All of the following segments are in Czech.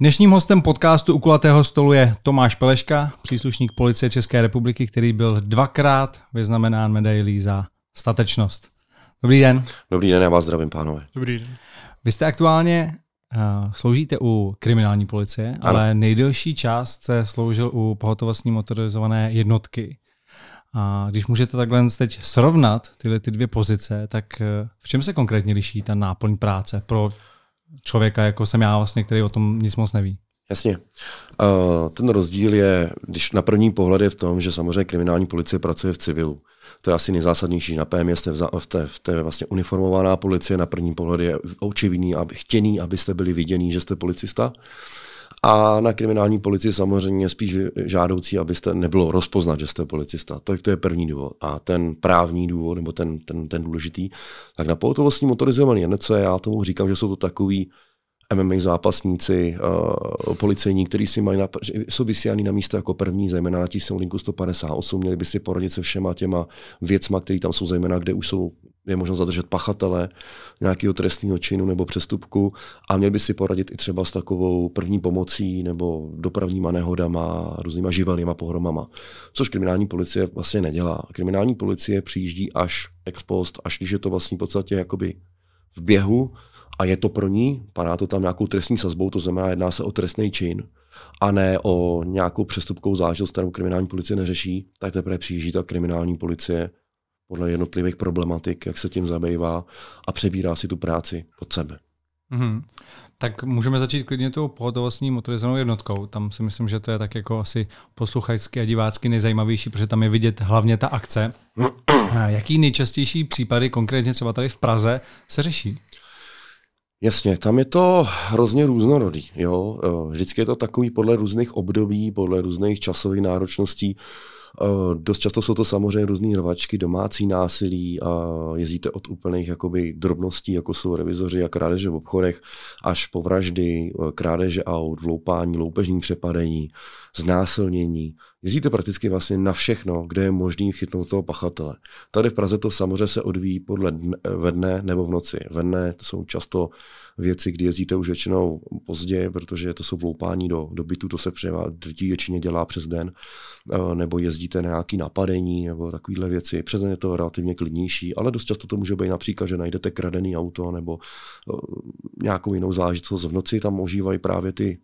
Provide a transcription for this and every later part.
Dnešním hostem podcastu u kulatého stolu je Tomáš Peleška, příslušník policie České republiky, který byl dvakrát vyznamenán medailí za statečnost. Dobrý den. Dobrý den, já vás zdravím, pánové. Dobrý den. Vy jste aktuálně uh, sloužíte u kriminální policie, ano. ale nejdelší část se sloužil u pohotovostní motorizované jednotky. A když můžete takhle teď srovnat tyhle ty dvě pozice, tak eh, v čem se konkrétně liší ta náplň práce pro člověka, jako jsem já vlastně, který o tom nic moc neví. Jasně. Eh, ten rozdíl je, když na první pohled je v tom, že samozřejmě kriminální policie pracuje v civilu. To je asi nejzásadnější na PM, jste v, té, v té vlastně uniformovaná policie na první pohled je očividný a chtěný, abyste byli vidění, že jste policista. Uh, a na kriminální policii samozřejmě spíš žádoucí, abyste nebylo rozpoznat, že jste policista. To, to je první důvod. A ten právní důvod, nebo ten, ten, ten důležitý, tak na pohotovostní motorizovaný něco je, já tomu říkám, že jsou to takový MMA zápasníci, uh, policejní, kteří si mají na, jsou vysílaný na místo jako první, zejména na linku 158, měli by si poradit se všema těma věcma, které tam jsou, zejména kde už jsou je možno zadržet pachatele nějakého trestního činu nebo přestupku a měli by si poradit i třeba s takovou první pomocí nebo dopravníma nehodama, různýma živelnýma pohromama, což kriminální policie vlastně nedělá. Kriminální policie přijíždí až ex post, až když je to vlastně v podstatě jakoby v běhu, a je to pro ní, padá to tam nějakou trestní sazbou, to znamená, jedná se o trestný čin a ne o nějakou přestupkou zážitost, kterou kriminální policie neřeší, tak teprve přijíždí ta kriminální policie podle jednotlivých problematik, jak se tím zabývá a přebírá si tu práci pod sebe. Mm-hmm. Tak můžeme začít klidně tou pohotovostní motorizovanou jednotkou. Tam si myslím, že to je tak jako asi posluchačsky a divácky nejzajímavější, protože tam je vidět hlavně ta akce. Jaký nejčastější případy, konkrétně třeba tady v Praze, se řeší? Jasně, tam je to hrozně různorodý. Jo? Eh, vždycky je to takový podle různých období, podle různých časových náročností. Eh, dost často jsou to samozřejmě různé rvačky, domácí násilí a jezdíte od úplných jakoby, drobností, jako jsou revizoři a krádeže v obchodech, až po vraždy, eh, krádeže aut, vloupání, loupežní přepadení, znásilnění. Jezdíte prakticky vlastně na všechno, kde je možný chytnout toho pachatele. Tady v Praze to samozřejmě se odvíjí podle dne, ve dne nebo v noci. Ve dne to jsou často věci, kdy jezdíte už většinou pozdě, protože to jsou vloupání do, do bytu, to se drtí většině dělá přes den, eh, nebo jezdíte na nějaké napadení nebo takovéhle věci. Přes den je to relativně klidnější, ale dost často to může být například, že najdete kradený auto nebo eh, nějakou jinou záležitost v noci, tam ožívají právě ty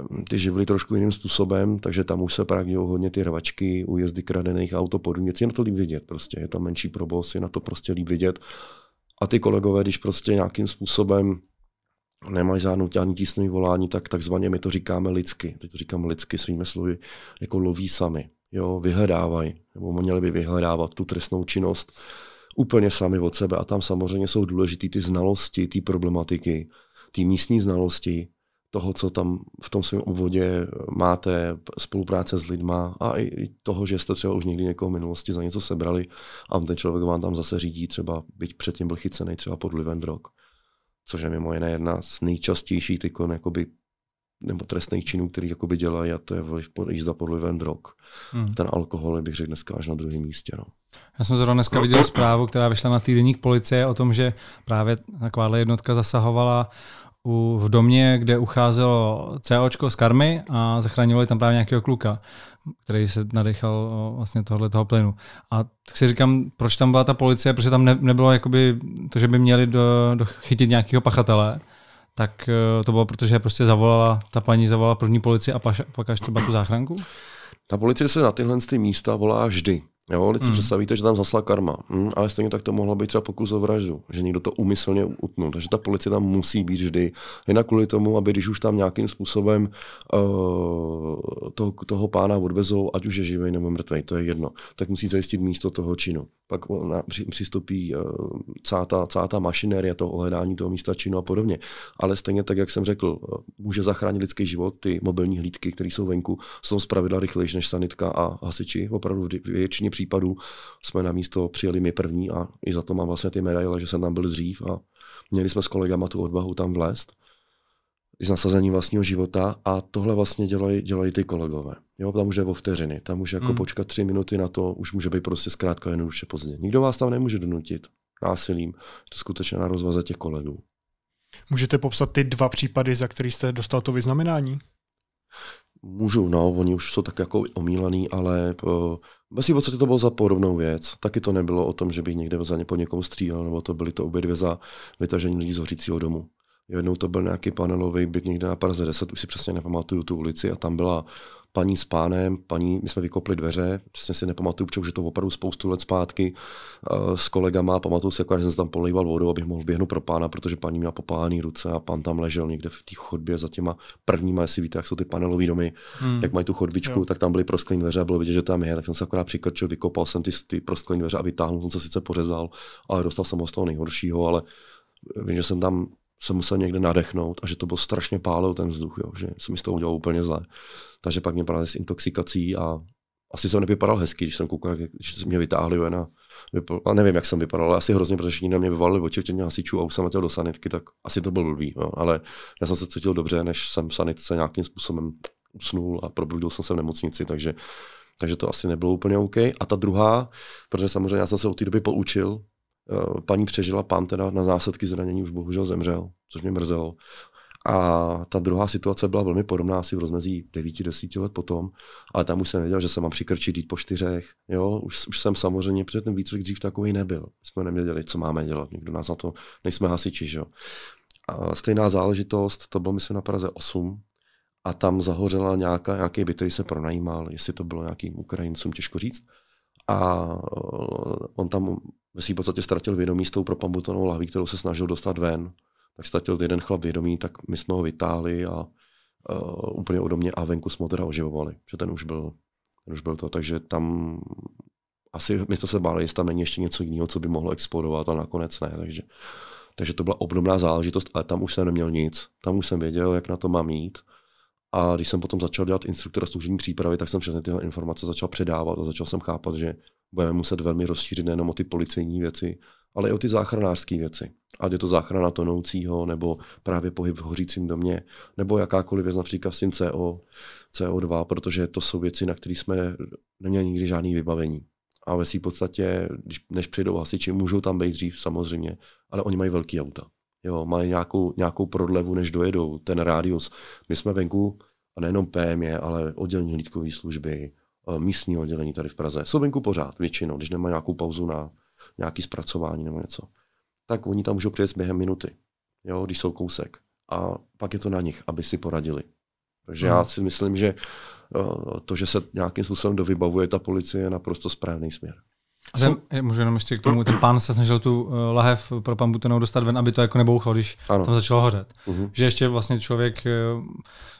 Ehm, ty živly trošku jiným způsobem, takže tam už se právě hodně ty hrvačky, ujezdy kradených auto, podobně. Je na to líp vidět prostě, je tam menší provoz, je na to prostě líp vidět. A ty kolegové, když prostě nějakým způsobem nemají žádnou žádný tísnový volání, tak takzvaně my to říkáme lidsky. Teď to říkám lidsky svými slovy, jako loví sami. Jo, vyhledávají, nebo měli by vyhledávat tu trestnou činnost úplně sami od sebe. A tam samozřejmě jsou důležité ty znalosti, ty problematiky, ty místní znalosti, toho, co tam v tom svém obvodě máte, spolupráce s lidma a i, toho, že jste třeba už někdy někoho v minulosti za něco sebrali a ten člověk vám tam zase řídí třeba, byť předtím byl chycený třeba pod vlivem drog, což je mimo jiné jedna z nejčastějších tykon, jakoby nebo trestných činů, který jakoby dělají a to je vliv, jízda pod vlivem drog. Hmm. Ten alkohol je, bych řekl, dneska až na druhém místě. No. Já jsem zrovna dneska viděl zprávu, která vyšla na týdenník policie o tom, že právě taková jednotka zasahovala u, v domě, kde ucházelo COčko z karmy a zachránili tam právě nějakého kluka, který se nadechal vlastně tohle toho plynu. A tak si říkám, proč tam byla ta policie, protože tam ne, nebylo jakoby to, že by měli do, do chytit nějakého pachatele, tak e, to bylo, protože prostě zavolala, ta paní zavolala první policii a paš, pak až třeba tu záchranku? Na policie se na tyhle místa volá vždy. Jo, lidi si mm. představíte, že tam zasla karma, mm, ale stejně tak to mohlo být třeba pokus o vraždu, že někdo to umyslně utnul. Takže ta policie tam musí být vždy. Jinak kvůli tomu, aby když už tam nějakým způsobem uh, toho, toho pána odvezou, ať už je živý nebo mrtvý, to je jedno, tak musí zajistit místo toho činu. Pak na, při, přistupí uh, eh, celá ta mašinéria to ohledání toho místa činu a podobně. Ale stejně tak, jak jsem řekl, uh, může zachránit lidský život, ty mobilní hlídky, které jsou venku, jsou zpravidla rychlejší než sanitka a hasiči, opravdu většině případů jsme na místo přijeli my první a i za to mám vlastně ty medaile, že jsem tam byl dřív a měli jsme s kolegama tu odvahu tam vlést i s nasazením vlastního života a tohle vlastně dělají, dělají ty kolegové. Jo, tam už je o vteřiny, tam už jako hmm. počkat tři minuty na to, už může být prostě zkrátka jednoduše pozdě. Nikdo vás tam nemůže donutit násilím, to skutečně na rozvaze těch kolegů. Můžete popsat ty dva případy, za který jste dostal to vyznamenání? Můžu, no, oni už jsou tak jako omílený, ale ve eh, v podstatě to bylo za podobnou věc. Taky to nebylo o tom, že bych někde za ně po někom stříhal, nebo to byly to obě dvě za vytažení lidí z hořícího domu. Jednou to byl nějaký panelový byt někde na Praze 10, už si přesně nepamatuju tu ulici a tam byla paní s pánem, paní, my jsme vykopli dveře, přesně si nepamatuju, protože to opravdu spoustu let zpátky eh, s kolegama, pamatuju si, jako, že jsem se tam polejval vodou, abych mohl běhnout pro pána, protože paní měla popálený ruce a pán tam ležel někde v té chodbě za těma prvníma, jestli víte, jak jsou ty panelové domy, hmm. jak mají tu chodbičku, jo. tak tam byly prosklené dveře a bylo vidět, že tam je, tak jsem se akorát přikrčil, vykopal jsem ty, ty prosklené dveře a vytáhnul jsem se sice pořezal, ale dostal jsem ho z toho nejhoršího, ale vím, že jsem tam se musel někde nadechnout a že to bylo strašně pálil ten vzduch, jo, že se mi z toho udělal úplně zlé. Takže pak mě právě s intoxikací a asi jsem nevypadal hezky, když jsem koukal, když mě vytáhli ven a, vypal, a nevím, jak jsem vypadal, ale asi hrozně, protože všichni na mě vyvalili oči, včetně hasičů a už jsem letěl do sanitky, tak asi to byl blbý, no. ale já jsem se cítil dobře, než jsem v sanitce nějakým způsobem usnul a probudil jsem se v nemocnici, takže, takže to asi nebylo úplně OK. A ta druhá, protože samozřejmě já jsem se od té doby poučil, eh, paní přežila, pán teda na následky zranění už bohužel zemřel, což mě mrzelo. A ta druhá situace byla velmi podobná, asi v rozmezí 9-10 let potom, ale tam už jsem věděl, že se mám přikrčit jít po čtyřech. Jo, už, už jsem samozřejmě, protože ten výcvik dřív takový nebyl. Jsme nevěděli, co máme dělat, nikdo nás na to, nejsme hasiči, že A stejná záležitost, to bylo myslím na Praze 8, a tam zahořela nějaká, nějaký byt, který se pronajímal, jestli to bylo nějakým Ukrajincům, těžko říct. A eh, on tam ve v podstatě ztratil vědomí s tou propambutonou lahví, kterou se snažil dostat ven tak ztratil jeden chlap vědomí, tak my jsme ho vytáhli a uh, úplně ode mě a venku jsme ho teda oživovali, že ten už byl, ten už byl to, takže tam asi my jsme se báli, jestli tam není ještě něco jiného, co by mohlo explodovat, a nakonec ne, takže, takže to byla obdobná záležitost, ale tam už jsem neměl nic, tam už jsem věděl, jak na to mám jít a když jsem potom začal dělat instruktora služební přípravy, tak jsem všechny tyhle informace začal předávat a začal jsem chápat, že budeme muset velmi rozšířit nejenom o ty policejní věci, ale i o ty záchranářské věci. Ať je to záchrana tonoucího, nebo právě pohyb v hořícím domě, nebo jakákoliv věc, například syn CO, CO2, protože to jsou věci, na které jsme neměli nikdy žádný vybavení. A ve v podstatě, když, než přijdou hasiči, můžou tam být dřív samozřejmě, ale oni mají velký auta. Jo, mají nějakou, nějakou prodlevu, než dojedou, ten rádius. My jsme venku, a nejenom je, ale oddělení hlídkové služby, eh, místní oddělení tady v Praze. Jsou venku pořád, většinou, když nemá nějakou pauzu na, nějaký zpracování nebo něco, tak oni tam můžou přijet během minuty, jo, když jsou kousek. A pak je to na nich, aby si poradili. Takže já hmm. si myslím, že eh, to, že se nějakým způsobem dovybavuje ta policie, je naprosto správný směr. A ten, eh, můžu jenom ještě k tomu, ten pán se snažil tu eh, lahev pro pan Butenou dostat ven, aby to jako nebouchlo, když ano. tam začalo hořet. Uh-huh. Že ještě vlastně člověk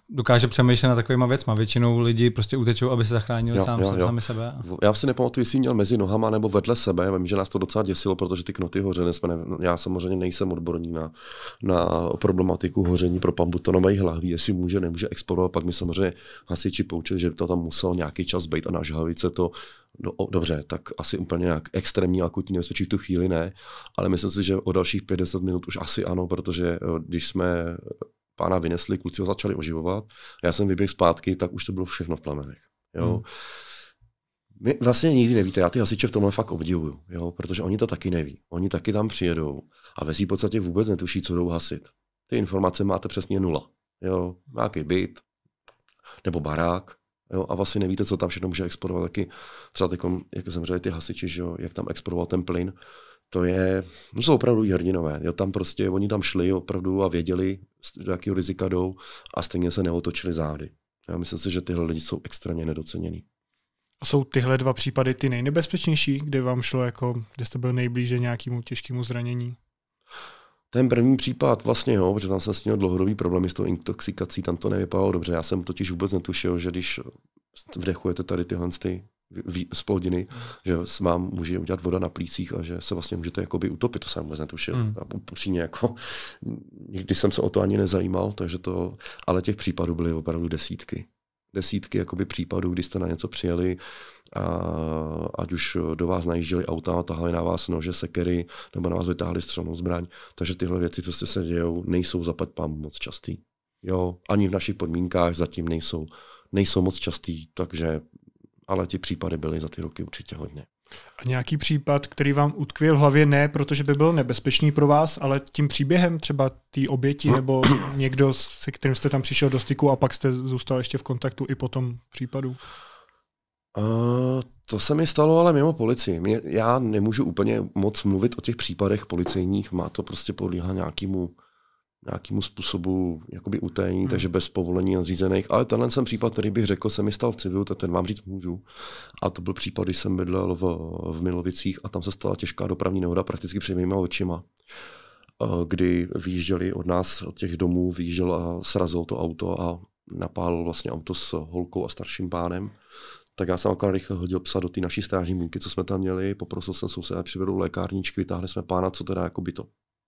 dokáže přemýšlet na takovýma věcma. Většinou lidi prostě utečou, aby se zachránili jo, sám, jo, jo. sami sebe. Já si nepamatuju, jestli měl mezi nohama nebo vedle sebe. Já vím, že nás to docela děsilo, protože ty knoty hořeny jsme ne... Já samozřejmě nejsem odborný na, na problematiku hoření pro pambutonové hlavy, jestli může, nemůže explodovat. Pak mi samozřejmě hasiči poučili, že to tam musel nějaký čas být a na žhavice to No, o, dobře, tak asi úplně nějak extrémní akutní nebezpečí v tu chvíli ne, ale myslím si, že o dalších 50 minut už asi ano, protože eh, když jsme pána vynesli, kluci ho začali oživovat. Já jsem vyběhl zpátky, tak už to bylo všechno v plamenech. Jo. Hmm. My vlastně nikdy nevíte, já ty hasiče v tomhle fakt obdivuju, jo, protože oni to taky neví. Oni taky tam přijedou a ve v podstatě vůbec netuší, co jdou hasit. Ty informace máte přesně nula. Jo, nějaký byt nebo barák, Jo, a vlastně nevíte, co tam všechno může exportovat. Taky třeba teď, jak zemřeli ty hasiči, že jo, jak tam exportoval ten plyn, to je, no jsou opravdu hrdinové. Jo, tam prostě, oni tam šli opravdu a věděli, do jakého rizika jdou a stejně se neotočili zády. Já myslím si, že tyhle lidi jsou extrémně nedocenění. A jsou tyhle dva případy ty nejnebezpečnější, kde vám šlo jako, kde jste byl nejblíže nějakému těžkému zranění? Ten první případ vlastně, jo, protože tam jsem s ním dlouhodobý problémy s tou intoxikací, tam to nevypadalo dobře. Já jsem totiž vůbec netušil, že když vdechujete tady tyhle ty z plodiny, že s vám může udělat voda na plících a že se vlastně můžete jakoby utopit, to jsem vůbec netušil. Mm. A upřímně jako, nikdy jsem se o to ani nezajímal, takže to, ale těch případů byly opravdu desítky. Desítky jakoby případů, kdy jste na něco přijeli, a ať už do vás najížděli auta, tahali na vás nože, sekery, nebo na vás vytáhli střelnou zbraň. Takže tyhle věci, co se dějou, nejsou zapad pám moc častý. Jo, ani v našich podmínkách zatím nejsou, nejsou moc častý, takže ale ti případy byly za ty roky určitě hodně. A nějaký případ, který vám utkvěl v hlavě ne, protože by byl nebezpečný pro vás, ale tím příběhem třeba té oběti nebo někdo, se kterým jste tam přišel do styku a pak jste zůstal ještě v kontaktu i po tom případu? Uh, to se mi stalo ale mimo policii. Mě, já nemůžu úplně moc mluvit o těch případech policejních, má to prostě podlíhat nějakému nějakému způsobu jakoby utajení, hmm. takže bez povolení nadřízených. Ale tenhle jsem případ, který bych řekl, se mi stal v civilu, tak ten vám říct můžu. A to byl případ, když jsem bydlel v, v Milovicích a tam se stala těžká dopravní nehoda prakticky před mýma očima eh, kdy výjížděli od nás, od těch domů, vyjížděl a srazil to auto a napálil vlastně auto s holkou a starším pánem. Tak já jsem akorát rychle hodil psa do té naší strážní bunky, co jsme tam měli, poprosil jsem souseda, přivedl lékárničky, vytáhli jsme pána, co teda jako by to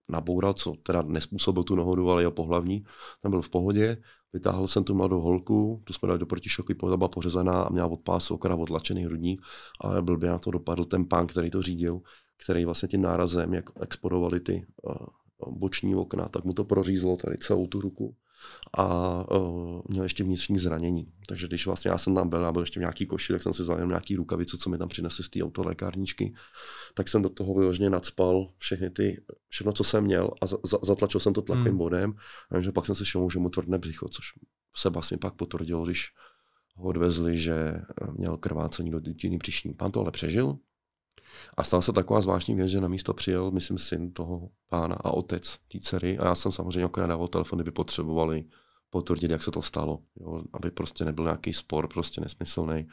naboural, co teda nespůsobil tu nohodu, ale jeho pohlavní, tam byl v pohodě, vytáhl jsem tu mladou holku, tu jsme dali do protišoky, ta byla pořezaná a měla od pásu okra odlačený hrudník, ale byl by na to dopadl ten pán, který to řídil, který vlastně tím nárazem, jak explodovali ty uh, boční okna, tak mu to prořízlo tady celou tu ruku a uh, měl ještě vnitřní zranění. Takže když vlastně já jsem tam byl a byl ještě v nějaký koši, tak jsem si vzal nějaký rukavice, co mi tam přinesli z té autolékárničky, tak jsem do toho vyložně nadspal všechny ty, všechno, co jsem měl a za, zatlačil jsem to tlakovým hmm. bodem, a že pak jsem se šel, že mu tvrdne břicho, což se vlastně pak potvrdilo, když ho odvezli, že měl krvácení do dětiny příští. Pán to ale přežil, a stala se taková zvláštní věc, že na místo přijel, myslím, syn toho pána a otec té dcery. A já jsem samozřejmě akorát dával telefon, kdyby potřebovali potvrdit, jak se to stalo. Jo, aby prostě nebyl nějaký spor, prostě nesmyslný.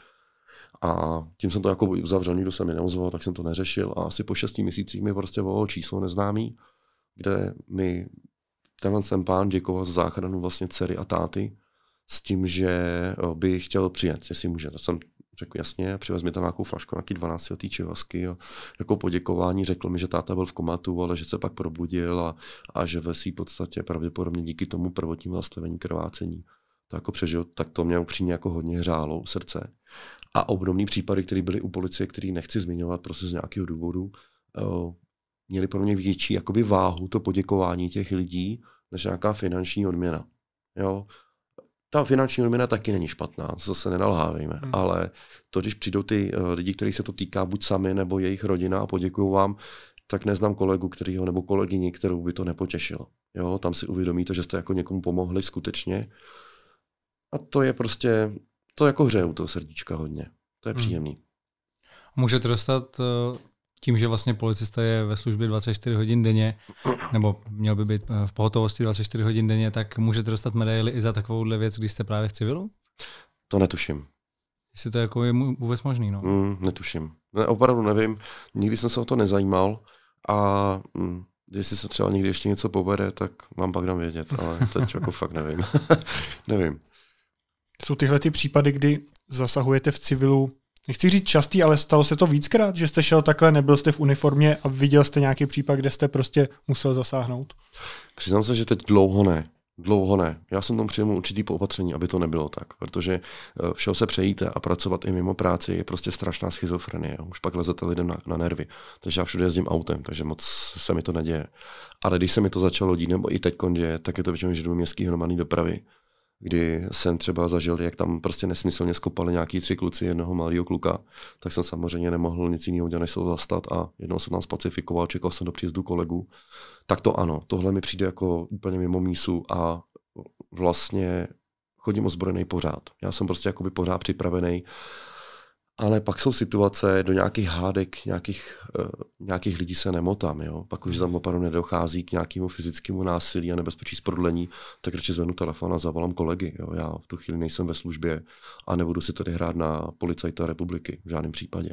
A tím jsem to jako uzavřel, nikdo se mi neozval, tak jsem to neřešil. A asi po šesti měsících mi prostě volalo číslo neznámý, kde mi tenhle ten pán děkoval za záchranu vlastně dcery a táty s tím, že eh, by chtěl přijet, jestli může. To jsem Řekl jasně, přivez mi tam nějakou flašku, nějaký 12 letý čivasky. A Jako poděkování řekl mi, že táta byl v komatu, ale že se pak probudil a, a že ve svým podstatě pravděpodobně díky tomu prvotnímu zastavení krvácení to jako přežil, tak to mě upřímně jako hodně hřálo u srdce. A obdobný případy, které byly u policie, které nechci zmiňovat prostě z nějakého důvodu, eh, měly pro mě větší jakoby váhu to poděkování těch lidí, než nějaká finanční odměna. Jo? Ta finanční odměna taky není špatná, zase nenalhávejme, hmm. ale to, když přijdou ty eh, lidi, kterých se to týká, buď sami nebo jejich rodina a poděkují vám, tak neznám kolegu, kterýho, nebo kolegyni, kterou by to nepotěšilo. Jo, tam si uvědomíte, že jste jako někomu pomohli skutečně. A to je prostě, to jako hřeje u toho srdíčka hodně. To je hmm. příjemný. Můžete dostat eh, tím, že vlastně policista je ve službě 24 hodin denně, nebo měl by být eh, v pohotovosti 24 hodin denně, tak můžete dostat medaili i za takovouhle věc, když jste právě v civilu? To netuším. Jestli to jako je vůbec možný, no? Mm, netuším. Ne, opravdu nevím. Nikdy jsem se o to nezajímal a mm, jestli se třeba někdy ještě něco povede, tak mám pak dám vědět, ale teď jako fakt nevím. nevím. Jsou tyhle ty případy, kdy zasahujete v civilu nechci říct častý, ale stalo se to víckrát, že jste šel takhle, nebyl jste v uniformě a viděl jste nějaký případ, kde jste prostě musel zasáhnout? Přiznám se, že teď dlouho ne. Dlouho ne. Já jsem tam přijel určitý poopatření, aby to nebylo tak, protože eh, všeho se přejíte a pracovat i mimo práci je prostě strašná schizofrenie. Už pak lezete lidem na, na nervy. Takže já všude jezdím autem, takže moc se mi to neděje. Ale když se mi to začalo dít, nebo i teď děje, tak je to většinou, že do městské hromadné dopravy kdy jsem třeba zažil, jak tam prostě nesmyslně skopali nějaký tři kluci jednoho malého kluka, tak jsem samozřejmě nemohl nic jiného dělat, než se zastat a jednou jsem tam spacifikoval, čekal jsem do příjezdu kolegů. Tak to ano, tohle mi přijde jako úplně mimo mísu a vlastně chodím ozbrojený pořád. Já jsem prostě jakoby pořád připravený ale pak jsou situace, do nějakých hádek nějakých, uh, nějakých lidí se nemotám. Jo? Pak, když tam hmm. opravdu nedochází k nějakému fyzickému násilí a nebezpečí z prodlení, tak radši zvednu telefon a zavolám kolegy. Jo? Já v tu chvíli nejsem ve službě a nebudu si tady hrát na policajta republiky v žádném případě.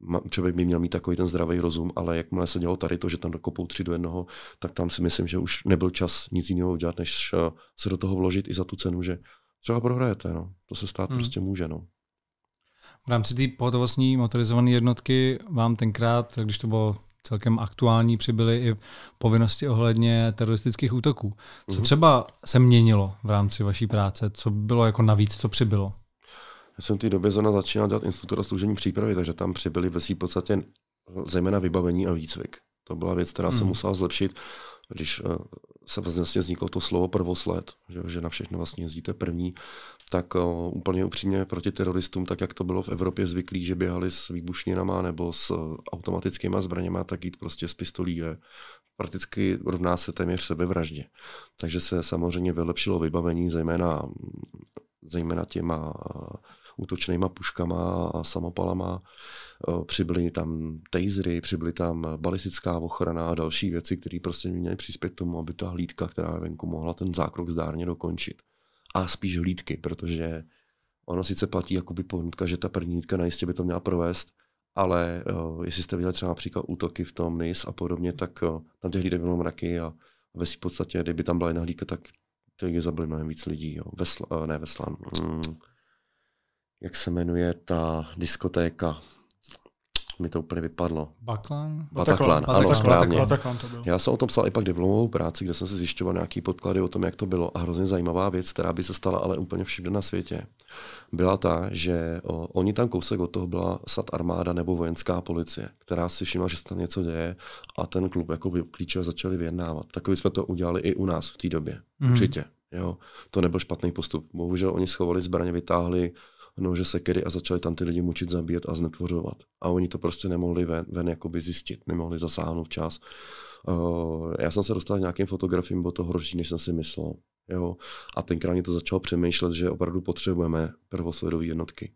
Uh, člověk by měl mít takový ten zdravý rozum, ale jakmile se dělo tady to, že tam dokopou tři do jednoho, tak tam si myslím, že už nebyl čas nic jiného dělat, než uh, se do toho vložit i za tu cenu, že třeba prohrajete. No. To se stát hmm. prostě může. No. V rámci té pohotovostní motorizované jednotky vám tenkrát, když to bylo celkem aktuální, přibyly i povinnosti ohledně teroristických útoků. Co mhm. třeba se měnilo v rámci vaší práce? Co bylo jako navíc, co přibylo? Já jsem v té době zrovna začínal dělat instruktora služení přípravy, takže tam přibyly ve podstatě zejména vybavení a výcvik. To byla věc, která se mhm. musela zlepšit, když eh, se vlastně vzniklo to slovo prvosled, že, že na všechno vlastně jezdíte první tak o, eh, úplně upřímně proti teroristům, tak jak to bylo v Evropě zvyklý, že běhali s výbušninama nebo s automatickýma zbraněma, tak jít prostě z pistolí je prakticky rovná se téměř sebevraždě. Takže se samozřejmě vylepšilo vybavení, zejména, zejména těma eh, útočnýma puškama a samopalama. Eh, přibyly tam tasery, přibyly tam balistická ochrana a další věci, které prostě měly přispět tomu, aby ta hlídka, která venku, mohla ten zákrok zdárně dokončit a spíš hlídky, protože ono sice platí jakoby pohnůtka, že ta první hlídka najistě by to měla provést, ale uh, jestli jste viděli třeba například útoky v tom NIS a podobně, tak uh, tam těch hlídek bylo mraky a ve v podstatě, kdyby tam byla jedna hlídka, tak těch je zabili mnohem víc lidí. Jo. Vesl, uh, eh, ne, Veslan. Mm, jak se jmenuje ta diskotéka? mi to úplně vypadlo. Baklan? Bataklan, Bataklan, ano, správně. Bataklan to Já jsem o tom psal i pak diplomovou práci, kde jsem se zjišťoval nějaký podklady o tom, jak to bylo. A hrozně zajímavá věc, která by se stala ale úplně všude na světě, byla ta, že o, oni tam kousek od toho byla sad armáda nebo vojenská policie, která si všimla, že se tam něco děje a ten klub jako by klíčově začali vyjednávat. Takový jsme to udělali i u nás v té době. Mm. Určitě. Jo, to nebyl špatný postup. Bohužel oni schovali zbraně, vytáhli nože sekery a začali tam ty lidi mučit, zabíjet a znetvořovat. A oni to prostě nemohli ven, ven jakoby zjistit, nemohli zasáhnout čas. Uh, eh, já jsem se dostal k nějakým fotografím, bylo to horší, než jsem si myslel. Jo? A tenkrát mě to začalo přemýšlet, že opravdu potřebujeme prvosledové jednotky.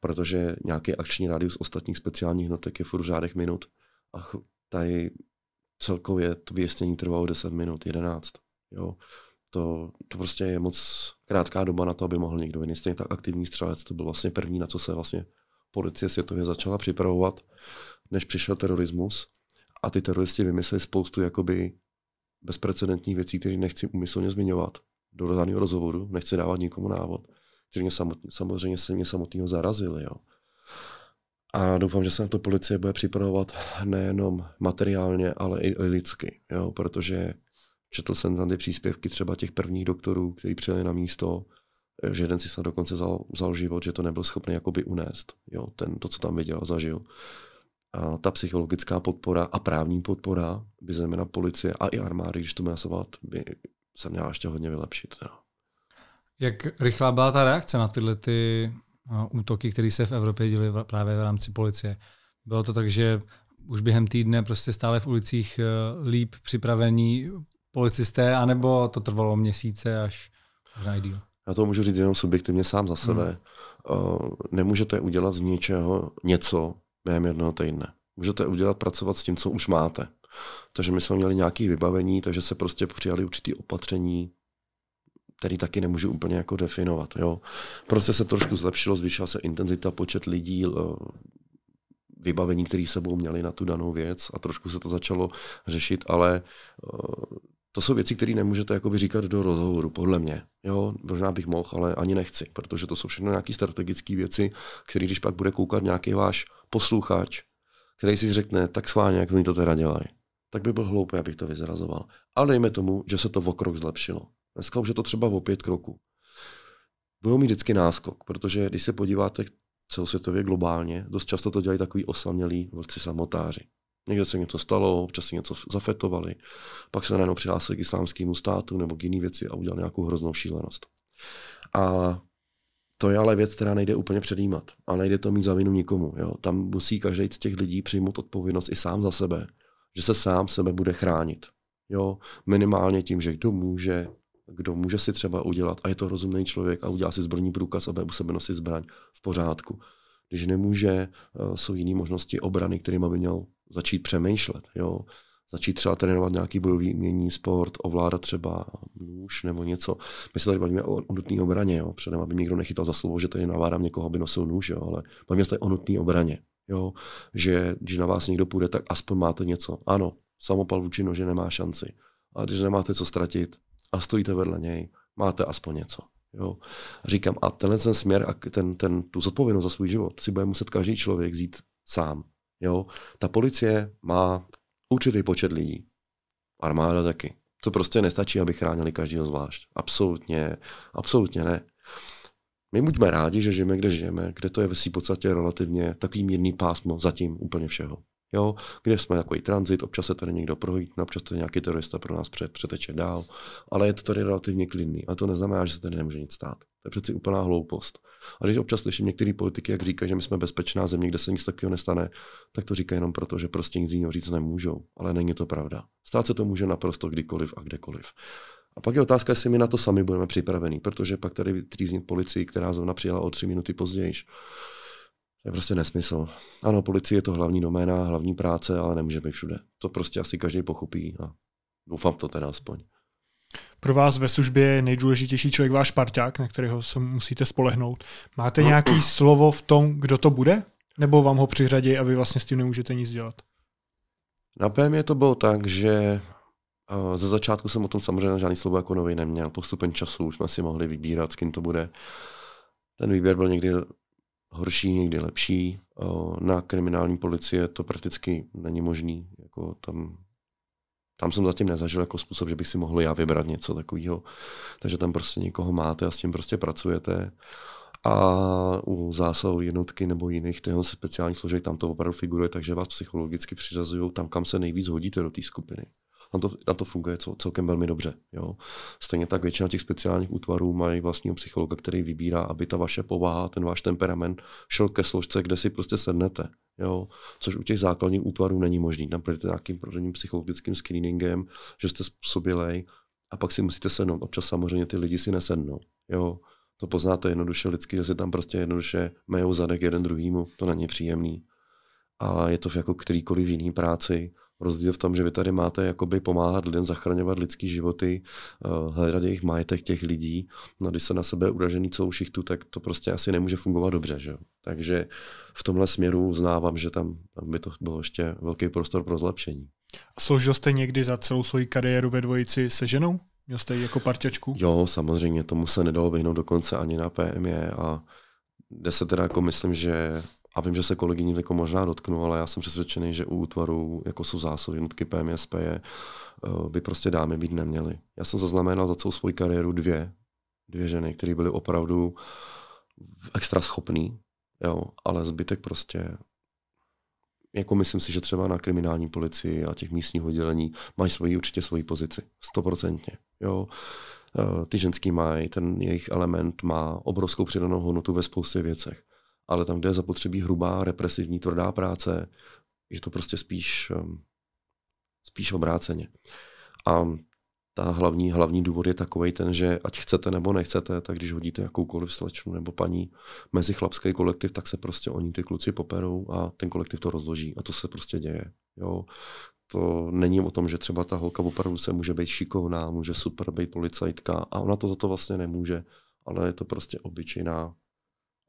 Protože nějaký akční rádius ostatních speciálních jednotek je furt v řádech minut. A tady celkově to vyjasnění trvalo 10 minut, 11. Jo? to, to prostě je moc krátká doba na to, aby mohl někdo jiný stejně tak aktivní střelec. To byl vlastně první, na co se vlastně policie světově začala připravovat, než přišel terorismus. A ty teroristi vymysleli spoustu jakoby bezprecedentních věcí, které nechci umyslně zmiňovat do rozhodného rozhovoru, nechci dávat nikomu návod, který mě samotný, samozřejmě se mě samotného zarazili. Jo. A doufám, že se na to policie bude připravovat nejenom materiálně, ale i lidsky, jo, protože Četl jsem tam ty příspěvky třeba těch prvních doktorů, kteří přijeli na místo, že jeden si snad dokonce vzal, vzal život, že to nebyl schopný jakoby unést, jo, ten, to, co tam viděl, zažil. A ta psychologická podpora a právní podpora by zejména policie a i armády, když to má by se měla ještě hodně vylepšit. Teda. Jak rychlá byla ta reakce na tyhle ty no, útoky, které se v Evropě děly právě v rámci policie? Bylo to tak, že už během týdne prostě stále v ulicích eh, líp připravení policisté, anebo to trvalo měsíce až možná i díl? Já to můžu říct jenom subjektivně sám za sebe. Hmm. Uh, nemůžete udělat z něčeho něco během jednoho týdne. Můžete udělat pracovat s tím, co už máte. Takže my jsme měli nějaké vybavení, takže se prostě přijali určitý opatření, který taky nemůžu úplně jako definovat. Jo. Prostě se trošku zlepšilo, zvýšila se intenzita, počet lidí, eh, vybavení, který sebou měli na tu danou věc a trošku se to začalo řešit, ale eh, to jsou věci, které nemůžete jakoby říkat do rozhovoru, podle mě. Jo, možná bych mohl, ale ani nechci, protože to jsou všechno nějaké strategické věci, které když pak bude koukat nějaký váš posluchač, který si řekne, tak schválně, jak mi to teda dělají, tak by byl hloupý, abych to vyzrazoval. Ale dejme tomu, že se to o krok zlepšilo. Dneska už je to třeba o pět kroků. Budou mít vždycky náskok, protože když se podíváte celosvětově globálně, dost často to dělají takový osamělí vlci samotáři. Někde se něco stalo, občas si něco zafetovali, pak se najednou přihlásili k islámskému státu nebo k jiné věci a udělali nějakou hroznou šílenost. A to je ale věc, která nejde úplně předjímat a nejde to mít za vinu nikomu. Jo? Tam musí každý z těch lidí přijmout odpovědnost i sám za sebe, že se sám sebe bude chránit. Jo? Minimálně tím, že kdo může, kdo může si třeba udělat a je to rozumný člověk a udělá si zbrojní průkaz aby u sebe nosit zbraň v pořádku. Když nemůže, eh, jsou jiné možnosti obrany, kterými by měl začít přemýšlet. Jo? Začít třeba trénovat nějaký bojový umění, sport, ovládat třeba nůž nebo něco. My se tady bavíme o nutné obraně, jo? předem, aby někdo nechytal za slovo, že tady navádám někoho, aby nosil nůž, jo? ale bavíme se tady o nutné obraně. Jo? Že když na vás někdo půjde, tak aspoň máte něco. Ano, samopal vůči nože nemá šanci. A když nemáte co ztratit a stojíte vedle něj, máte aspoň něco. Jo. A říkám, a tenhle ten směr a ten, ten, tu zodpovědnost za svůj život si bude muset každý člověk vzít sám. Jo. Ta policie má určitý počet lidí. Armáda taky. To prostě nestačí, aby chránili každého zvlášť. Absolutně, absolutně ne. My buďme rádi, že žijeme, kde žijeme, kde to je ve podstatě relativně takový mírný pásmo zatím úplně všeho. Jo, kde jsme takový tranzit, občas se tady někdo prohýtne, no, občas to nějaký terorista pro nás přeteče dál, ale je to tady relativně klidný. A to neznamená, že se tady nemůže nic stát. To je přeci úplná hloupost. A když občas slyším některé politiky, jak říkají, že my jsme bezpečná země, kde se nic takového nestane, tak to říkají jenom proto, že prostě nic jiného říct nemůžou. Ale není to pravda. Stát se to může naprosto kdykoliv a kdekoliv. A pak je otázka, jestli my na to sami budeme připravení, protože pak tady trýznit policii, která zrovna přijela o tři minuty později. To je prostě nesmysl. Ano, policie je to hlavní doména, hlavní práce, ale nemůže být všude. To prostě asi každý pochopí a doufám to teda aspoň. Pro vás ve službě je nejdůležitější člověk váš parťák, na kterého se musíte spolehnout. Máte nějaký slovo v tom, kdo to bude? Nebo vám ho přiřadí a vy vlastně s tím nemůžete nic dělat? Na PM to bylo tak, že eh, ze začátku jsem o tom samozřejmě žádný slovo jako nový neměl. Postupem času už jsme si mohli vybírat, s kým to bude. Ten výběr byl někdy horší, někdy lepší. Na kriminální policie to prakticky není možný. Jako tam, tam jsem zatím nezažil jako způsob, že bych si mohl já vybrat něco takového. Takže tam prostě někoho máte a s tím prostě pracujete. A u zásahu jednotky nebo jiných těchto speciálních složek tam to opravdu figuruje, takže vás psychologicky přiřazují tam, kam se nejvíc hodíte do té skupiny na to, na to funguje cel, celkem velmi dobře. Jo. Stejně tak většina těch speciálních útvarů mají vlastního psychologa, který vybírá, aby ta vaše povaha, ten váš temperament šel ke složce, kde si prostě sednete. Jo. Což u těch základních útvarů není možný. Tam projdete nějakým prodaným psychologickým screeningem, že jste způsobilej a pak si musíte sednout. Občas samozřejmě ty lidi si nesednou. Jo. To poznáte jednoduše lidsky, že si tam prostě jednoduše mají zadek jeden druhýmu, to není příjemný. A je to v jako kterýkoliv jiný práci, Rozdíl v tom, že vy tady máte jakoby pomáhat lidem zachraňovat lidský životy, eh, hledat jejich majetek těch lidí. No, když se na sebe uražený celou šichtu, tak to prostě asi nemůže fungovat dobře. Že? Takže v tomhle směru uznávám, že tam, tam by to byl ještě velký prostor pro zlepšení. A sloužil jste někdy za celou svoji kariéru ve dvojici se ženou? Měl jste ji jako parťačku? Jo, samozřejmě, tomu se nedalo vyhnout dokonce ani na PME a kde se teda jako myslím, že a vím, že se kolegyní jako možná dotknu, ale já jsem přesvědčený, že u útvarů, jako jsou zásoby nutky PMSP, je, eh, by prostě dámy být neměly. Já jsem zaznamenal za celou svou kariéru dvě, dvě ženy, které byly opravdu extra schopný, jo, ale zbytek prostě jako myslím si, že třeba na kriminální policii a těch místních oddělení mají svoji, určitě svoji pozici. Stoprocentně. Jo. Eh, ty ženský mají, ten jejich element má obrovskou přidanou hodnotu ve spoustě věcech ale tam, kde je zapotřebí hrubá, represivní, tvrdá práce, je to prostě spíš, ehm, spíš obráceně. A ta hlavní, hlavní důvod je takový ten, že ať chcete nebo nechcete, tak když hodíte jakoukoliv slečnu nebo paní mezi chlapský kolektiv, tak se prostě oni ty kluci poperou a ten kolektiv to rozloží. A to se prostě děje. Jo. To není o tom, že třeba ta holka opravdu se může být šikovná, může super být policajtka a ona to za to vlastně nemůže, ale je to prostě obyčejná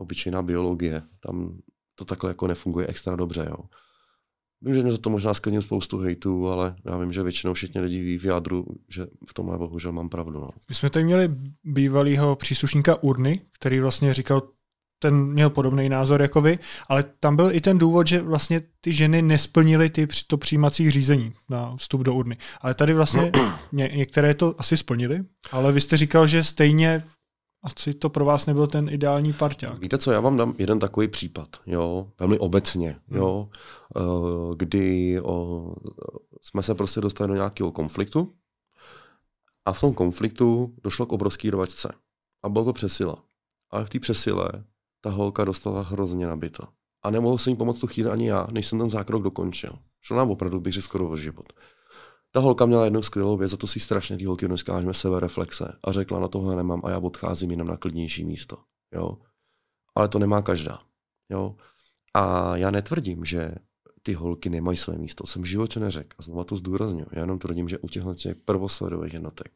obyčejná biologie. Tam to takhle jako nefunguje extra dobře. Jo. Vím, že mě za to možná sklidím spoustu hejtů, ale já vím, že většinou všichni lidi ví v jádru, že v tomhle bohužel mám pravdu. No. My jsme tady měli bývalého příslušníka Urny, který vlastně říkal, ten měl podobný názor jako vy, ale tam byl i ten důvod, že vlastně ty ženy nesplnily ty, to přijímací řízení na vstup do urny. Ale tady vlastně ně, některé to asi splnily, ale vy jste říkal, že stejně asi to pro vás nebyl ten ideální parťák. Víte co, já vám dám jeden takový případ, jo, velmi obecně, hmm. jo, eh, kdy o, jsme se prostě dostali do nějakého konfliktu a v tom konfliktu došlo k obrovský rovačce. A bylo to přesila. Ale v té přesile ta holka dostala hrozně nabito. A nemohl jsem jí pomoct tu chvíli ani já, než jsem ten zákrok dokončil. Šlo nám opravdu, bych řekl, skoro o život. Ta holka měla jednu skvělou věc, za to si strašně ty holky máme sebe reflexe a řekla, na tohle nemám a já odcházím jenom na klidnější místo. Jo? Ale to nemá každá. Jo? A já netvrdím, že ty holky nemají své místo. Jsem v životě neřekl a znovu to zdůraznuju. Já jenom tvrdím, že u těchto těch prvosledových jednotek,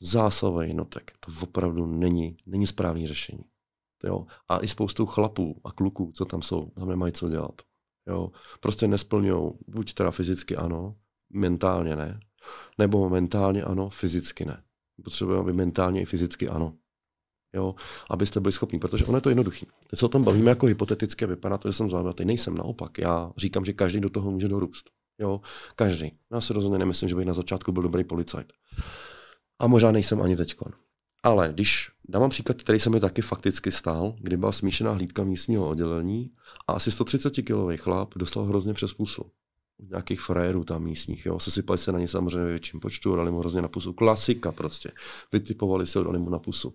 zásavých jednotek, to opravdu není, není správné řešení. Jo? A i spoustu chlapů a kluků, co tam jsou, tam nemají co dělat. Jo? Prostě nesplňují, buď teda fyzicky ano, mentálně ne. Nebo mentálně ano, fyzicky ne. Potřebujeme, aby mentálně i fyzicky ano. Jo, abyste byli schopni, protože ono je to jednoduché. Teď se o tom bavíme jako hypotetické, vypadá to, že jsem zvládnutý. Nejsem naopak. Já říkám, že každý do toho může dorůst. Jo, každý. Já se rozhodně nemyslím, že bych na začátku byl dobrý policajt. A možná nejsem ani teď. Ale když dám příklad, který se mi taky fakticky stál, kdy byla smíšená hlídka místního oddělení a asi 130 kilový chlap dostal hrozně přes půsu nějakých frajerů tam místních. Jo. Sesypali se na ně samozřejmě větším počtu, dali mu hrozně na pusu. Klasika prostě. Vytipovali se, dali mu na pusu.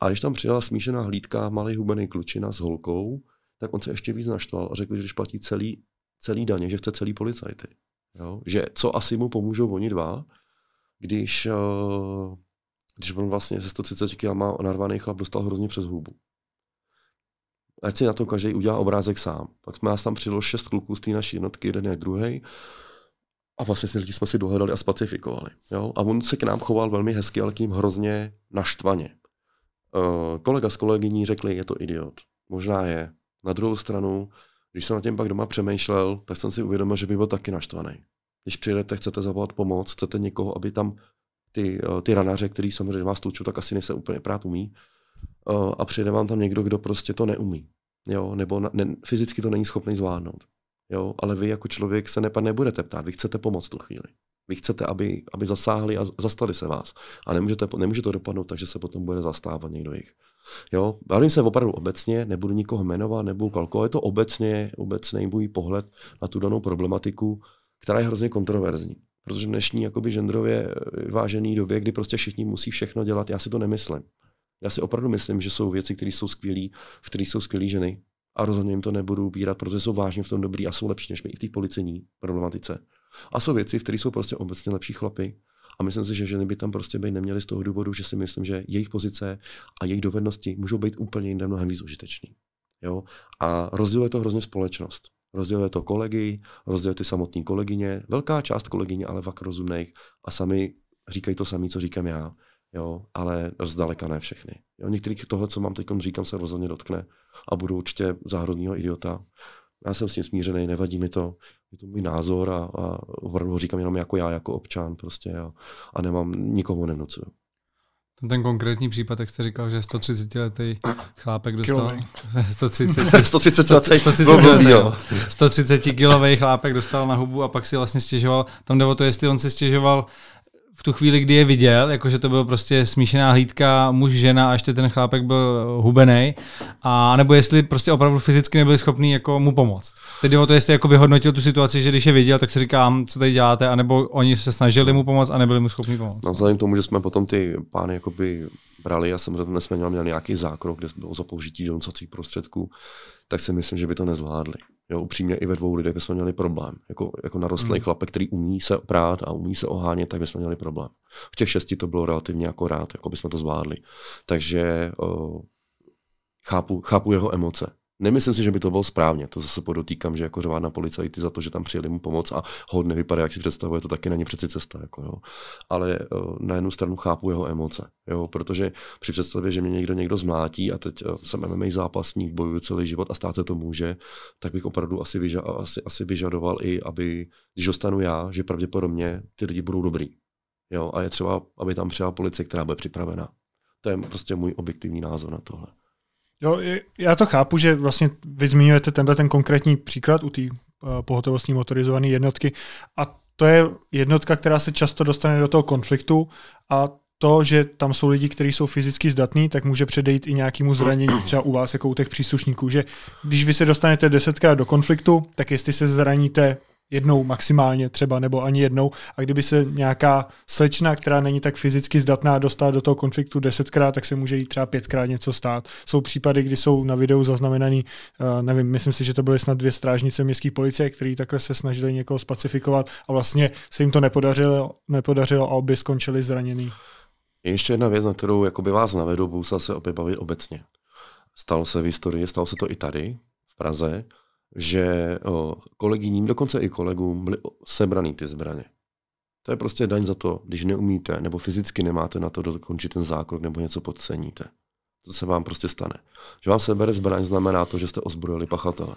A když tam přijela smíšená hlídka, malý hubený klučina s holkou, tak on se ještě víc naštval a řekl, že když platí celý, celý daně, že chce celý policajty. Jo? Že co asi mu pomůžou oni dva, když, eh, když on vlastně se 130 kg má narvaný chlap dostal hrozně přes hubu ať si na to každý udělá obrázek sám. Pak nás tam přidalo šest kluků z té naší jednotky, jeden jak druhý. A vlastně si lidi jsme si dohledali a spacifikovali. Jo? A on se k nám choval velmi hezky, ale k ním hrozně naštvaně. E, kolega s kolegyní řekli, je to idiot. Možná je. Na druhou stranu, když jsem na tím pak doma přemýšlel, tak jsem si uvědomil, že by byl taky naštvaný. Když přijedete, chcete zavolat pomoc, chcete někoho, aby tam ty, eh, ty ranaře, který samozřejmě vás tlučou, tak asi nejse úplně prát umí, Eh, a přijde vám tam někdo, kdo prostě to neumí, jo, nebo na, ne, fyzicky to není schopný zvládnout, jo, ale vy jako člověk se nepa nebudete ptát, vy chcete pomoct tu chvíli. Vy chcete, aby, aby zasáhli a zastali se vás. A nemůžete, nemůže to dopadnout takže se potom bude zastávat někdo jich. Jo, bavím se opravdu obecně, nebudu nikoho jmenovat, nebudu kalko, je to obecně, obecný můj pohled na tu danou problematiku, která je hrozně kontroverzní. Protože v dnešní jakoby žendrově eh, vážený době, kdy prostě všichni musí všechno dělat, já si to nemyslím. Já si opravdu myslím, že jsou věci, které jsou skvělé, v kterých jsou skvělé ženy. A rozhodně jim to nebudu ubírat, protože jsou vážně v tom dobrý a jsou lepší než my i v té policejní problematice. A jsou věci, v kterých jsou prostě obecně lepší chlapy. A myslím si, že ženy by tam prostě by neměly z toho důvodu, že si myslím, že jejich pozice a jejich dovednosti můžou být úplně jinde mnohem víc užitečný. Jo? A rozděluje to hrozně společnost. Rozděluje to kolegy, rozděluje ty samotní kolegyně, velká část kolegyně, ale vak rozumných a sami říkají to samé, co říkám já jo, ale zdaleka ne všechny. Jo, některých tohle, co mám teď říkám, se rozhodně dotkne a budu určitě záhrodního idiota. Já jsem s tím smířený, nevadí mi to, je to můj názor a, a opravdu ho říkám jenom jako já, jako občan prostě a, a nemám, nikomu nevnucuju. Tam ten konkrétní případ, jak jste říkal, že 130-letý chlápek dostal... 130 130 130 130, 130 kilový chlápek dostal na hubu a pak si vlastně stěžoval. Tam jde o to, jestli on si stěžoval v tu chvíli, kdy je viděl, jakože to bylo prostě smíšená hlídka muž, žena a ještě ten chlápek byl hubený, a nebo jestli prostě opravdu fyzicky nebyli schopni jako mu pomoct. Teď o to, jestli jako vyhodnotil tu situaci, že když je viděl, tak si říkám, hm, co tady děláte, anebo oni se snažili mu pomoct a nebyli mu schopni pomoct. No, vzhledem k tomu, že jsme potom ty pány jakoby brali a samozřejmě jsme měli nějaký zákrok, kde bylo za použití donucacích prostředků, tak si myslím, že by to nezvládli. Jo, upřímně i ve dvou lidech bychom měli problém. Jako, jako narostlý hmm. chlapek, který umí se prát a umí se ohánět, tak bychom měli problém. V těch šesti to bylo relativně akorát, jako bychom to zvládli. Takže o, eh, chápu, chápu jeho emoce. Nemyslím si, že by to bylo správně. To zase podotýkám, že jako řvát na policajty za to, že tam přijeli mu pomoc a hodně vypadá, jak si představuje, to taky není přeci cesta. Jako jo. Ale eh, na jednu stranu chápu jeho emoce, jo, protože při představě, že mě někdo někdo zmlátí a teď eh, jsem MMA zápasník, bojuju celý život a stát se to může, tak bych opravdu asi, vyža, asi, asi vyžadoval i, aby, když dostanu já, že pravděpodobně ty lidi budou dobrý. Jo, a je třeba, aby tam přijela policie, která bude připravená. To je prostě můj objektivní názor na tohle. Jo, já to chápu, že vlastně vy zmiňujete tenhle ten konkrétní příklad u té eh, pohotovostní motorizované jednotky a to je jednotka, která se často dostane do toho konfliktu a to, že tam jsou lidi, kteří jsou fyzicky zdatní, tak může předejít i nějakému zranění, třeba u vás, jako u těch příslušníků, že když vy se dostanete desetkrát do konfliktu, tak jestli se zraníte jednou maximálně třeba, nebo ani jednou. A kdyby se nějaká slečna, která není tak fyzicky zdatná, dostala do toho konfliktu desetkrát, tak se může jí třeba pětkrát něco stát. Jsou případy, kdy jsou na videu zaznamenaný, eh, nevím, myslím si, že to byly snad dvě strážnice městské policie, které takhle se snažili někoho spacifikovat a vlastně se jim to nepodařilo, nepodařilo a obě skončili zraněný. Ještě jedna věc, na kterou jakoby vás navedu, budu se opět bavit obecně. Stalo se v historii, stalo se to i tady, v Praze že kolegyním, dokonce i kolegům, byly sebraný ty zbraně. To je prostě daň za to, když neumíte nebo fyzicky nemáte na to dokončit ten zákrok nebo něco podceníte. To se vám prostě stane. Že vám sebere zbraň znamená to, že jste ozbrojili pachatele.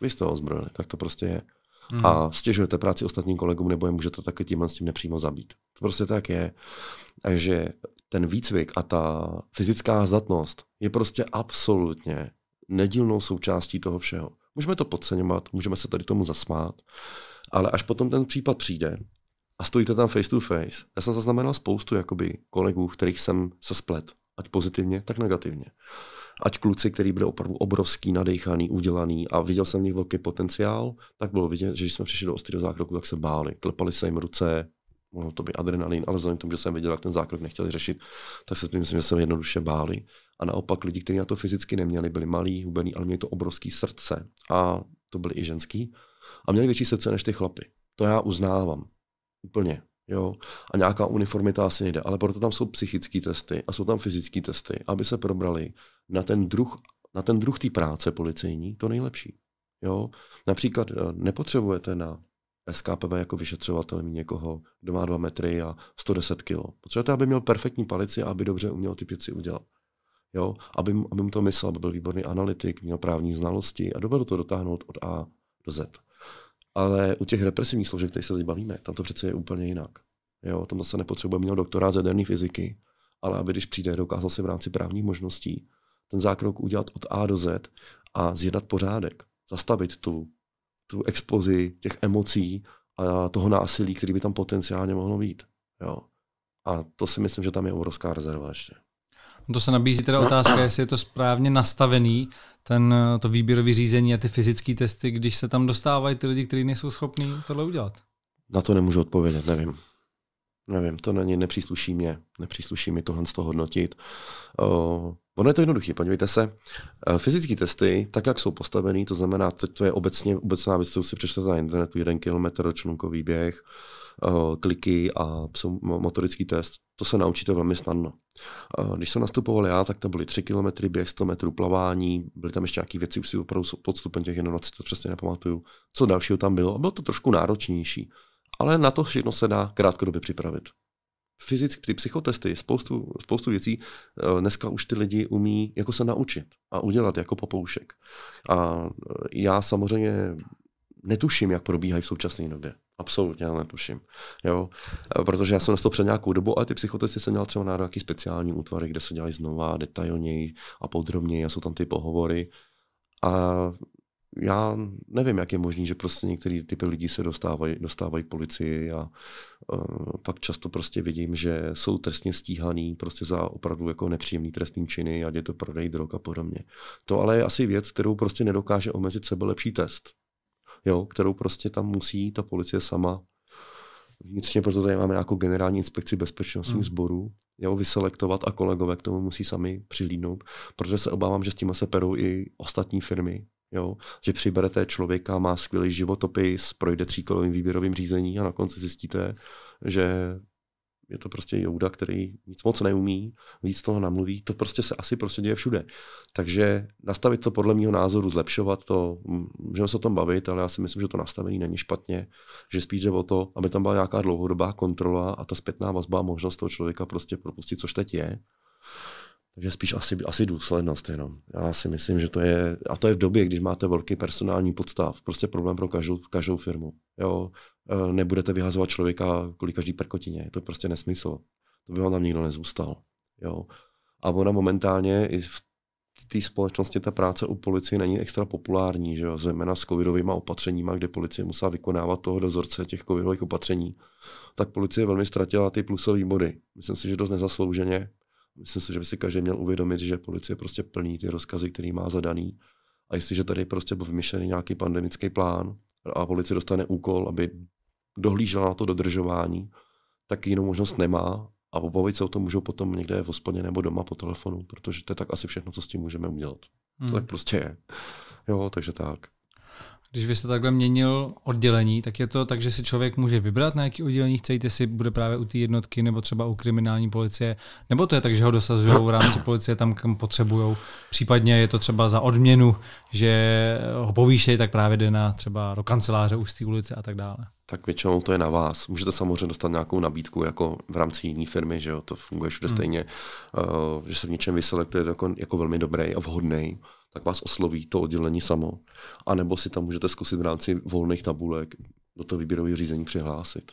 Vy jste ho ozbrojili, tak to prostě je. Hmm. A stěžujete práci ostatním kolegům nebo je můžete taky tímhle s tím nepřímo zabít. To prostě tak je. Takže ten výcvik a ta fyzická zdatnost je prostě absolutně nedílnou součástí toho všeho. Můžeme to podceňovat, můžeme se tady tomu zasmát, ale až potom ten případ přijde a stojíte tam face to face, já jsem zaznamenal spoustu jakoby, kolegů, kterých jsem se splet, ať pozitivně, tak negativně. Ať kluci, který byli opravdu obrovský, nadechaný, udělaný a viděl jsem v nich velký potenciál, tak bylo vidět, že když jsme přišli do ostrého zákroku, tak se báli. klepali se jim ruce, mohlo to být adrenalin, ale vzhledem k tomu, že jsem věděl, jak ten zákrok nechtěli řešit, tak se myslím, že jsem jednoduše báli. A naopak lidi, kteří na to fyzicky neměli, byli malí, hubení, ale měli to obrovské srdce. A to byli i ženský. A měli větší srdce než ty chlapy. To já uznávám. Úplně. Jo? A nějaká uniformita asi nejde. Ale proto tam jsou psychické testy a jsou tam fyzické testy, aby se probrali na ten druh, na ten druh té práce policejní to nejlepší. Jo? Například eh, nepotřebujete na SKPB jako vyšetřovatel mít někoho, kdo má 2 metry a 110 kg. Potřebujete, aby měl perfektní palici a aby dobře uměl ty věci udělat. Jo? Aby, aby mu to myslel, aby byl výborný analytik, měl právní znalosti a dovedl to dotáhnout od A do Z. Ale u těch represivních složek, které se teď bavíme, tam to přece je úplně jinak. Jo? Tam zase nepotřebuje měl doktorát z jaderné fyziky, ale aby když přijde, dokázal si v rámci právních možností ten zákrok udělat od A do Z a zjednat pořádek, zastavit tu tu expozi těch emocí a toho násilí, který by tam potenciálně mohlo být. Jo. A to si myslím, že tam je obrovská rezerva ještě. No to se nabízí teda otázka, jestli je to správně nastavený, ten, to výběrový řízení a ty fyzické testy, když se tam dostávají ty lidi, kteří nejsou schopní tohle udělat. Na to nemůžu odpovědět, nevím. Nevím, to není, nepřísluší mě, nepřísluší mi tohle z toho hodnotit. Ono je to jednoduché, podívejte se. Eh, Fyzické testy, tak jak jsou postavený, to znamená, to, to je obecně, obecná věc, kterou si přečte na internetu, jeden kilometr, člunkový běh, eh, kliky a motorický test, to se naučíte velmi snadno. Eh, když jsem nastupoval já, tak to byly 3 km běh, 100 metrů plavání, byly tam ještě nějaké věci, už si opravdu podstupem těch 21, to přesně nepamatuju, co dalšího tam bylo. Bylo to trošku náročnější, ale na to všechno se dá krátkodobě připravit fyzicky, ty psychotesty, spoustu, spoustu věcí eh, dneska už ty lidi umí jako se naučit a udělat jako popoušek. A eh, já samozřejmě netuším, jak probíhají v současné době. Absolutně já netuším. Jo? Eh, protože já jsem nesl před nějakou dobu, ale ty psychotesty jsem dělal třeba na nějaký speciální útvary, kde se dělají znova detailněji a podrobněji a jsou tam ty pohovory. A já nevím, jak je možné, že prostě některý typy lidí se dostávají, dostávají k policii a uh, pak často prostě vidím, že jsou trestně stíhaný prostě za opravdu jako nepříjemný trestný činy, ať je to prodej drog a podobně. To ale je asi věc, kterou prostě nedokáže omezit sebe lepší test. Jo, kterou prostě tam musí ta policie sama vnitřně, proto tady máme jako generální inspekci bezpečnostních hmm. sborů, jo, vyselektovat a kolegové k tomu musí sami přihlídnout, protože se obávám, že s tím se perou i ostatní firmy, Jo? Že přiberete člověka, má skvělý životopis, projde tříkolovým výběrovým řízení a na konci zjistíte, že je to prostě jouda, který nic moc neumí, víc toho namluví, to prostě se asi prostě děje všude. Takže nastavit to podle mého názoru, zlepšovat to, můžeme se o tom bavit, ale já si myslím, že to nastavení není špatně, že spíš jde o to, aby tam byla nějaká dlouhodobá kontrola a ta zpětná vazba a možnost toho člověka prostě propustit, což teď je. Takže spíš asi, asi důslednost jenom. Já si myslím, že to je, a to je v době, když máte velký personální podstav, prostě problém pro každou, každou firmu. Jo, e, nebudete vyhazovat člověka kvůli každý prkotině, je to prostě nesmysl. To by vám tam nikdo nezůstal. Jo. A ona momentálně i v té společnosti ta práce u policie není extra populární, že jo? zejména s covidovými opatřeními, kde policie musela vykonávat toho dozorce těch covidových opatření, tak policie velmi ztratila ty plusové body. Myslím si, že dost nezaslouženě, Myslím si, že by si každý měl uvědomit, že policie prostě plní ty rozkazy, který má zadaný. A jestliže tady prostě byl vymyšlený nějaký pandemický plán a policie dostane úkol, aby dohlížela na to dodržování, tak jinou možnost nemá a obavit se o tom můžou potom někde v hospodě nebo doma po telefonu, protože to je tak asi všechno, co s tím můžeme udělat. Hmm. To tak prostě je. Jo, takže tak když byste takhle měnil oddělení, tak je to tak, že si člověk může vybrat, na jaký oddělení chce jít, jestli bude právě u té jednotky nebo třeba u kriminální policie, nebo to je tak, že ho dosazují v rámci policie tam, kam potřebují. Případně je to třeba za odměnu, že ho povýšejí, tak právě jde na třeba do kanceláře u z té ulice a tak dále. Tak většinou to je na vás. Můžete samozřejmě dostat nějakou nabídku jako v rámci jiné firmy, že jo, to funguje všude hmm. stejně, uh, že se v něčem vyselektuje jako, jako velmi dobrý a vhodný tak vás osloví to oddělení samo. A nebo si tam můžete zkusit v rámci volných tabulek do toho výběrového řízení přihlásit.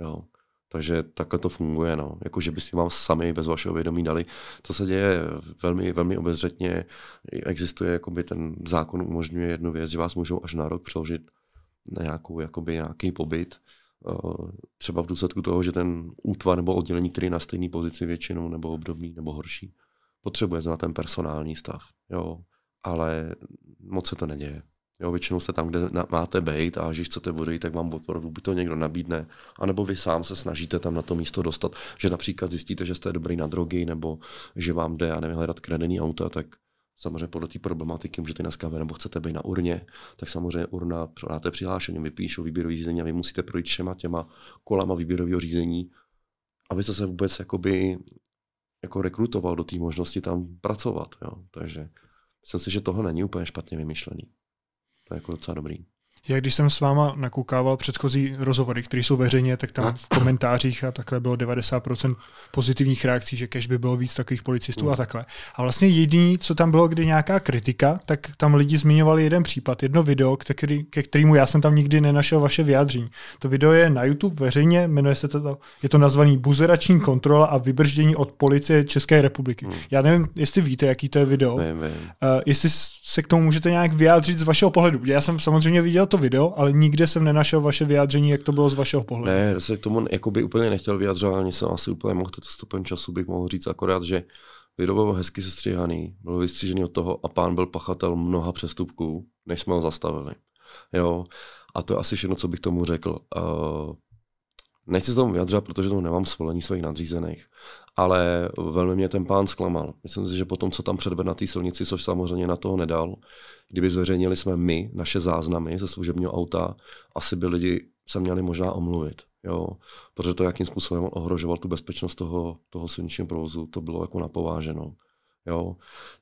Jo. Takže takhle to funguje. No. Jako, že byste vám sami bez vašeho vědomí dali. To se děje velmi, velmi obezřetně. Existuje, jakoby ten zákon umožňuje jednu věc, že vás můžou až na rok přeložit na nějakou, jakoby nějaký pobyt. Třeba v důsledku toho, že ten útvar nebo oddělení, který je na stejné pozici většinou nebo obdobný nebo horší, potřebuje znát ten personální stav. Jo ale moc se to neděje. Jo, většinou jste tam, kde máte být a že chcete odejít, tak vám opravdu by to někdo nabídne, anebo vy sám se snažíte tam na to místo dostat, že například zjistíte, že jste dobrý na drogy, nebo že vám jde a nevyhledat kradený auta, tak samozřejmě podle té problematiky můžete na skávě nebo chcete být na urně, tak samozřejmě urna, dáte přihlášení, vypíšou výběrový řízení a vy musíte projít všema těma kolama výběrového řízení, abyste se vůbec jakoby jako rekrutoval do té možnosti tam pracovat. Jo. Takže Myslím si, že toho není úplně špatně vymyšlený. To je jako docela dobrý. Já když jsem s váma nakoukával předchozí rozhovory, které jsou veřejně, tak tam v komentářích a takhle bylo 90% pozitivních reakcí, že kež by bylo víc takových policistů a takhle. A vlastně jediný, co tam bylo, kdy nějaká kritika, tak tam lidi zmiňovali jeden případ, jedno video, který, ke kterému já jsem tam nikdy nenašel vaše vyjádření. To video je na YouTube veřejně, jmenuje se to, je to nazvaný Buzerační kontrola a vybrždění od policie České republiky. Hmm. Já nevím, jestli víte, jaký to je video, Uh, jestli se k tomu můžete nějak vyjádřit z vašeho pohledu. Já jsem samozřejmě viděl to video, ale nikde jsem nenašel vaše vyjádření, jak to bylo z vašeho pohledu. Ne, já se k tomu by úplně nechtěl vyjadřovat, ani jsem asi úplně mohl to stopem času, bych mohl říct akorát, že video bylo hezky sestříhaný, byl vystřížený od toho a pán byl pachatel mnoha přestupků, než jsme ho zastavili. Jo, a to je asi všechno, co bych tomu řekl. Uh, Nechci se tomu vyjadřovat, protože tomu nemám svolení svých nadřízených, ale velmi mě ten pán zklamal. Myslím si, že po tom, co tam předved na té silnici, což samozřejmě na toho nedal, kdyby zveřejnili jsme my naše záznamy ze služebního auta, asi by lidi se měli možná omluvit. Jo? Protože to, jakým způsobem on ohrožoval tu bezpečnost toho, toho silničního provozu, to bylo jako napováženo. Jo?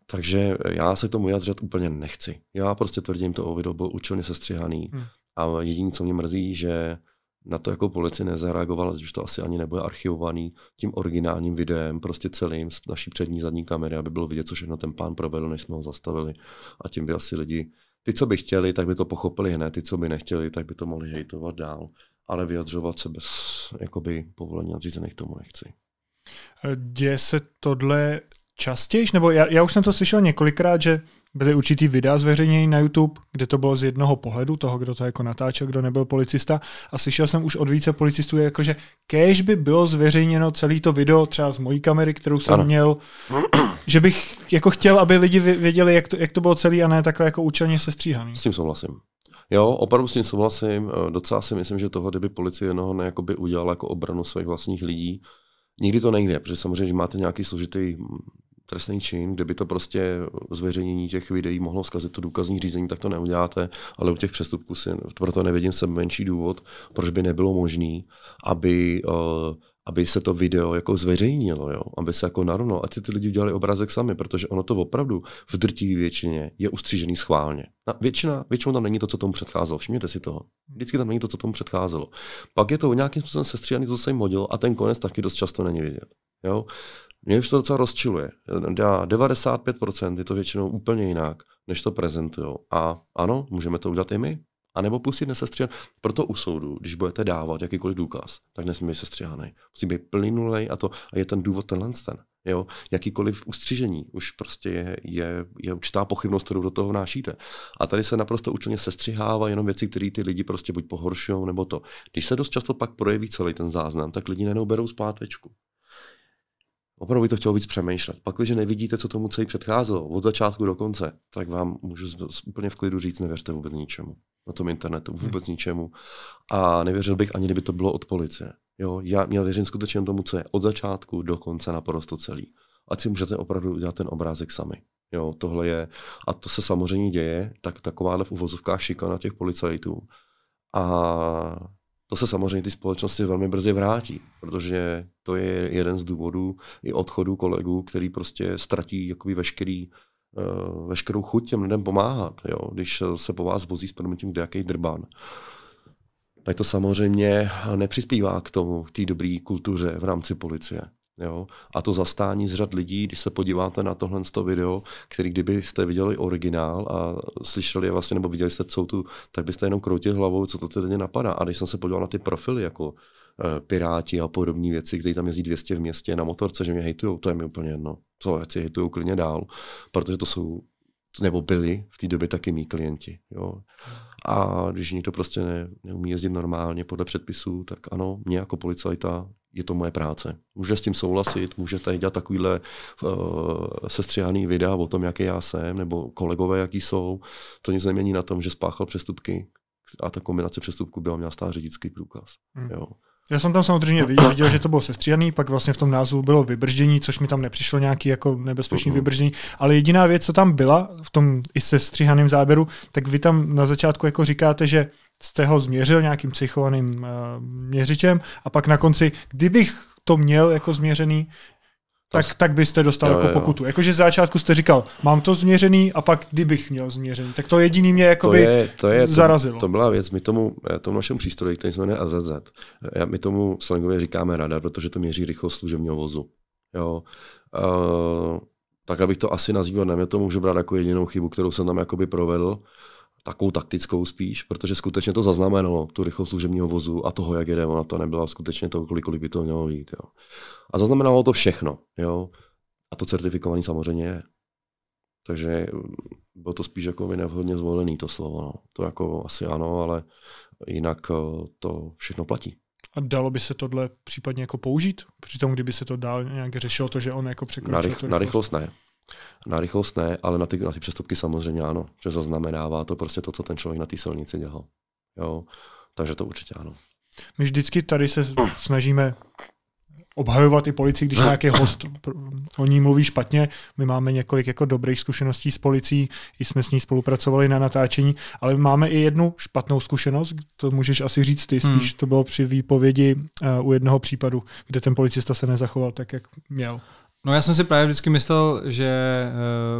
Takže já se tomu jadřet úplně nechci. Já prostě tvrdím, to video bylo účelně sestřihaný. Hmm. A jediné, co mě mrzí, že na to jako policie nezareagovala, že to asi ani nebude archivovaný tím originálním videem, prostě celým z naší přední zadní kamery, aby bylo vidět, co všechno ten pán provedl, než jsme ho zastavili. A tím by asi lidi, ty, co by chtěli, tak by to pochopili hned, ty, co by nechtěli, tak by to mohli hejtovat dál, ale vyjadřovat se bez jakoby, povolení nadřízených tomu nechci. Děje se tohle častěji? Nebo já, já už jsem to slyšel několikrát, že byly určitý videa zveřejněny na YouTube, kde to bylo z jednoho pohledu toho, kdo to jako natáčel, kdo nebyl policista a slyšel jsem už od více policistů, jakože kež by bylo zveřejněno celý to video třeba z mojí kamery, kterou jsem ano. měl, že bych jako chtěl, aby lidi věděli, jak to, jak to bylo celý a ne takhle jako účelně sestříhaný. S tím souhlasím. Jo, opravdu s tím souhlasím. Eh, docela si myslím, že toho, kdyby policie jednoho nejakoby udělala jako obranu svých vlastních lidí, nikdy to nejde, protože samozřejmě, že máte nějaký složitý mm, trestný čin, kdyby to prostě zveřejnění těch videí mohlo zkazit to důkazní řízení, tak to neuděláte, ale u těch přestupků si proto nevidím se menší důvod, proč by nebylo možné, aby eh, aby se to video jako zveřejnilo, jo? aby se jako narovnalo, ať si ty lidi udělali obrázek sami, protože ono to opravdu v drtivé většině je ustřížený schválně. Na většina, většinou tam není to, co tomu předcházelo, všimněte si toho. Vždycky tam není to, co tomu předcházelo. Pak je to nějakým způsobem sestříhaný, co jim modil a ten konec taky dost často není vidět. Jo? Mě už to docela rozčiluje. 95% je to většinou úplně jinak, než to prezentují. A ano, můžeme to udělat i my. A nebo pustit nesestříhaný. Proto u soudu, když budete dávat jakýkoliv důkaz, tak nesmí být sestříhaný. Musí být plynulej a, to, a je ten důvod tenhle ten. Jo? Jakýkoliv ustřižení už prostě je, je, je určitá pochybnost, kterou do toho vnášíte. A tady se naprosto účelně sestřihává jenom věci, které ty lidi prostě buď pohoršují, nebo to. Když se dost často pak projeví celý ten záznam, tak lidi najednou berou zpátečku. Opravdu by to chtělo víc přemýšlet. Pak, když nevidíte, co tomu celý předcházelo, od začátku do konce, tak vám můžu úplně v klidu říct, nevěřte vůbec ničemu. Na tom internetu hm. vůbec hmm. ničemu. A nevěřil bych ani, kdyby to bylo od policie. Jo, já měl věřím skutečně tomu, co je od začátku do konce naprosto celý. Ať si můžete opravdu udělat ten obrázek sami. Jo, tohle je, a to se samozřejmě děje, tak takováhle v uvozovkách šikana těch policajtů. A to se samozřejmě ty společnosti velmi brzy vrátí, protože to je jeden z důvodů i odchodu kolegů, který prostě ztratí jakoby veškerý, eh, veškerou chuť těm lidem pomáhat, jo? když se po vás vozí s promětím kdejaký drban. Tak to samozřejmě nepřispívá k tomu, k té dobré kultuře v rámci policie. Jo? A to zastání z řad lidí, když se podíváte na tohle z video, který kdybyste viděli originál a slyšeli vlastně, nebo viděli jste tu, tak byste jenom kroutili hlavou, co to tedy napadá. A když jsem se podíval na ty profily, jako e, Piráti a podobné věci, kteří tam jezdí 200 v městě na motorce, že mě hejtují, to je mi úplně jedno. Co, ať si hejtujou klidně dál, protože to jsou, nebo byli v té době taky mý klienti. Jo? A když někdo prostě ne, neumí jezdit normálně podle předpisů, tak ano, mě jako policajta je to moje práce. Může s tím souhlasit, můžete dělat takovýhle uh, sestřihaný videa o tom, jaký já jsem, nebo kolegové, jaký jsou. To nic nemění na tom, že spáchal přestupky a ta kombinace přestupků byla měla stát řidičský průkaz. Hmm. Jo. Já jsem tam samozřejmě viděl, viděl, že to bylo sestříhaný, pak vlastně v tom názvu bylo vybrždění, což mi tam nepřišlo nějaký jako nebezpečný vybrždění, ale jediná věc, co tam byla v tom i sestříhaném záběru, tak vy tam na začátku jako říkáte, že jste ho změřil nějakým psychovaným uh, měřičem a pak na konci, kdybych to měl jako změřený, tak, tak byste dostal jo, jako pokutu. Jakože z začátku jste říkal, mám to změřený a pak kdybych měl změřený. Tak to jediný mě to je, to je, zarazilo. To, to byla věc, my tomu, tomu našemu přístroji, který jsme jmenuje AZZ, já, my tomu slangově říkáme rada, protože to měří rychlost služebního vozu. Jo. Uh, tak abych to asi nazýval, nevím, to můžu brát jako jedinou chybu, kterou jsem tam jakoby provedl, takovou taktickou spíš, protože skutečně to zaznamenalo tu rychlost služebního vozu a toho, jak jede, ona to nebyla skutečně to, kolik, kolik by to mělo být. Jo. A zaznamenalo to všechno. Jo. A to certifikovaný samozřejmě je. Takže mm, bylo to spíš jako nevhodně zvolený to slovo. No. To jako asi ano, ale jinak eh, to všechno platí. A dalo by se tohle případně jako použít? Přitom, kdyby se to dál nějak řešilo, to, že on jako překročil na, rych, rychlost? na rychlost ne. Na rychlost ne, ale na ty, na ty přestupky samozřejmě ano, že zaznamenává to prostě to, co ten člověk na té silnici dělal. Jo? Takže to určitě ano. My vždycky tady se snažíme obhajovat i policii, když nějaký host o ní mluví špatně. My máme několik jako dobrých zkušeností s policií, i jsme s ní spolupracovali na natáčení, ale máme i jednu špatnou zkušenost, to můžeš asi říct ty, hmm. spíš hmm. to bylo při výpovědi uh, u jednoho případu, kde ten policista se nezachoval tak, jak měl. No já jsem si právě vždycky myslel, že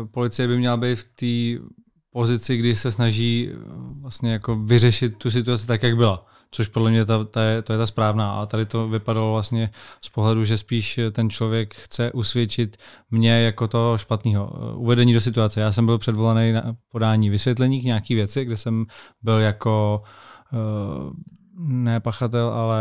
uh, policie by měla být v té pozici, kdy se snaží eh, vlastně jako vyřešit tu situaci tak, jak byla. Což podle mě ta, ta je, to je ta správná. A tady to vypadalo vlastně z pohledu, že spíš ten člověk chce usvědčit mě jako to špatného. Eh, uvedení do situace. Já jsem byl předvolený na podání vysvětlení k nějaký věci, kde jsem byl jako uh, ne pachatel, ale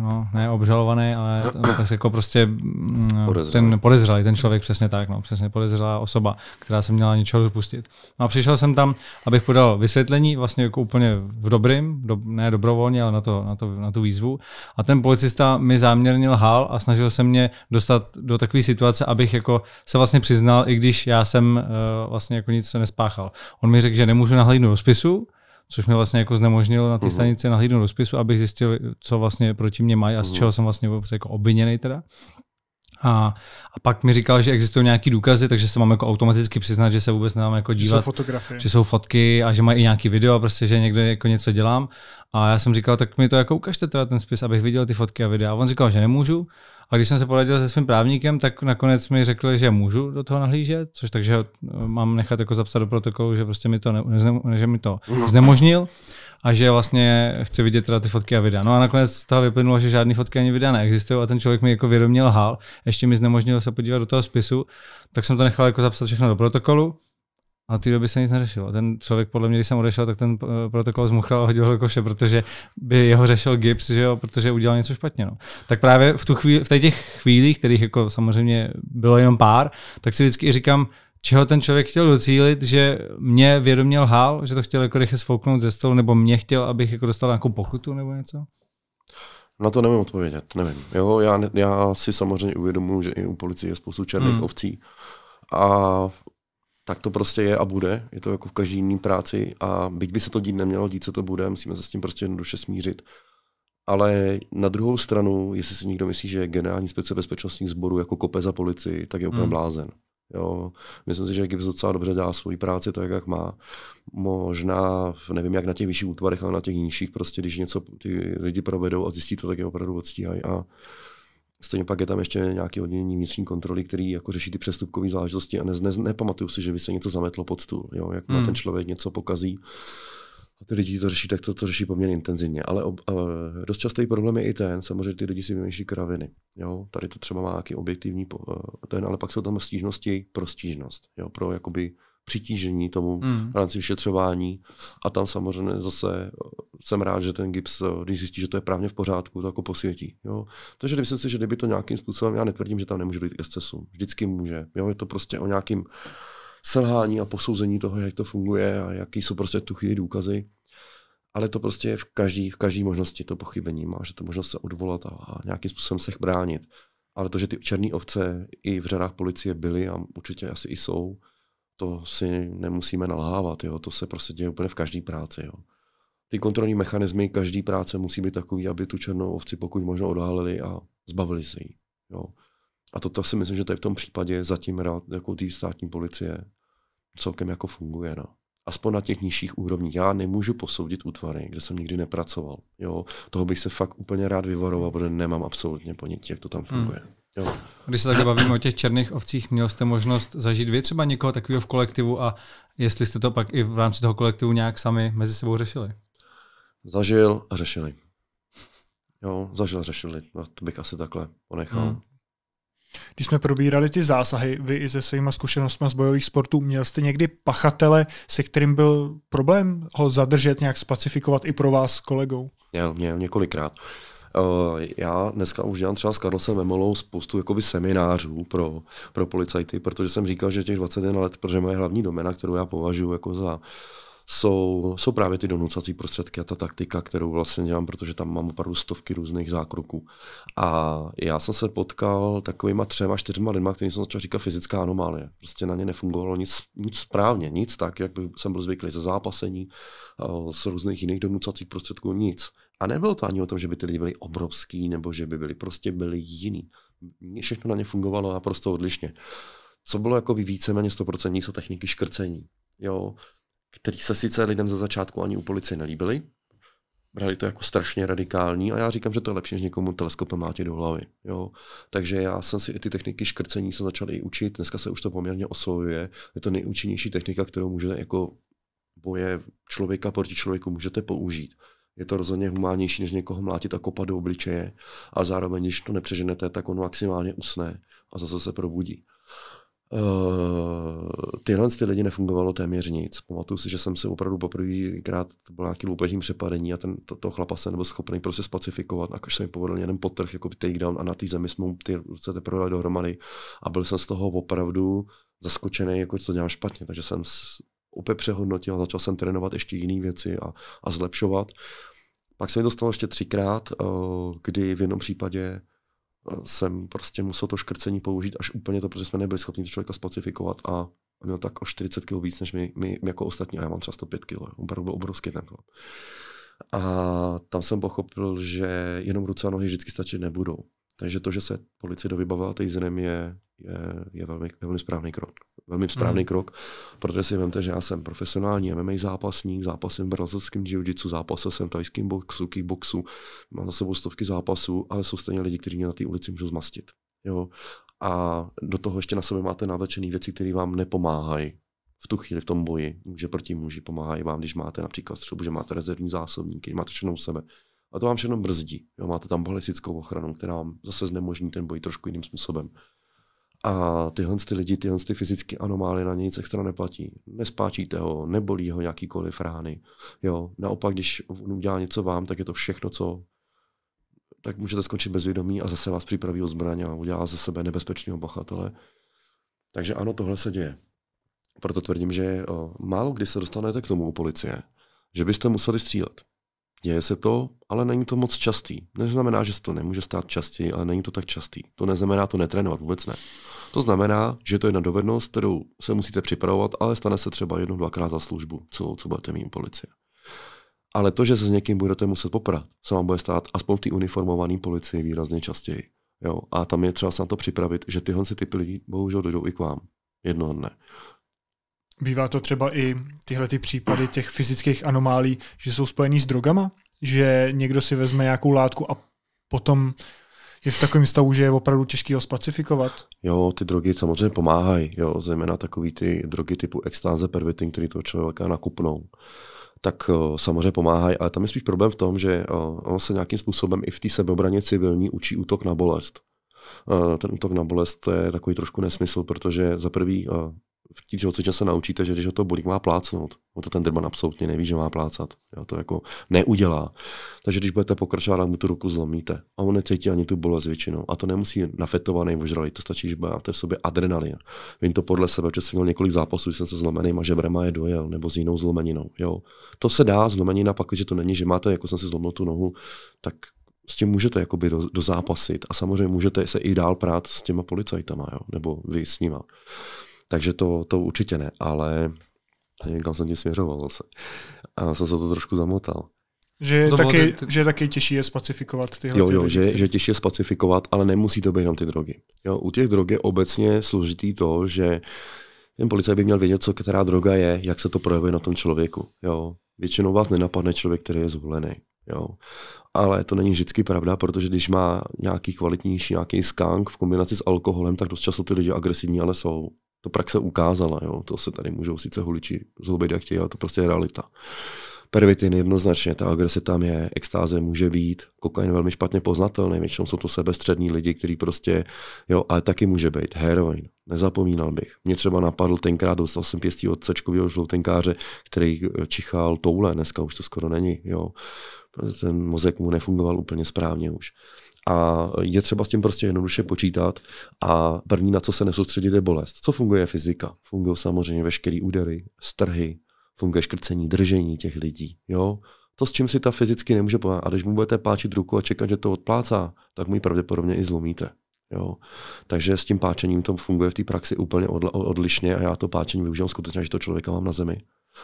no, ne obžalovaný, ale tak jako prostě mm, podezřelý. ten podezřelý, ten člověk přesně tak, no, přesně podezřelá osoba, která se měla něčeho dopustit. No a přišel jsem tam, abych podal vysvětlení, vlastně jako úplně v dobrým, do, ne dobrovolně, ale na, to, na, to, na tu výzvu. A ten policista mi záměrně lhal a snažil se mě dostat do takové situace, abych jako se vlastně přiznal, i když já jsem uh, vlastně jako nic nespáchal. On mi řekl, že nemůžu nahlídnout do spisu, což mi vlastně jako znemožnilo na té mhm. stanici nahlídnout do spisu, abych zjistil, co vlastně proti mě mají a z mhm. čeho jsem vlastně jako obviněný teda. A, a pak mi říkal, že existují nějaký důkazy, takže se mám jako automaticky přiznat, že se vůbec nemám jako dívat. Že jsou fotografie. Že jsou fotky a že mají i nějaký video, prostě, že někde jako něco dělám. A já jsem říkal, tak mi to jako ukažte teda ten spis, abych viděl ty fotky a videa. A on říkal, že nemůžu. A když jsem se poradil se svým právníkem, tak nakonec mi řekli, že můžu do toho nahlížet, což takže eh, mám nechat jako zapsat do protokolu, že prostě mi to, ne, že mi to no. znemožnil a že vlastně chci vidět teda ty fotky a videa. No a nakonec z toho vyplynulo, že žádný fotky ani videa neexistují a ten člověk mi jako vědomě lhal, ještě mi znemožnil se podívat do toho spisu, tak jsem to nechal jako zapsat všechno do protokolu a té doby se nic neřešilo. Ten člověk, podle mě, když jsem odešel, tak ten eh, protokol zmuchal a hodil do koše, protože by jeho řešil Gibbs, že jo, protože udělal něco špatně. No. Tak právě v, tu chvíli, v těch chvílích, kterých jako samozřejmě bylo jenom pár, tak si vždycky říkám, čeho ten člověk chtěl docílit, že mě vědomě lhal, že to chtěl jako rychle sfouknout ze stolu, nebo mě chtěl, abych jako dostal nějakou pokutu nebo něco? Na to nevím odpovědět, nevím. Jo, já, já si samozřejmě uvědomuji, že i u policie je spoustu černých mm. ovcí a tak to prostě je a bude. Je to jako v každý jiný práci a byť by se to dít nemělo, dít se to bude, musíme se s tím prostě jednoduše smířit. Ale na druhou stranu, jestli si někdo myslí, že generální spece bezpečnostních sborů jako kope za policii, tak je úplně hmm. blázen. Jo, myslím si, že Gibbs docela dobře dá svoji práci tak, jak má. Možná, nevím jak na těch vyšších útvarech, ale na těch nižších, prostě když něco ty lidi provedou a zjistí to, tak je opravdu odstíhají. A Stejně pak je tam ještě nějaké oddělení vnitřní kontroly, který jako řeší ty přestupkové záležitosti a ne, ne, nepamatuju si, že by se něco zametlo pod stůl, jo, jak hmm. má ten hmm. člověk něco pokazí. A ty lidi to řeší, tak to, to řeší poměrně intenzivně. Ale ob, uh, dost častý problém je i ten, samozřejmě ty lidi si vymýšlí kraviny. Jo? Tady to třeba má nějaký objektivní uh, ten, ale pak jsou tam stížnosti pro stížnost, jo? pro jakoby přitížení tomu mm. v rámci vyšetřování. A tam samozřejmě zase eh, jsem rád, že ten GIPS, eh, když zjistí, že to je právně v pořádku, to jako posvětí. Jo. Takže myslím si, že kdyby to nějakým způsobem, já netvrdím, že tam nemůže dojít k excesu. Vždycky může. Jo. Je to prostě o nějakým selhání a posouzení toho, jak to funguje a jaký jsou prostě tu chvíli důkazy. Ale to prostě je v každý, v každý možnosti to pochybení. má, že to možnost se odvolat a, a nějakým způsobem se bránit. Ale to, že ty černé ovce i v řadách policie byly a určitě asi i jsou, to si nemusíme nalhávat, jo. to se prostě děje úplně v každé práci. Jo. Ty kontrolní mechanismy každý práce musí být takový, aby tu černou ovci pokud možno odhalili a zbavili se jí. Jo. A to, to si myslím, že je v tom případě zatím rád, jako té státní policie celkem jako funguje. No. Aspoň na těch nižších úrovních. Já nemůžu posoudit útvary, kde jsem nikdy nepracoval. Jo. Toho bych se fakt úplně rád vyvaroval, protože nemám absolutně ponětí, jak to tam hmm. funguje. Hmm. Jo. Když se takhle bavíme o těch černých ovcích, měl jste možnost zažít vy třeba někoho takového v kolektivu a jestli jste to pak i v rámci toho kolektivu nějak sami mezi sebou řešili? Zažil a řešili. Jo, zažil a řešili. No, to bych asi takhle ponechal. Hmm. Když jsme probírali ty zásahy, vy i se svýma zkušenostmi z bojových sportů, měl jste někdy pachatele, se kterým byl problém ho zadržet, nějak spacifikovat i pro vás s kolegou? Měl, měl několikrát. Eh, já dneska už dělám třeba s Karlosem Memolou spoustu jakoby seminářů pro, pro policajty, protože jsem říkal, že těch 21 let, protože moje hlavní domena, kterou já považuji jako za jsou, jsou právě ty donucací prostředky a ta taktika, kterou vlastně dělám, protože tam mám opravdu stovky různých zákroků. A já jsem se potkal takovýma třema, čtyřma lidma, kterým jsem začal říkat fyzická anomálie. Prostě na ně nefungovalo nic, nic správně, nic tak, jak jsem byl zvyklý ze zápasení, eh, z různých jiných donucacích prostředků, nic. A nebylo to ani o tom, že by ty lidi byli obrovský, nebo že by byli prostě byli jiný. Všechno na ně fungovalo naprosto odlišně. Co bylo jako víceméně 100% jsou techniky škrcení, jo, který se sice lidem ze začátku ani u policie nelíbily, brali to jako strašně radikální a já říkám, že to je lepší, než někomu teleskopem máte do hlavy. Jo. Takže já jsem si i ty techniky škrcení se začal i učit, dneska se už to poměrně osvojuje, je to nejúčinnější technika, kterou můžete jako boje člověka proti člověku můžete použít je to rozhodně humánnější, než někoho mlátit a kopat do obličeje a zároveň, když to nepřeženete, tak on maximálně usne a zase se probudí. Uh, tyhle ty lidi nefungovalo téměř nic. Pamatuju si, že jsem se opravdu poprvýkrát, to bylo nějaký loupežní přepadení a ten, to, toho chlapa se nebyl schopný prostě spacifikovat. A když se mi povedl jeden potrh, jako takedown a na té zemi jsme mu ty ruce teprve dohromady a byl jsem z toho opravdu zaskočený, jako co dělám špatně. Takže jsem opět přehodnotil, začal jsem trénovat ještě jiné věci a, a zlepšovat. Pak se mi dostalo ještě třikrát, eh, kdy v jednom případě eh, jsem prostě musel to škrcení použít až úplně to, protože jsme nebyli schopni to člověka spacifikovat a měl tak o 40 kg víc než my, my, jako ostatní, a já mám třeba 105 kg, opravdu byl obrovský ten A tam jsem pochopil, že jenom ruce a nohy vždycky stačit nebudou. Takže to, že se policie dovybavila tejzenem, je, je, je velmi, velmi správný krok. Velmi správný mm. krok, protože si vemte, že já jsem profesionální MMA zápasník, zápasím v brazilském jiu-jitsu, zápasil jsem tajským boxu, kickboxu, mám za sebou stovky zápasů, ale jsou stejně lidi, kteří mě na té ulici můžou zmastit. Jo? A do toho ještě na sobě máte navlečené věci, které vám nepomáhají v tu chvíli v tom boji, že proti muži pomáhají vám, když máte například střelbu, že máte rezervní zásobníky, máte všechno u sebe. A to vám všechno brzdí. Jo, máte tam balistickou ochranu, která vám zase znemožní ten boj trošku jiným způsobem. A tyhle ty lidi, tyhle ty fyzické anomálie na nic extra neplatí. Nespáčíte ho, nebolí ho jakýkoliv rány. Jo, naopak, když on udělá něco vám, tak je to všechno, co tak můžete skončit bezvědomí a zase vás připraví o zbraně a udělá ze sebe nebezpečného bachatele. Takže ano, tohle se děje. Proto tvrdím, že o, eh, málo kdy se dostanete k tomu u policie, že byste museli střílet. Děje se to, ale není to moc častý. Neznamená, že se to nemůže stát častěji, ale není to tak častý. To neznamená to netrénovat, vůbec ne. To znamená, že to je na dovednost, kterou se musíte připravovat, ale stane se třeba jednou, dvakrát za službu, celou, co budete mít policie. Ale to, že se s někým budete muset poprat, se vám bude stát aspoň v té uniformované policii výrazně častěji. Jo, a tam je třeba se na to připravit, že tyhle si typy lidí bohužel dojdou i k vám. Jednoho dne. Bývá to třeba i tyhle ty případy těch fyzických anomálí, že jsou spojený s drogama, že někdo si vezme nějakou látku a potom je v takovém stavu, že je opravdu těžký ho spacifikovat. Jo, ty drogy samozřejmě pomáhají, jo, zejména takový ty drogy typu extáze, pervitin, který toho člověka nakupnou tak o, eh, samozřejmě pomáhají, ale tam je spíš problém v tom, že o, eh, ono se nějakým způsobem i v té sebeobraně civilní učí útok na bolest. O, eh, ten útok na bolest to je takový trošku nesmysl, protože za prvý v těch životce se naučíte, že když ho to bolík má plácnout, on to ten drban absolutně neví, že má plácat. Jo, to jako neudělá. Takže když budete pokračovat, tak mu tu ruku zlomíte. A on necítí ani tu bolest většinou. A to nemusí nafetovaný vožralý, to stačí, že máte v sobě adrenalin. Vím to podle sebe, protože jsem měl několik zápasů, když jsem se zlomenýma žebrema je dojel, nebo s jinou zlomeninou. Jo. To se dá, zlomenina, pak, že to není, že máte, jako jsem si zlomil tu nohu, tak s tím můžete jakoby do, dozápasit a samozřejmě můžete se i dál prát s těma policajtama, jo? nebo vy s nima. Takže to, to určitě ne, ale někam jsem tím směřoval zase. A jsem se to trošku zamotal. Že je, taky, ty... že je taky těžší je spacifikovat tyhle Jo, jo, ty že, že těžší je spacifikovat, ale nemusí to být jenom ty drogy. Jo, u těch drog je obecně složitý to, že ten policajt by měl vědět, co která droga je, jak se to projevuje na tom člověku. Jo. Většinou vás nenapadne člověk, který je zvolený. Jo. Ale to není vždycky pravda, protože když má nějaký kvalitnější, nějaký skank v kombinaci s alkoholem, tak dost často ty lidi agresivní ale jsou to praxe ukázala. Jo? To se tady můžou sice holiči zlobit, jak chtějí, ale to prostě je realita. Pervitin jednoznačně, ta agrese tam je, extáze může být, kokain velmi špatně poznatelný, většinou jsou to sebestřední lidi, kteří prostě, jo, ale taky může být heroin, nezapomínal bych. Mě třeba napadl tenkrát, dostal jsem pěstí od sečkového žloutenkáře, který eh, čichal toule, dneska už to skoro není, jo. Ten mozek mu nefungoval úplně správně už. A je třeba s tím prostě jednoduše počítat a první, na co se nesoustředit, je bolest. Co funguje fyzika? Fungují samozřejmě veškeré údery, strhy, funguje škrcení, držení těch lidí. Jo? To, s čím si ta fyzicky nemůže pomáhat. A když mu budete páčit ruku a čekat, že to odplácá, tak mu ji pravděpodobně i zlomíte. Jo. Takže s tím páčením to funguje v té praxi úplně odlišně a já to páčení využívám skutečně, že to člověka mám na zemi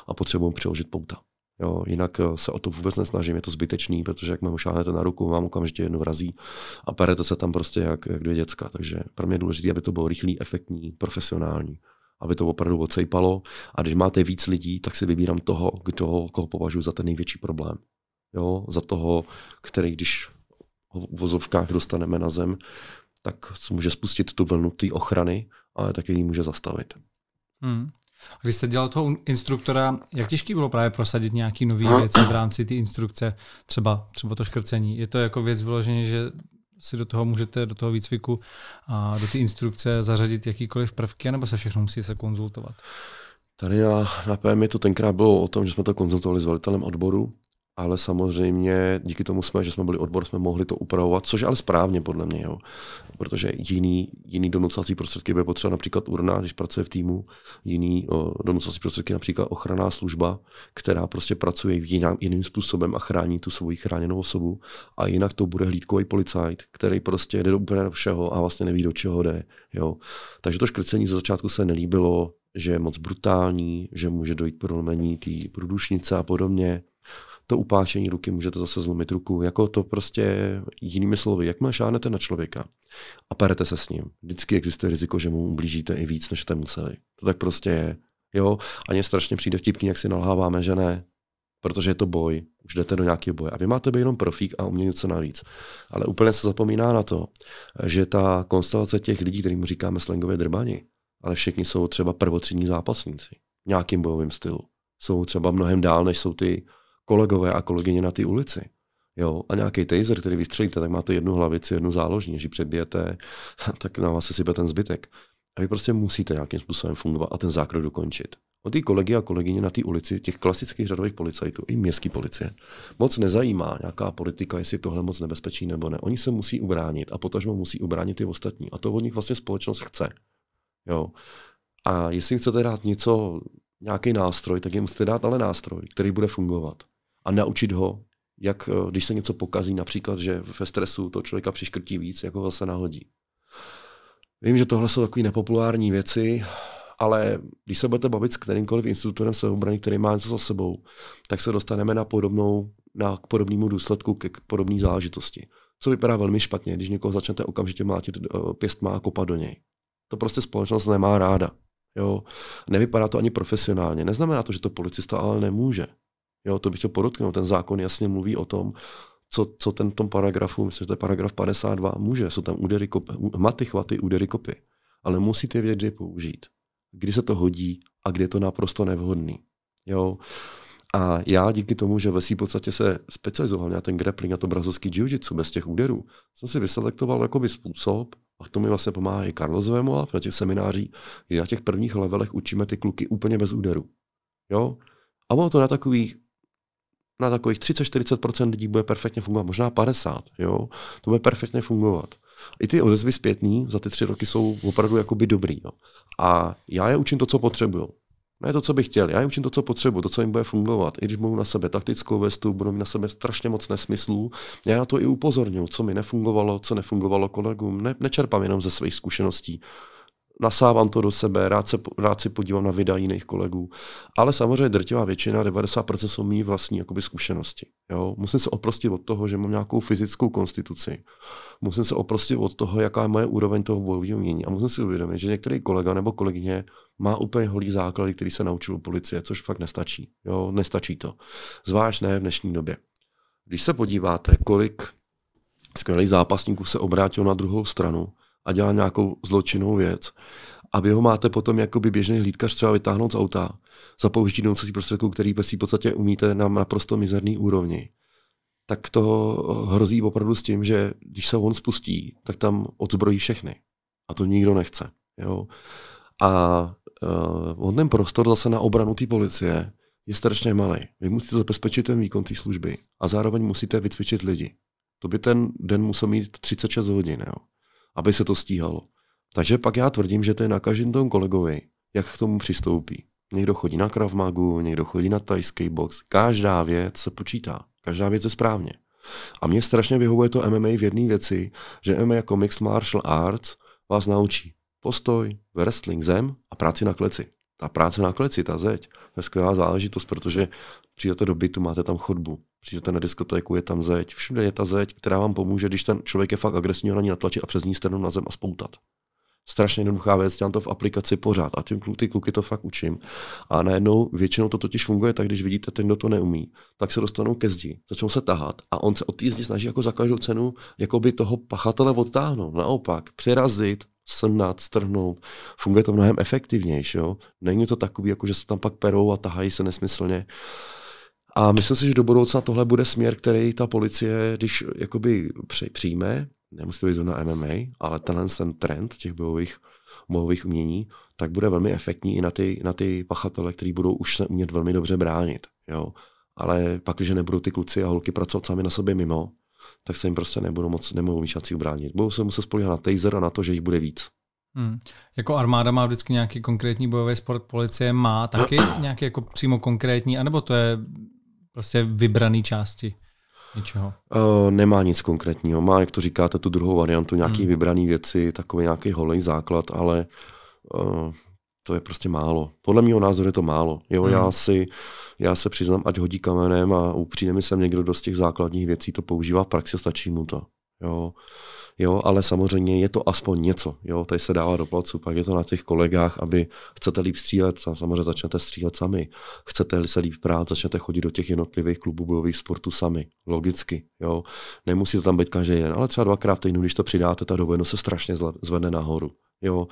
a potřebuji přeložit pouta. Jo, jinak eh, se o to vůbec nesnažím, je to zbytečný, protože jak mu šáhnete na ruku, vám okamžitě jednu vrazí a perete se tam prostě jak, jak dvě děcka. Takže pro mě je důležité, aby to bylo rychlý, efektní, profesionální aby to opravdu ocejpalo. A když máte víc lidí, tak si vybírám toho, kdo, koho považuji za ten největší problém. Jo, za toho, který, když ho v vozovkách dostaneme na zem, tak může spustit tu vlnu té ochrany, ale také ji může zastavit. Hmm. A když jste dělal toho instruktora, jak těžký bylo právě prosadit nějaký nový no. věci v rámci té instrukce, třeba, třeba to škrcení? Je to jako věc vyloženě, že si do toho můžete, do toho výcviku a do té instrukce zařadit jakýkoliv prvky, nebo se všechno musí se konzultovat? Tady na, na PM to tenkrát bylo o tom, že jsme to konzultovali s velitelem odboru, ale samozřejmě díky tomu jsme, že jsme byli odbor, jsme mohli to upravovat, což ale správně podle mě, jo. protože jiný, jiný donucovací prostředky by potřeba například urna, když pracuje v týmu, jiný o, prostředky například ochranná služba, která prostě pracuje jiným, jiným způsobem a chrání tu svoji chráněnou osobu a jinak to bude hlídkový policajt, který prostě jde do úplně všeho a vlastně neví, do čeho jde. Jo. Takže to škrcení ze začátku se nelíbilo, že je moc brutální, že může dojít k prolomení té průdušnice a podobně to upáčení ruky můžete zase zlomit ruku. Jako to prostě jinými slovy, jak máš šánete na člověka a perete se s ním, vždycky existuje riziko, že mu ublížíte i víc, než jste museli. To tak prostě je. Jo, a strašně přijde vtipný, jak si nalháváme, že ne, protože je to boj, už jdete do nějakého boje. A vy máte být jenom profík a umět něco navíc. Ale úplně se zapomíná na to, že ta konstelace těch lidí, kterým říkáme slangově drbani, ale všichni jsou třeba prvotřídní zápasníci v nějakým bojovým stylu. Jsou třeba mnohem dál, než jsou ty kolegové a kolegyně na té ulici. Jo, a nějaký taser, který vystřelíte, tak máte jednu hlavici, jednu záložní, že přebijete, tak na vás se sype ten zbytek. A vy prostě musíte nějakým způsobem fungovat a ten zákrok dokončit. O ty kolegy a kolegyně na té ulici, těch klasických řadových policajtů i městské policie, moc nezajímá nějaká politika, jestli tohle moc nebezpečí nebo ne. Oni se musí ubránit a potažmo musí ubránit i ostatní. A to od nich vlastně společnost chce. Jo. A jestli chcete dát něco, nějaký nástroj, tak jim musíte dát ale nástroj, který bude fungovat a naučit ho, jak eh, když se něco pokazí, například, že ve stresu to člověka přiškrtí víc, jako ho se nahodí. Vím, že tohle jsou takové nepopulární věci, ale když se budete bavit s kterýmkoliv institutorem obrany, který má něco za sebou, tak se dostaneme na podobnou, na k podobnému důsledku, k podobné záležitosti. Co vypadá velmi špatně, když někoho začnete okamžitě mlátit eh, pěst má, kopat do něj. To prostě společnost nemá ráda. Jo? Nevypadá to ani profesionálně. Neznamená to, že to policista ale nemůže. Jo, to bych chtěl podotknout. Ten zákon jasně mluví o tom, co, co ten tom paragrafu, myslím, že to je paragraf 52, může. Jsou tam údery kop, maty, chvaty, údery kopy. Ale musíte vědět, kdy použít. Kdy se to hodí a kdy je to naprosto nevhodný. Jo. A já díky tomu, že ve v podstatě se specializoval na ten grappling a to brazilský jiu-jitsu bez těch úderů, jsem si vyselektoval jakoby způsob, a to mi vlastně pomáhá i Carlos Vemola na těch seminářích, kdy na těch prvních levelech učíme ty kluky úplně bez úderů. Jo? A bylo to na takových na takových 30-40% lidí bude perfektně fungovat, možná 50, jo, to bude perfektně fungovat. I ty odezvy zpětný za ty tři roky jsou opravdu jakoby dobrý. Jo. A já je učím to, co potřebuju. Ne to, co bych chtěl, já je učím to, co potřebuju, to, co jim bude fungovat. I když budou na sebe taktickou vestu, budou mít na sebe strašně moc nesmyslů, já na to i upozorňuji, co mi nefungovalo, co nefungovalo kolegům, ne, nečerpám jenom ze svých zkušeností nasávám to do sebe, rád se, rád si podívám na videa jiných kolegů, ale samozřejmě drtivá většina, 90% jsou mý vlastní jakoby, zkušenosti. Jo? Musím se oprostit od toho, že mám nějakou fyzickou konstituci, musím se oprostit od toho, jaká je moje úroveň toho bojového umění. a musím si uvědomit, že některý kolega nebo kolegyně má úplně holý základy, který se naučil u policie, což fakt nestačí. Jo? Nestačí to. Zvlášť ne v dnešní době. Když se podíváte, kolik skvělých zápasníků se obrátil na druhou stranu, a dělá nějakou zločinnou věc a vy ho máte potom jako by běžný hlídkař třeba vytáhnout z auta za použití nocí prostředků, který ve v podstatě umíte na naprosto mizerný úrovni, tak to hrozí opravdu s tím, že když se on spustí, tak tam odzbrojí všechny. A to nikdo nechce. Jo? A uh, on ten prostor zase na obranu té policie je strašně malý. Vy musíte zabezpečit ten výkon té služby a zároveň musíte vycvičit lidi. To by ten den musel mít 36 hodin. Jo? aby se to stíhalo. Takže pak já tvrdím, že to je na každém tom kolegovi, jak k tomu přistoupí. Někdo chodí na kravmagu, někdo chodí na tajský box. Každá věc se počítá. Každá věc je správně. A mě strašně vyhovuje to MMA v jedné věci, že MMA jako Mixed Martial Arts vás naučí postoj, wrestling zem a práci na kleci ta práce na kleci, ta zeď, to je skvělá záležitost, protože přijdete do bytu, máte tam chodbu, přijdete na diskotéku, je tam zeď, všude je ta zeď, která vám pomůže, když ten člověk je fakt agresivní, na ní natlačit a přes ní stranu na zem a spoutat. Strašně jednoduchá věc, dělám to v aplikaci pořád a tím ty kluky to fakt učím. A najednou většinou to totiž funguje tak, když vidíte, ten, kdo to neumí, tak se dostanou ke zdi, začnou se tahat a on se od té zdi snaží jako za každou cenu jako by toho pachatele odtáhnout. Naopak, přerazit snad strhnout Funguje to mnohem efektivnější. Jo? Není to takový, jako že se tam pak perou a tahají se nesmyslně. A myslím si, že do budoucna tohle bude směr, který ta policie, když jakoby přijme, nemusí to být zrovna MMA, ale tenhle ten trend těch bojových, bojových umění, tak bude velmi efektní i na ty, na ty pachatele, kteří budou už se umět velmi dobře bránit. Jo? Ale pak, když nebudou ty kluci a holky pracovat sami na sobě mimo, tak se jim prostě nebudou moc, nemohou míšací ubránit. Budou se muset spolíhat na taser a na to, že jich bude víc. Hmm. Jako armáda má vždycky nějaký konkrétní bojový sport, policie má taky nějaký jako přímo konkrétní, anebo to je prostě vybraný části něčeho? Uh, nemá nic konkrétního. Má, jak to říkáte, tu druhou variantu, nějaký hmm. vybrané věci, takový nějaký holý základ, ale uh, to je prostě málo. Podle mého názoru je to málo. Jo, hmm. já, si, já se přiznám, ať hodí kamenem a upřímně mi sem někdo dost těch základních věcí to používá v praxi, stačí mu to. Jo, jo, ale samozřejmě je to aspoň něco. Jo, tady se dává do placu, pak je to na těch kolegách, aby chcete líp střílet, a samozřejmě začnete střílet sami. Chcete se líp prát, začnete chodit do těch jednotlivých klubů bojových sportů sami. Logicky. Jo. Nemusí to tam být každý den, ale třeba dvakrát týdnu, když to přidáte, ta dovednost se strašně zvedne nahoru. Jo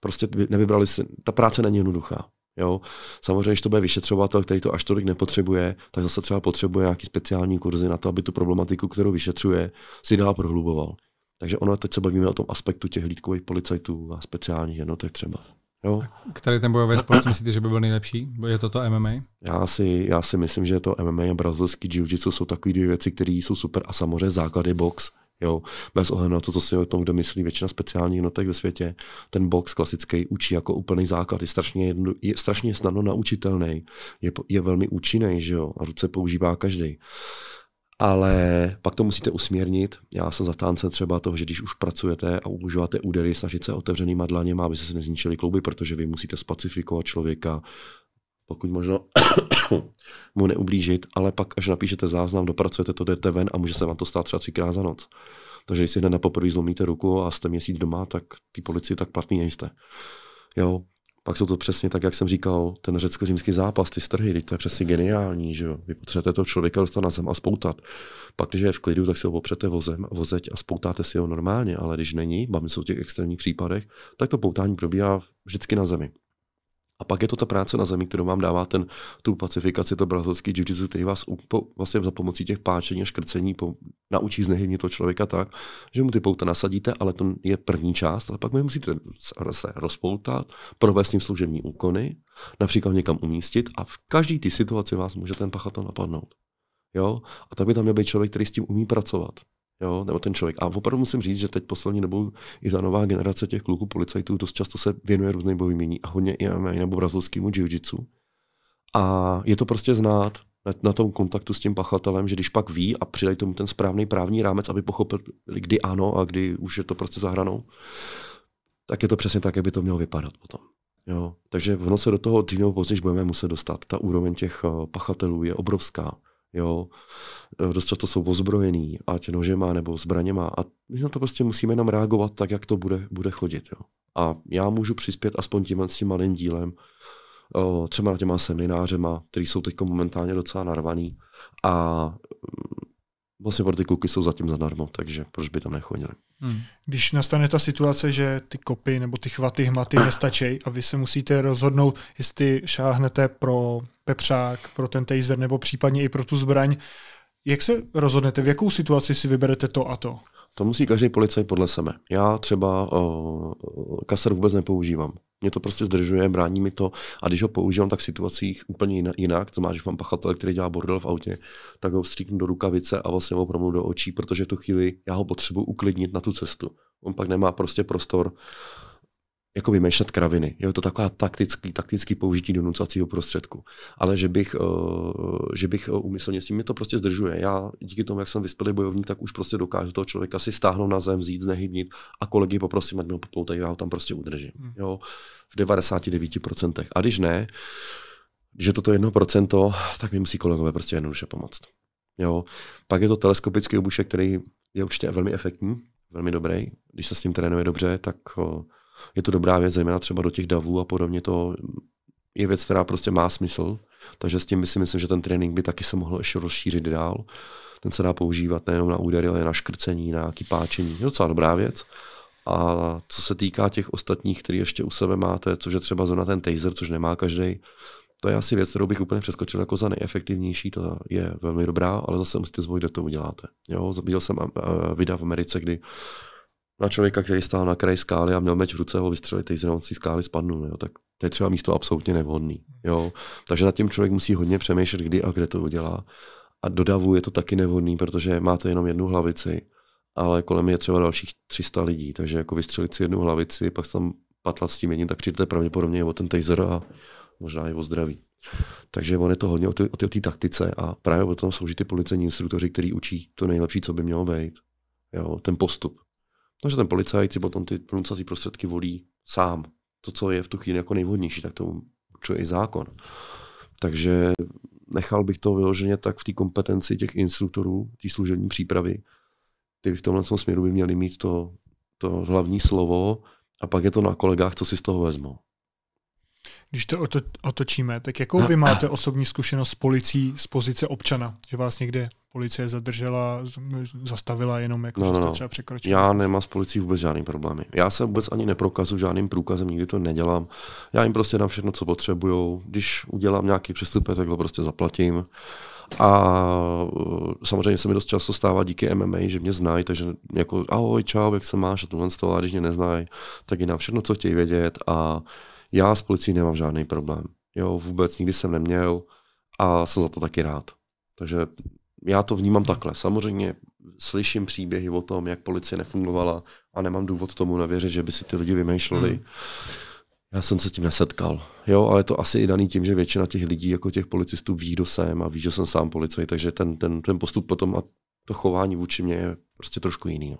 prostě nevybrali si, ta práce není jednoduchá. Jo? Samozřejmě, když to bude vyšetřovatel, který to až tolik nepotřebuje, tak zase třeba potřebuje nějaký speciální kurzy na to, aby tu problematiku, kterou vyšetřuje, si dál prohluboval. Takže ono teď se bavíme o tom aspektu těch hlídkových policajtů a speciálních jednotek třeba. Jo. Který ten bojový sport myslíte, že by byl nejlepší? Je to to MMA? Já si, já si myslím, že to MMA a brazilský jiu-jitsu jsou takové dvě věci, které jsou super a samozřejmě základy box. Jo, bez ohledu na to, co si o tom kdo myslí, většina speciálních jednotek ve světě, ten box klasický učí jako úplný základ, je strašně, jedno, je strašně snadno naučitelný, je, je velmi účinný, že jo, a ruce používá každý. Ale pak to musíte usměrnit. Já jsem zatánce třeba toho, že když už pracujete a užíváte údery, snažit se otevřenýma dlaněma, aby se nezničili klouby, protože vy musíte spacifikovat člověka, pokud možno mu neublížit, ale pak, až napíšete záznam, dopracujete to, jdete ven a může se vám to stát třeba třikrát za noc. Takže když si hned na poprvé zlomíte ruku a jste měsíc doma, tak ty policii tak platný nejste. Jo, pak jsou to přesně tak, jak jsem říkal, ten řecko-římský zápas, ty strhy, to je přesně geniální, že jo. Vy potřebujete toho člověka dostat na zem a spoutat. Pak, když je v klidu, tak si ho opřete vozem, vozeť a spoutáte si ho normálně, ale když není, bavím se o těch extrémních případech, tak to poutání probíhá vždycky na zemi. A pak je to ta práce na zemi, kterou vám dává ten, tu pacifikaci, to brazilský jiu který vás upo, vlastně za pomocí těch páčení a škrcení po, naučí znehybnit toho člověka tak, že mu ty pouta nasadíte, ale to je první část, ale pak mu musíte se rozpoutat, provést s ním služební úkony, například někam umístit a v každé té situaci vás může ten pachatel napadnout. Jo? A tak by tam měl být člověk, který s tím umí pracovat. Jo, nebo ten člověk. A opravdu musím říct, že teď poslední dobou i ta nová generace těch kluků policajtů dost často se věnuje různým bojům a hodně i MMA nebo brazilskému jiu-jitsu. A je to prostě znát na, na tom kontaktu s tím pachatelem, že když pak ví a přidají tomu ten správný právní rámec, aby pochopil, kdy ano a kdy už je to prostě zahranou, tak je to přesně tak, jak by to mělo vypadat potom. Jo. Takže ono se do toho dřív nebo později budeme muset dostat. Ta úroveň těch eh, pachatelů je obrovská. Jo, eh, dost často jsou ozbrojený, ať nožema nebo zbraněma a my na to prostě musíme nám reagovat tak, jak to bude, bude chodit. Jo. A já můžu přispět aspoň tím, tím malým dílem, eh, třeba na těma seminářema, který jsou teď momentálně docela narvaný a vlastně pro ty kluky jsou zatím zadarmo, takže proč by tam nechodili. Hmm. Když nastane ta situace, že ty kopy nebo ty chvaty hmaty nestačí a vy se musíte rozhodnout, jestli šáhnete pro pepřák, pro ten taser nebo případně i pro tu zbraň, jak se rozhodnete, v jakou situaci si vyberete to a to? To musí každý policaj podle sebe. Já třeba uh, kaser vůbec nepoužívám. Mě to prostě zdržuje, brání mi to a když ho používám, tak v situacích úplně jinak. co máš, když mám pachatele, který dělá bordel v autě, tak ho stříknu do rukavice a vlastně ho promluvím do očí, protože v tu chvíli já ho potřebuji uklidnit na tu cestu. On pak nemá prostě prostor uh, jako vymýšlet kraviny. Je to taková taktický, taktický použití donucacího prostředku. Ale že bych, eh, že bych umyslně eh, s tím, mě to prostě zdržuje. Já díky tomu, jak jsem vyspělý bojovník, tak už prostě dokážu toho člověka si stáhnout na zem, vzít, znehybnit a kolegy poprosím, ať mi ho poploutají, já ho tam prostě udržím. Hmm. Jo, v 99%. A když ne, že toto procento, tak mi musí kolegové prostě jednoduše pomoct. Jo. Pak je to teleskopický obušek, který je určitě velmi efektní, velmi dobrý. Když se s ním trénuje dobře, tak eh, je to dobrá věc, zejména třeba do těch davů a podobně to je věc, která prostě má smysl. Takže s tím si myslím, že ten trénink by taky se mohl ještě rozšířit dál. Ten se dá používat nejenom na údery, ale na škrcení, na kypáčení. Je docela dobrá věc. A co se týká těch ostatních, které ještě u sebe máte, což je třeba zrovna ten taser, což nemá každý, to je asi věc, kterou bych úplně přeskočil jako za nejefektivnější, to je velmi dobrá, ale zase musíte zvolit, kde to uděláte. Jo, viděl jsem videa v Americe, kdy na člověka, který stál na kraji skály a měl meč v ruce, ho vystřelit, teď zrovna si skály spadnu, jo, tak to je třeba místo absolutně nevhodný. Jo. Takže nad tím člověk musí hodně přemýšlet, kdy a kde to udělá. A dodavu je to taky nevhodný, protože máte jenom jednu hlavici, ale kolem je třeba dalších 300 lidí, takže jako vystřelit si jednu hlavici, pak tam patlat s tím jedním, tak přijdete pravděpodobně o ten taser a možná i o zdraví. Takže on je to hodně o té, o o té taktice a právě o tom slouží ty policejní instruktoři, který učí to nejlepší, co by mělo být. Jo, ten postup. No, že ten policajt si potom ty pronucací prostředky volí sám. To, co je v tu chvíli jako nejvhodnější, tak to určuje i zákon. Takže nechal bych to vyloženě tak v té kompetenci těch instruktorů, té služební přípravy. Ty v tomhle směru by měli mít to, to hlavní slovo a pak je to na kolegách, co si z toho vezmou. Když to otočíme, tak jakou no. vy máte osobní zkušenost s policií z pozice občana? Že vás někde policie zadržela, zastavila jenom jako, no, no, no. třeba překročili? Já nemám s policií vůbec žádný problémy. Já se vůbec ani neprokazu žádným průkazem, nikdy to nedělám. Já jim prostě dám všechno, co potřebují. Když udělám nějaký přestupek, tak ho prostě zaplatím. A e, samozřejmě se mi dost často stává díky MMA, že mě znají, takže jako ahoj, čau, jak se máš a tohle z toho, a když mě neznají, tak jim všechno, co chtějí vědět a já s policií nemám žádný problém. Jo, vůbec nikdy jsem neměl a jsem za to taky rád. Takže já to vnímám takhle. Samozřejmě slyším příběhy o tom, jak policie nefungovala a nemám důvod tomu nevěřit, že by si ty lidi vymýšleli. Hmm. Já jsem se tím nesetkal. Jo, ale je to asi i daný tím, že většina těch lidí, jako těch policistů, ví, kdo jsem a ví, že jsem sám policaj, takže ten, ten, ten postup potom a to chování vůči mě je prostě trošku jiný. No.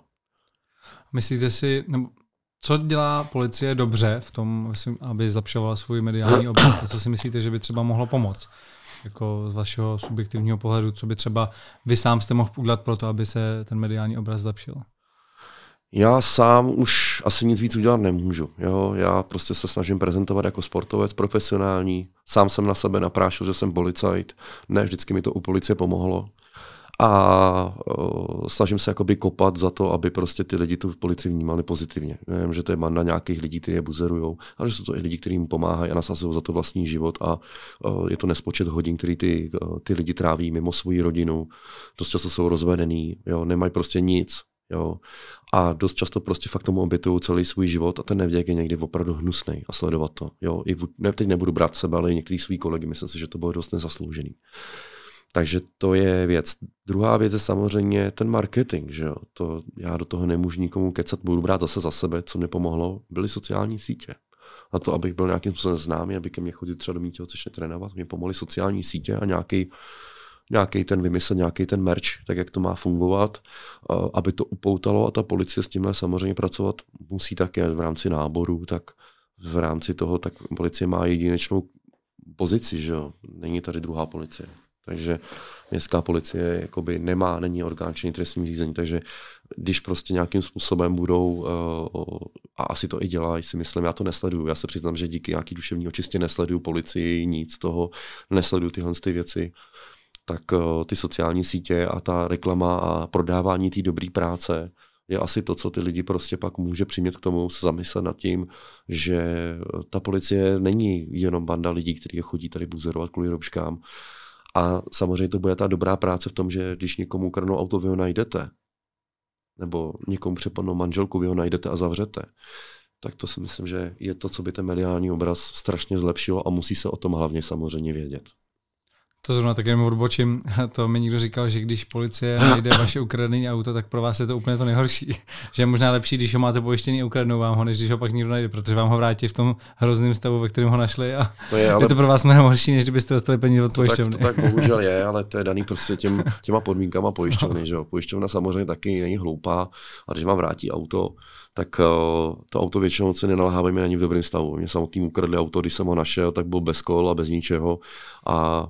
Myslíte si, nebo co dělá policie dobře v tom, aby zlepšovala svůj mediální obraz? A co si myslíte, že by třeba mohlo pomoct? Jako z vašeho subjektivního pohledu, co by třeba vy sám jste mohl udělat pro to, aby se ten mediální obraz zlepšil? Já sám už asi nic víc udělat nemůžu. Jo? Já prostě se snažím prezentovat jako sportovec, profesionální. Sám jsem na sebe naprášil, že jsem policajt. Ne, vždycky mi to u policie pomohlo a uh, snažím se jakoby kopat za to, aby prostě ty lidi tu policii vnímali pozitivně. Nevím, že to je manda nějakých lidí, kteří je buzerujou, ale že jsou to i lidi, kteří jim pomáhají a nasazují za to vlastní život a uh, je to nespočet hodin, který ty, uh, ty lidi tráví mimo svoji rodinu. Dost často jsou rozvedený, jo, nemají prostě nic, Jo. A dost často prostě fakt tomu obětují celý svůj život a ten nevděk je někdy opravdu hnusný a sledovat to. Jo. I v, ne, teď nebudu brát sebe, ale i některý svý kolegy, myslím si, že to bylo dost nezasloužený. Takže to je věc. Druhá věc je samozřejmě ten marketing, že jo? To já do toho nemůžu nikomu kecat, budu brát zase za sebe, co mi pomohlo, byly sociální sítě. A to, abych byl nějakým způsobem známý, aby ke mně chodit třeba do mítěho, což trénovat, mě pomohly sociální sítě a nějaký nějaký ten vymyslet, nějaký ten merch, tak jak to má fungovat, aby to upoutalo a ta policie s tímhle samozřejmě pracovat musí také v rámci náboru, tak v rámci toho, tak policie má jedinečnou pozici, že jo? Není tady druhá policie. Takže městská policie jakoby nemá, není orgán činný trestním řízení, takže když prostě nějakým způsobem budou, eh, a asi to i dělají, si myslím, já to nesleduju, já se přiznám, že díky nějaký duševní očistě nesleduju policii, nic toho, nesleduju tyhle ty věci, tak eh, ty sociální sítě a ta reklama a prodávání té dobré práce je asi to, co ty lidi prostě pak může přimět k tomu se zamyslet nad tím, že ta policie není jenom banda lidí, kteří chodí tady buzerovat kvůli robškám, a samozřejmě to bude ta dobrá práce v tom, že když někomu ukradnou auto, vy ho najdete. Nebo někomu přepadnou manželku, vy ho najdete a zavřete. Tak to si myslím, že je to, co by ten mediální obraz strašně zlepšilo a musí se o tom hlavně samozřejmě vědět. To zrovna tak jenom odbočím. To mi někdo říkal, že když policie najde vaše ukradené auto, tak pro vás je to úplně to nejhorší. Že je možná lepší, když ho máte pojištěný a ukradnou vám ho, než když ho pak někdo najde, protože vám ho vrátí v tom hrozném stavu, ve kterém ho našli. A to je, ale... je to pro vás mnohem horší, než kdybyste dostali peníze od pojišťovny. To tak, to tak bohužel je, ale to je daný prostě těm, těma podmínkama pojišťovny. Že jo? Pojišťovna samozřejmě taky není hloupá a když vám vrátí auto, tak eh, to auto většinou se nenalhávají, ani v dobrém stavu. Mě samotným ukradli auto, když jsem ho našel, tak byl bez kol a bez ničeho. A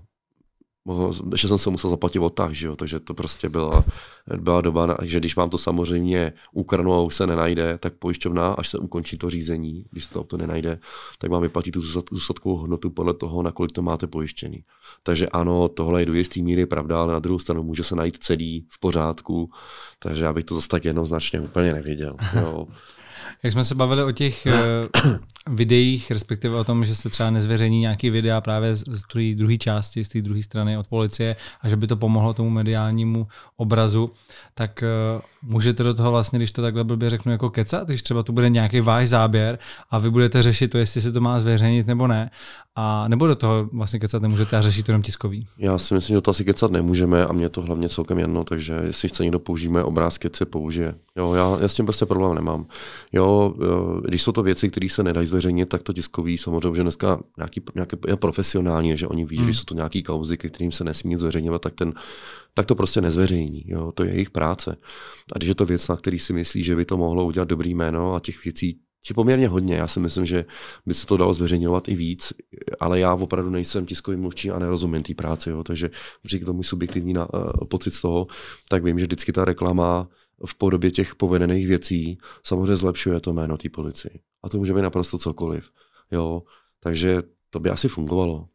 ještě jsem se musel zaplatit odtah, že jo? takže to prostě byla, byla doba, že když mám to samozřejmě ukranu a už se nenajde, tak pojišťovna, až se ukončí to řízení, když se to auto nenajde, tak vám vyplatí tu zůstatkovou hodnotu podle toho, nakolik to máte pojištěný. Takže ano, tohle je do jisté míry pravda, ale na druhou stranu může se najít celý v pořádku, takže já bych to zase tak jednoznačně úplně nevěděl. Jo. Jak jsme se bavili o těch eh, videích, respektive o tom, že se třeba nezveřejní nějaký videa právě z, té druhé části, z té druhé strany od policie a že by to pomohlo tomu mediálnímu obrazu, tak eh, můžete do toho vlastně, když to takhle blbě řeknu, jako kecat, když třeba tu bude nějaký váš záběr a vy budete řešit to, jestli se to má zveřejnit nebo ne, a nebo do toho vlastně kecat nemůžete a řešit to jenom tiskový. Já si myslím, že to asi kecat nemůžeme a mě to hlavně celkem jedno, takže jestli chce někdo použít mé obrázky, se použije. Jo, já, já, s tím prostě problém nemám. Jo, eh, když jsou to věci, které se nedají zveřejnit, tak to tiskový samozřejmě, že dneska nějaký, nějaký je profesionální, že oni ví, hmm. že jsou to nějaký kauzy, kterým se nesmí zveřejňovat, tak ten tak to prostě nezveřejní. Jo? To je jejich práce. A když je to věc, na který si myslí, že by to mohlo udělat dobrý jméno a těch věcí ti poměrně hodně. Já si myslím, že by se to dalo zveřejňovat i víc, ale já opravdu nejsem tiskový mluvčí a nerozumím té práci, jo, takže to můj subjektivní na, uh, pocit z toho, tak vím, že vždycky ta reklama v podobě těch povedených věcí samozřejmě zlepšuje to jméno té policii. A to může být naprosto cokoliv. Jo, takže to by asi fungovalo.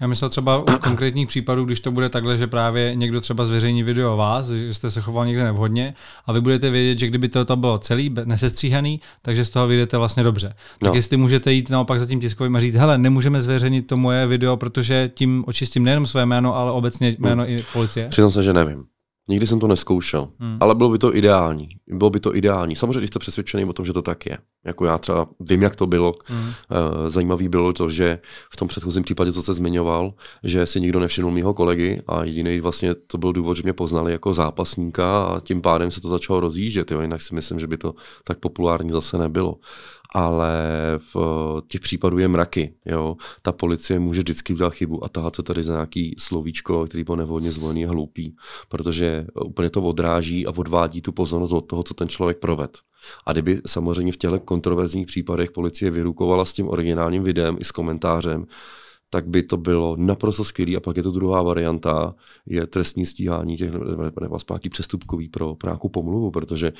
Já myslel třeba u konkrétních případů, když to bude takhle, že právě někdo třeba zveřejní video vás, že jste se choval někde nevhodně a vy budete vědět, že kdyby to bylo celý, nesestříhaný, takže z toho vyjdete vlastně dobře. No. Tak jestli můžete jít naopak za tím tiskovým a říct, hele, nemůžeme zveřejnit to moje video, protože tím očistím nejenom své jméno, ale obecně hm. jméno hmm. i policie. Přiznám se, že nevím. Nikdy jsem to neskoušel, hmm. ale bylo by to ideální. Bylo by to ideální. Samozřejmě, když jste přesvědčený o tom, že to tak je. Jako já třeba vím, jak to bylo. Hmm. Eh, zajímavý bylo to, že v tom předchozím případě, co se zmiňoval, že si nikdo nevšiml mého kolegy a jediný vlastně to byl důvod, že mě poznali jako zápasníka a tím pádem se to začalo rozjíždět. Jo. Jinak si myslím, že by to tak populární zase nebylo ale v eh, těch případů je mraky. Jo. Ta policie může vždycky udělat chybu a tahat se tady za nějaký slovíčko, který byl nevhodně zvolený a hloupý, protože eh, úplně to odráží a odvádí tu pozornost od toho, co ten člověk proved. A kdyby samozřejmě v těchto kontroverzních případech policie vyrukovala s tím originálním videem i s komentářem, tak by to bylo naprosto skvělé. A pak je to druhá varianta, je trestní stíhání těch nebo nějaký přestupkový pro, pro nějakou pomluvu, protože eh,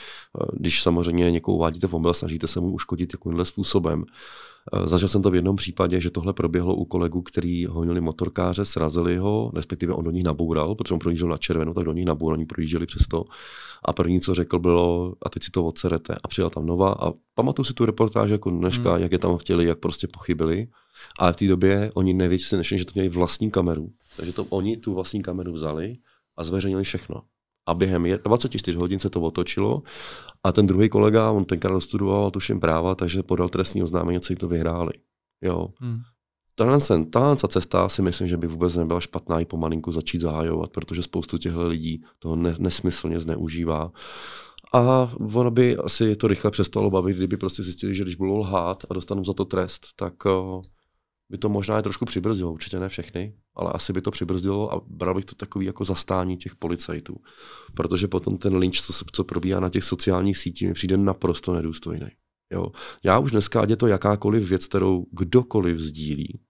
když samozřejmě někoho uvádíte v omyl, snažíte se mu uškodit takovýmhle způsobem. Eh, zažil jsem to v jednom případě, že tohle proběhlo u kolegu, který honili motorkáře, srazili ho, respektive on do nich naboural, protože on projížděl na červenou, tak do nich naboural, oni projížděli přesto. A první, co řekl, bylo, a teď si to odcerete. A přijela tam nová. A pamatuju si tu reportáž jako dneška, hmm. jak je tam chtěli, jak prostě pochybili. Ale v té době oni nevěděli, že to měli vlastní kameru. Takže to oni tu vlastní kameru vzali a zveřejnili všechno. A během 24 hodin se to otočilo a ten druhý kolega, on tenkrát studoval tuším práva, takže podal trestní oznámení, co to vyhráli. Jo. Hmm. Tahle, ta cesta si myslím, že by vůbec nebyla špatná i pomalinku začít zahajovat, protože spoustu těchto lidí toho ne, nesmyslně zneužívá. A ono by asi to rychle přestalo bavit, kdyby prostě zjistili, že když budou lhát a dostanou za to trest, tak eh, by to možná je trošku přibrzdilo, určitě ne všechny, ale asi by to přibrzdilo a bral bych to takový jako zastání těch policajtů. Protože potom ten lynč, co, co probíhá na těch sociálních sítích, mi přijde naprosto nedůstojný. Jo. Já už dneska, ať je to jakákoliv věc, kterou kdokoliv sdílí,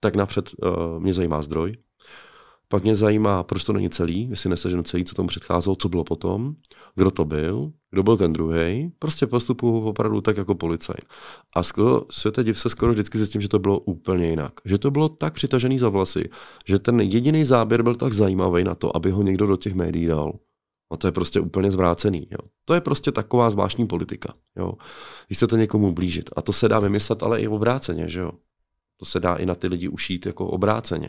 tak napřed uh, mě zajímá zdroj, pak mě zajímá, proč to není celý, jestli neseženu celý, co tomu předcházelo, co bylo potom, kdo to byl, kdo byl ten druhý. Prostě postupuju opravdu tak jako policajt. A skoro, světe div se skoro vždycky tím, že to bylo úplně jinak. Že to bylo tak přitažený za vlasy, že ten jediný záběr byl tak zajímavý na to, aby ho někdo do těch médií dal. A to je prostě úplně zvrácený. Jo. To je prostě taková zvláštní politika. Jo. Když chcete někomu blížit. A to se dá vymyslet, ale i obráceně, že jo. To se dá i na ty lidi ušít jako obráceně.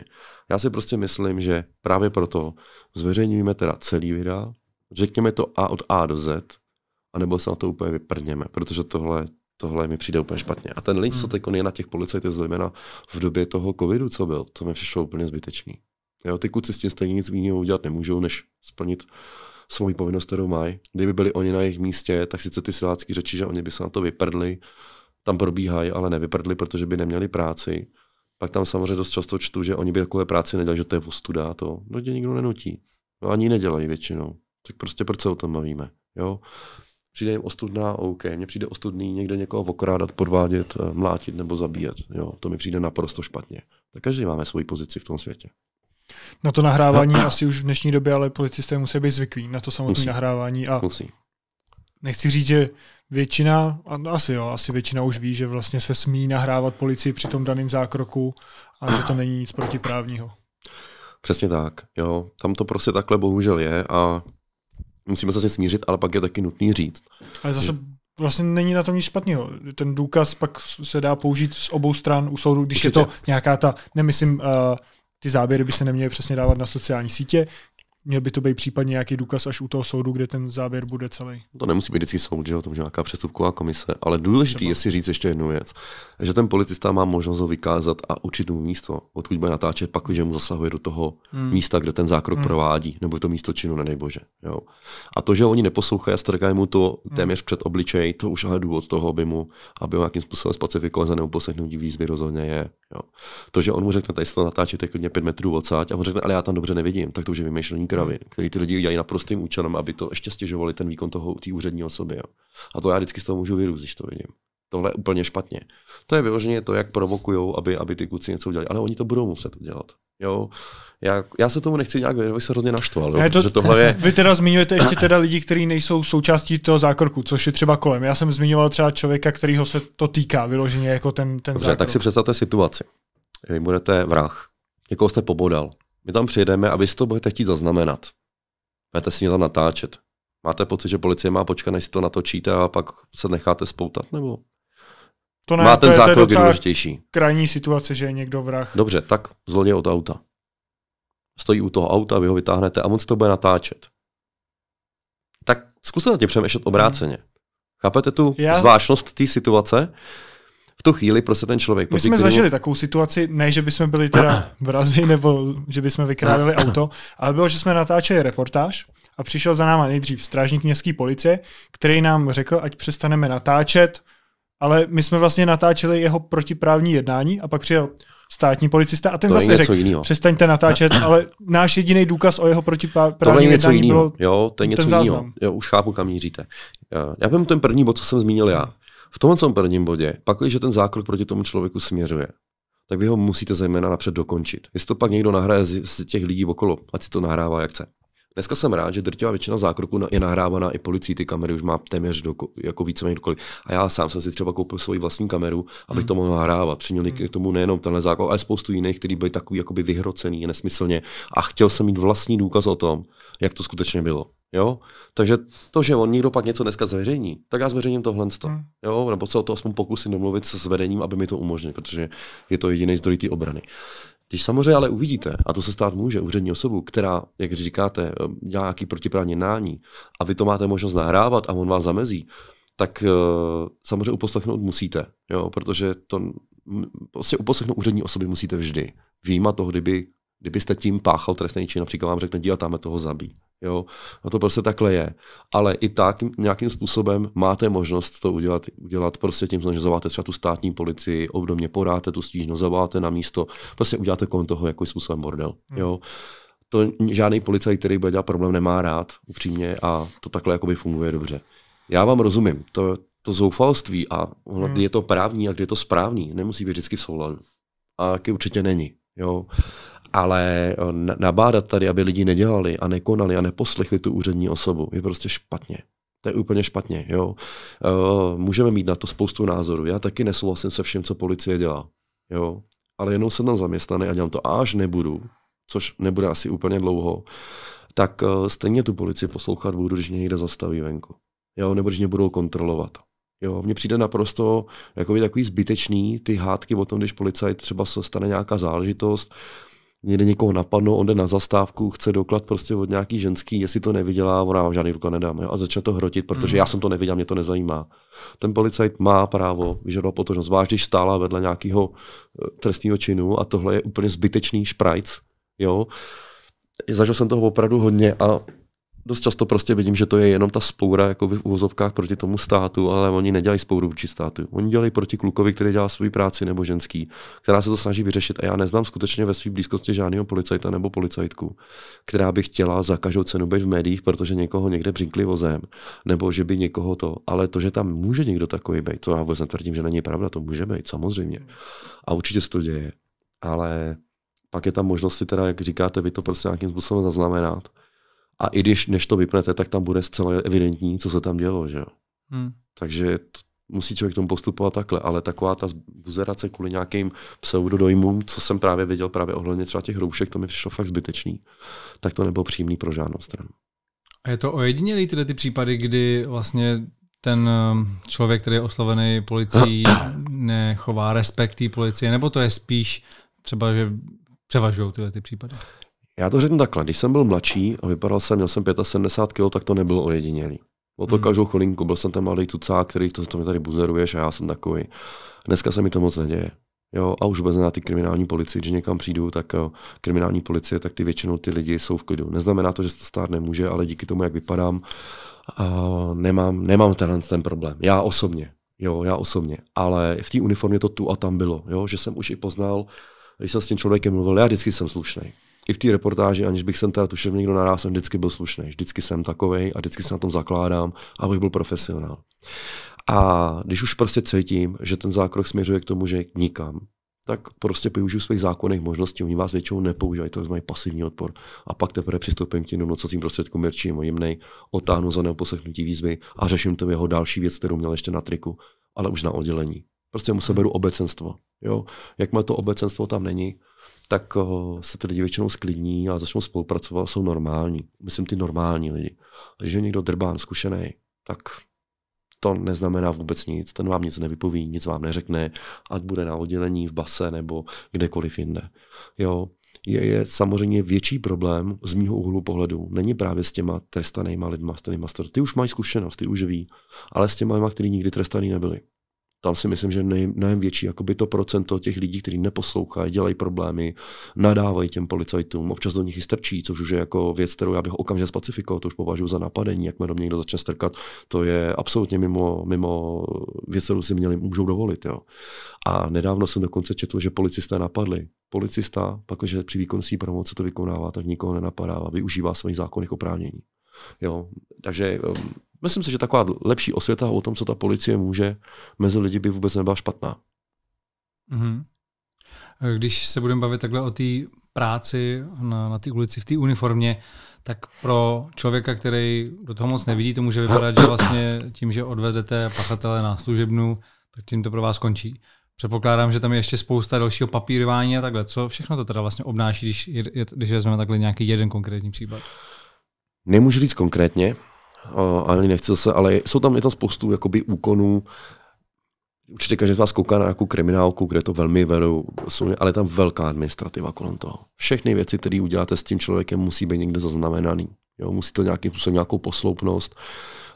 Já si prostě myslím, že právě proto zveřejníme teda celý videa, řekněme to A od A do Z, anebo se na to úplně vyprněme, protože tohle tohle mi přijde úplně špatně. A ten link, co hmm. teď je na těch policajtech, zejména v době toho covidu, co byl, to mi přišlo úplně zbytečný. Jo, ty kluci s tím stejně nic jiného udělat nemůžou, než splnit svoji povinnost, kterou mají. Kdyby byli oni na jejich místě, tak sice ty silácky řeči, že oni by se na to vyprdli, tam probíhají, ale nevyprdli, protože by neměli práci. Pak tam samozřejmě dost často čtu, že oni by takové práci nedělali, že to je ostuda, to. No tě nikdo nenutí. No ani nedělají většinou. Tak prostě proč se o tom bavíme, jo? Přijde jim ostudná, OK. Mně přijde ostudný někde někoho okrádat, podvádět, eh, mlátit nebo zabíjet. Jo, to mi přijde naprosto špatně. Tak každý máme svoji pozici v tom světě. Na to nahrávání asi už v dnešní době, ale policisté musí být zvyklí na to samotné nahrávání. A Musí. Nechci říct, že většina, asi jo, asi většina už ví, že vlastně se smí nahrávat policii při tom daném zákroku a že to není nic protiprávního. Přesně tak, jo. Tam to prostě takhle bohužel je a musíme se s smířit, ale pak je taky nutný říct. Ale zase vlastně není na tom nic špatného. Ten důkaz pak se dá použít z obou stran u soudu, když Určitě. je to nějaká ta, nemyslím, uh, ty záběry by se neměly přesně dávat na sociální sítě, Měl by to být případně nějaký důkaz až u toho soudu, kde ten závěr bude celý. To nemusí být vždycky soud, že jo, to může nějaká přestupková komise, ale důležité je si říct ještě jednu věc, že ten policista má možnost ho vykázat a určit mu místo, odkud bude natáčet, pak, když mu zasahuje do toho hmm. místa, kde ten zákrok hmm. provádí, nebo to místo činu, nedej bože. Jo. A to, že oni neposlouchají a strkají mu to hmm. téměř hmm. před obličej, to už ale důvod toho, aby mu, aby ho nějakým způsobem spacifikoval za neuposlechnutí výzvy rozhodně je. Jo. To, že on mu řekne, tady se to natáčíte klidně 5 metrů odsáď a on řekne, ale já tam dobře nevidím, tak to už je vymýšlení kravin, který ty lidi udělají naprostým účelem, aby to ještě stěžovali ten výkon toho té úřední osoby. Jo. A to já vždycky z toho můžu vyrůst, když to vidím. Tohle je úplně špatně. To je vyloženě to, jak provokujou, aby, aby ty kluci něco udělali. Ale oni to budou muset udělat. Jo, já, já se tomu nechci nějak vědět, se hrozně naštval. Jo, to, tohle je... Vy teda zmiňujete ještě teda lidi, kteří nejsou součástí toho zákroku, což je třeba kolem. Já jsem zmiňoval třeba člověka, kterýho se to týká vyloženě jako ten, ten Dobře, zákrok. tak si představte situaci. Vy budete vrah, někoho jste pobodal, my tam přijedeme a vy si to budete chtít zaznamenat. Budete si mě tam natáčet. Máte pocit, že policie má počkat, než si to natočíte a pak se necháte spoutat? Nebo to ne, má ten zákrok důležitější? Krajní situace, že je někdo vrah. Dobře, tak zloděj od auta. Stojí u toho auta, vy ho vytáhnete a moc to bude natáčet. Tak zkuste na tě přemýšlet obráceně. Hmm. Chápete tu Já... zvláštnost té situace? tu chvíli prostě ten člověk... My jsme zažili zažili takovou situaci, ne, že bychom byli teda vrazi nebo že bychom vykrádali auto, ale bylo, že jsme natáčeli reportáž a přišel za náma nejdřív strážník městské policie, který nám řekl, ať přestaneme natáčet, ale my jsme vlastně natáčeli jeho protiprávní jednání a pak přijel státní policista a ten to zase řekl, přestaňte natáčet, ale náš jediný důkaz o jeho protiprávní jednání jinýho. bylo jo, to je něco ten záznam. Jo, už chápu, kam míříte. Eh, já vím ten první bod, co jsem zmínil já. V co prvním bodě, Pak, když ten zákrok proti tomu člověku směřuje, tak vy ho musíte zejména napřed dokončit. Jestli to pak někdo nahraje z těch lidí okolo, ať si to nahrává jak chce. Dneska jsem rád, že drtivá většina zákroků je nahrávaná i policií, ty kamery už má téměř do, jako než dokoliv. A já sám jsem si třeba koupil svoji vlastní kameru, abych mm. to mohl nahrávat. Přiněl mm. k tomu nejenom tenhle zákrok, ale spoustu jiných, který byl takový jakoby vyhrocený nesmyslně. A chtěl jsem mít vlastní důkaz o tom, jak to skutečně bylo. Jo? Takže to, že on někdo pak něco dneska zveřejní, tak já zveřejním tohle. Mm. Jo? Nebo se o to aspoň pokusím domluvit s vedením, aby mi to umožnili, protože je to jediný zdroj té obrany. Když samozřejmě ale uvidíte, a to se stát může, úřední osobu, která, jak říkáte, eh, dělá nějaký protiprávní nání a vy to máte možnost nahrávat a on vás zamezí, tak uh, samozřejmě uposlechnout musíte, jo, protože to prostě uposlechnout úřední osoby musíte vždy. Výjima toho, kdyby Kdybyste tím páchal trestný čin, například vám řekne, dívat tam toho zabí. Jo? No to prostě takhle je. Ale i tak nějakým způsobem máte možnost to udělat, udělat prostě tím, že zavoláte třeba tu státní policii, obdobně podáte tu stížnost, zavoláte na místo, prostě uděláte kolem toho jakým způsobem bordel. Hmm. Jo? To žádný policajt, který bude dělat problém, nemá rád, upřímně, a to takhle jakoby funguje dobře. Já vám rozumím, to, to zoufalství a ono, hmm. kdy je to právní a kdy je to správný, nemusí být vždycky v souladu. A taky určitě není. Jo. Ale eh, nabádat tady, aby lidi nedělali a nekonali a neposlechli tu úřední osobu, je prostě špatně. To je úplně špatně. Jo. Eh, můžeme mít na to spoustu názorů. Já taky nesouhlasím se vším, co policie dělá. Jo. Ale jenom se tam zaměstnaný a dělám to až nebudu, což nebude asi úplně dlouho, tak eh, stejně tu policii poslouchat budu, když mě někde zastaví venku. Jo, nebo když mě budou kontrolovat. Jo, mně přijde naprosto jako takový zbytečný ty hádky o tom, když policajt třeba se stane nějaká záležitost, někde někoho napadnou, on jde na zastávku, chce doklad prostě od nějaký ženský, jestli to neviděla, ona vám žádný doklad nedám. A začne to hrotit, protože mm. já jsem to neviděl, mě to nezajímá. Ten policajt má právo vyžadovat potožnost, zvlášť když stála vedle nějakého eh, trestního činu a tohle je úplně zbytečný šprajc. Jo? Zažil jsem toho opravdu hodně a dost často prostě vidím, že to je jenom ta spoura jako v uvozovkách proti tomu státu, ale oni nedělají spouru vůči státu. Oni dělají proti klukovi, který dělá svoji práci nebo ženský, která se to snaží vyřešit. A já neznám skutečně ve své blízkosti žádného policajta nebo policajtku, která by chtěla za každou cenu být v médiích, protože někoho někde břinkli vozem, nebo že by někoho to. Ale to, že tam může někdo takový být, to já vůbec netvrdím, že není pravda, to může být, samozřejmě. A určitě se to děje. Ale pak je tam možnost si teda, jak říkáte, vy to prostě nějakým způsobem zaznamenat a i když než to vypnete, tak tam bude zcela evidentní, co se tam dělo. Že? Hmm. Takže to, musí člověk tomu postupovat takhle, ale taková ta buzerace kvůli nějakým pseudodojmům, co jsem právě viděl právě ohledně třeba těch hroušek, to mi přišlo fakt zbytečný, tak to nebylo příjemný pro žádnou stranu. A je to ojedinělý tyhle ty případy, kdy vlastně ten um, člověk, který je oslovený policií, nechová respekt té policie, nebo to je spíš třeba, že převažují tyhle ty případy? Já to řeknu takhle, když jsem byl mladší a vypadal jsem, měl jsem 75 kg, tak to nebylo ojedinělý. Bylo to hmm. každou chvilinku, byl jsem ten malý tucák, který to, to mi tady buzeruješ a já jsem takový. Dneska se mi to moc neděje. Jo, a už vůbec na ty kriminální policii, když někam přijdu, tak jo, kriminální policie, tak ty většinou ty lidi jsou v klidu. Neznamená to, že se to stát nemůže, ale díky tomu, jak vypadám, a nemám, nemám tenhle ten problém. Já osobně, jo, já osobně. Ale v té uniformě to tu a tam bylo, jo, že jsem už i poznal, když jsem s tím člověkem mluvil, já vždycky jsem slušný i v té reportáži, aniž bych jsem teda tušil, někdo naráz, jsem vždycky byl slušný, vždycky jsem takovej a vždycky se na tom zakládám, abych byl profesionál. A když už prostě cítím, že ten zákrok směřuje k tomu, že nikam, tak prostě použiju svých zákonných možností, oni vás většinou nepoužívají, to mají pasivní odpor. A pak teprve přistoupím k těm nocacím prostředkům Mirčím jemnej, otáhnu za neuposlechnutí výzvy a řeším to jeho další věc, kterou měl ještě na triku, ale už na oddělení. Prostě mu seberu obecenstvo. Jo? Jakmile to obecenstvo tam není, tak eh, se ty lidi většinou sklidní a začnou spolupracovat a jsou normální. Myslím ty normální lidi. Když je někdo drbán, zkušený, tak to neznamená vůbec nic, ten vám nic nevypoví, nic vám neřekne, ať bude na oddělení, v base nebo kdekoliv jinde. Jo, je, je samozřejmě větší problém z mýho úhlu pohledu. Není právě s těma trestanýma lidma, s těma Ty už mají zkušenost, ty už ví, ale s těma, lidma, kteří nikdy trestaný nebyli. Tam si myslím, že nej, mnohem větší jakoby to procento těch lidí, kteří neposlouchají, dělají problémy, nadávají těm policajtům, občas do nich i strčí, což už je jako věc, kterou já bych okamžitě spacifikoval, to už považuji za napadení, jak do mě někdo začne strkat, to je absolutně mimo, mimo věc, kterou si měli, můžou dovolit. Jo. A nedávno jsem dokonce četl, že policisté napadli. Policista, pakliže při výkonu své pravomoce to vykonává, tak nikoho nenapadá, využívá svých zákonných oprávnění. Jo. Takže um, Myslím si, že taková lepší osvěta o tom, co ta policie může, mezi lidi by vůbec nebyla špatná. Mm-hmm. Když se budeme bavit takhle o té práci na, na té ulici v té uniformě, tak pro člověka, který do toho moc nevidí, to může vypadat, že vlastně tím, že odvedete pachatele na služebnu, tak tím to pro vás končí. Předpokládám, že tam je ještě spousta dalšího papírování a takhle. Co všechno to teda vlastně obnáší, když, když vezmeme takhle nějaký jeden konkrétní případ? Nemůžu říct konkrétně, ani nechce se, ale jsou tam, je tam spoustu jakoby úkonů, Určitě každý z vás kouká na nějakou kriminálku, kde to velmi vedou, ale je tam velká administrativa kolem toho. Všechny věci, které uděláte s tím člověkem, musí být někde zaznamenaný. Jo, musí to nějakým způsobem nějakou posloupnost,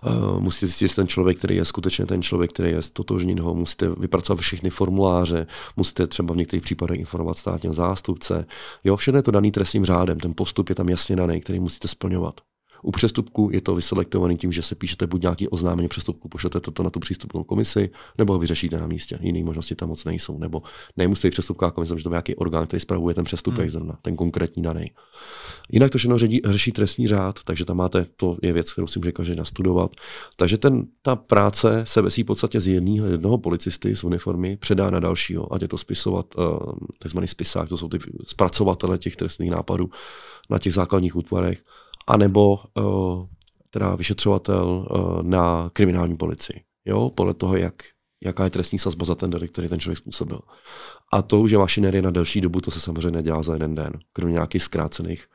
uh, musíte zjistit, jestli ten člověk, který je skutečně ten člověk, který je totožní, ho, musíte vypracovat všechny formuláře, musíte třeba v některých případech informovat státního zástupce. Jo, všechno je to daný trestním řádem, ten postup je tam jasně daný, který musíte splňovat. U přestupku je to vyselektovaný tím, že se píšete buď nějaký oznámení přestupku, pošlete to na tu přístupnou komisi, nebo ho vyřešíte na místě. Jiné možnosti tam moc nejsou. Nebo nemusíte přestupka komise, jako že to je nějaký orgán, který spravuje ten přestupek hmm. zrovna, ten konkrétní daný. Jinak to všechno řeší, řeší trestní řád, takže tam máte, to je věc, kterou si může každý nastudovat. Takže ten, ta práce se vesí v podstatě z jedného, jednoho policisty z uniformy předá na dalšího, ať je to spisovat, eh, takzvaný spisák, to jsou ty zpracovatele těch trestných nápadů na těch základních útvarech anebo uh, teda vyšetřovatel uh, na kriminální policii. Jo, podle toho, jak, jaká je trestní sazba za ten delikt, který ten člověk způsobil. A to už je mašinerie na delší dobu, to se samozřejmě nedělá za jeden den. Kromě nějakých zkrácených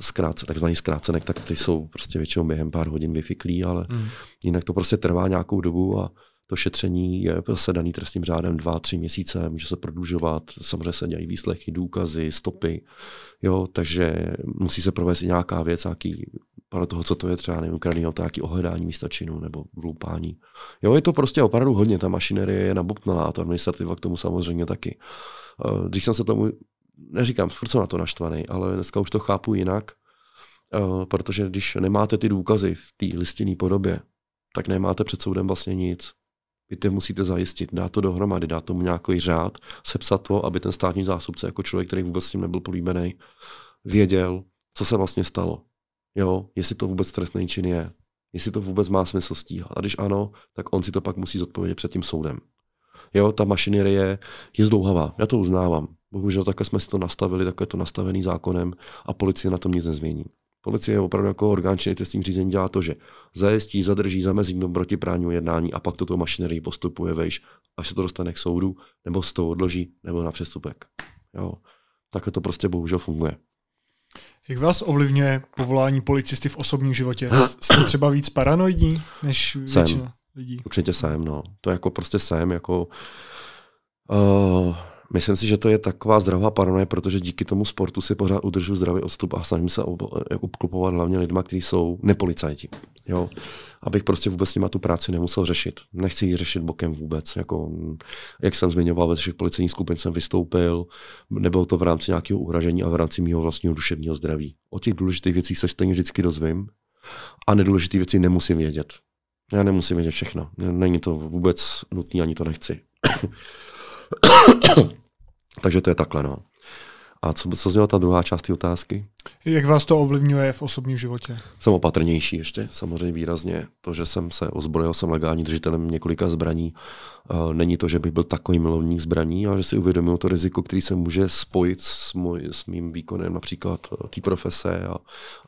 zkráce, takzvaných zkrácenek, tak ty jsou prostě většinou během pár hodin vyfiklí, ale mm. jinak to prostě trvá nějakou dobu a to šetření je zase daný trestním řádem dva, tři měsíce, může se prodlužovat, samozřejmě se dělají výslechy, důkazy, stopy, jo, takže musí se provést i nějaká věc, nějaký, podle toho, co to je třeba, nevím, kradný to nějaký ohledání místa činu nebo vloupání. Jo, je to prostě opravdu hodně, ta mašinerie je nabobtnalá, a ta administrativa k tomu samozřejmě taky. Eh, když jsem se tomu, neříkám, furt jsem na to naštvaný, ale dneska už to chápu jinak, eh, protože když nemáte ty důkazy v té listinné podobě, tak nemáte před soudem vlastně nic vy to musíte zajistit, dát to dohromady, dát tomu nějaký řád, sepsat to, aby ten státní zásobce jako člověk, který vůbec s tím nebyl políbený, věděl, co se vlastně stalo. Jo, jestli to vůbec trestný čin je, jestli to vůbec má smysl stíhat. A když ano, tak on si to pak musí zodpovědět před tím soudem. Jo, ta mašinerie je zdlouhavá, já to uznávám. Bohužel takhle jsme si to nastavili, takhle je to nastavený zákonem a policie na tom nic nezmění. Policie je opravdu jako orgán činný trestním řízení dělá to, že zajistí, zadrží, zamezí tomu protiprávnímu jednání a pak toto mašinerii postupuje vejš, až se to dostane k soudu, nebo se to odloží, nebo na přestupek. Jo. Takhle to prostě bohužel funguje. Jak vás ovlivňuje povolání policisty v osobním životě? Jste třeba víc paranoidní než většina jsem. lidí? Určitě jsem, no. To je jako prostě jsem, jako uh, Myslím si, že to je taková zdravá paranoje, protože díky tomu sportu si pořád udržu zdravý odstup a snažím se eh, obklopovat hlavně lidma, kteří jsou nepolicajti. Jo? Abych prostě vůbec s nima tu práci nemusel řešit. Nechci ji řešit bokem vůbec. Jako, jak jsem zmiňoval, ve všech policejních skupin jsem vystoupil, nebylo to v rámci nějakého uražení a v rámci mého vlastního duševního zdraví. O těch důležitých věcích se stejně vždycky dozvím a nedůležité věci nemusím vědět. Já nemusím vědět všechno. Není to vůbec nutné, ani to nechci. Takže to je takhle. No. A co, co zněla ta druhá část té otázky? Jak vás to ovlivňuje v osobním životě? Jsem opatrnější ještě, samozřejmě výrazně. To, že jsem se ozbrojil, jsem legální držitelem několika zbraní. Eh, není to, že bych byl takový milovník zbraní, ale že si uvědomil to riziko, který se může spojit s, můj, s mým výkonem například eh, té profese a,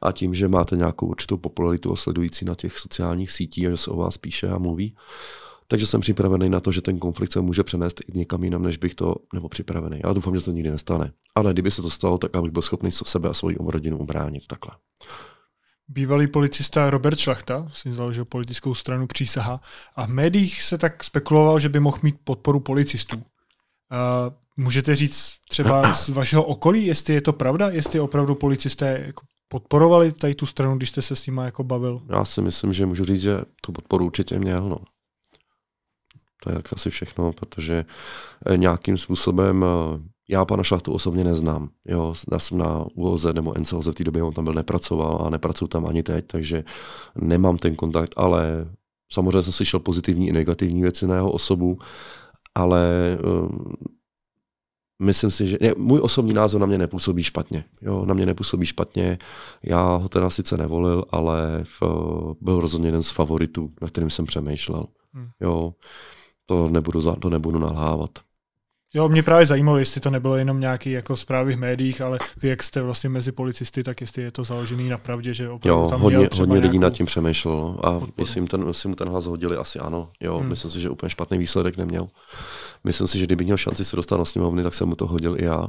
a tím, že máte nějakou určitou popularitu osledující na těch sociálních sítích a že se o vás píše a mluví. Uh, takže jsem připravený na to, že ten konflikt se může přenést i někam jinam, než bych to, nebo připravený. Já doufám, že to nikdy nestane. Ale kdyby se to stalo, tak abych byl schopný sebe a svoji rodinu ubránit takhle. Bývalý policista Robert Šlachta si založil politickou stranu Přísaha a v médiích se tak spekuloval, že by mohl mít podporu policistů. Uh, můžete říct třeba z vašeho okolí, jestli je to pravda, jestli opravdu policisté jako podporovali tady tu stranu, když jste se s nimi jako bavil? Já si myslím, že můžu říct, že tu podporu určitě měl. No. To je tak asi všechno, protože eh, nějakým způsobem eh, já pana Šlachtu osobně neznám. Jo, já jsem na UOZ nebo NCOZ v té době, on tam byl nepracoval a nepracuji tam ani teď, takže nemám ten kontakt, ale samozřejmě jsem slyšel pozitivní i negativní věci na jeho osobu, ale eh, myslím si, že ne, můj osobní názor na mě nepůsobí špatně. Jo, na mě nepůsobí špatně, já ho teda sice nevolil, ale v, byl rozhodně jeden z favoritů, na kterým jsem přemýšlel. Hmm. Jo, to nebudu, za, to nebudu nalhávat. Jo, mě právě zajímalo, jestli to nebylo jenom nějaký jako zprávy v médiích, ale vy, jak jste vlastně mezi policisty, tak jestli je to založený na pravdě, že opravdu jo, tam hodně, hodně lidí nad tím přemýšlelo a jestli jim, ten, jestli mu ten hlas hodili, asi ano. Jo, hmm. myslím si, že úplně špatný výsledek neměl. Myslím si, že kdyby měl šanci se dostat na sněmovny, tak jsem mu to hodil i já.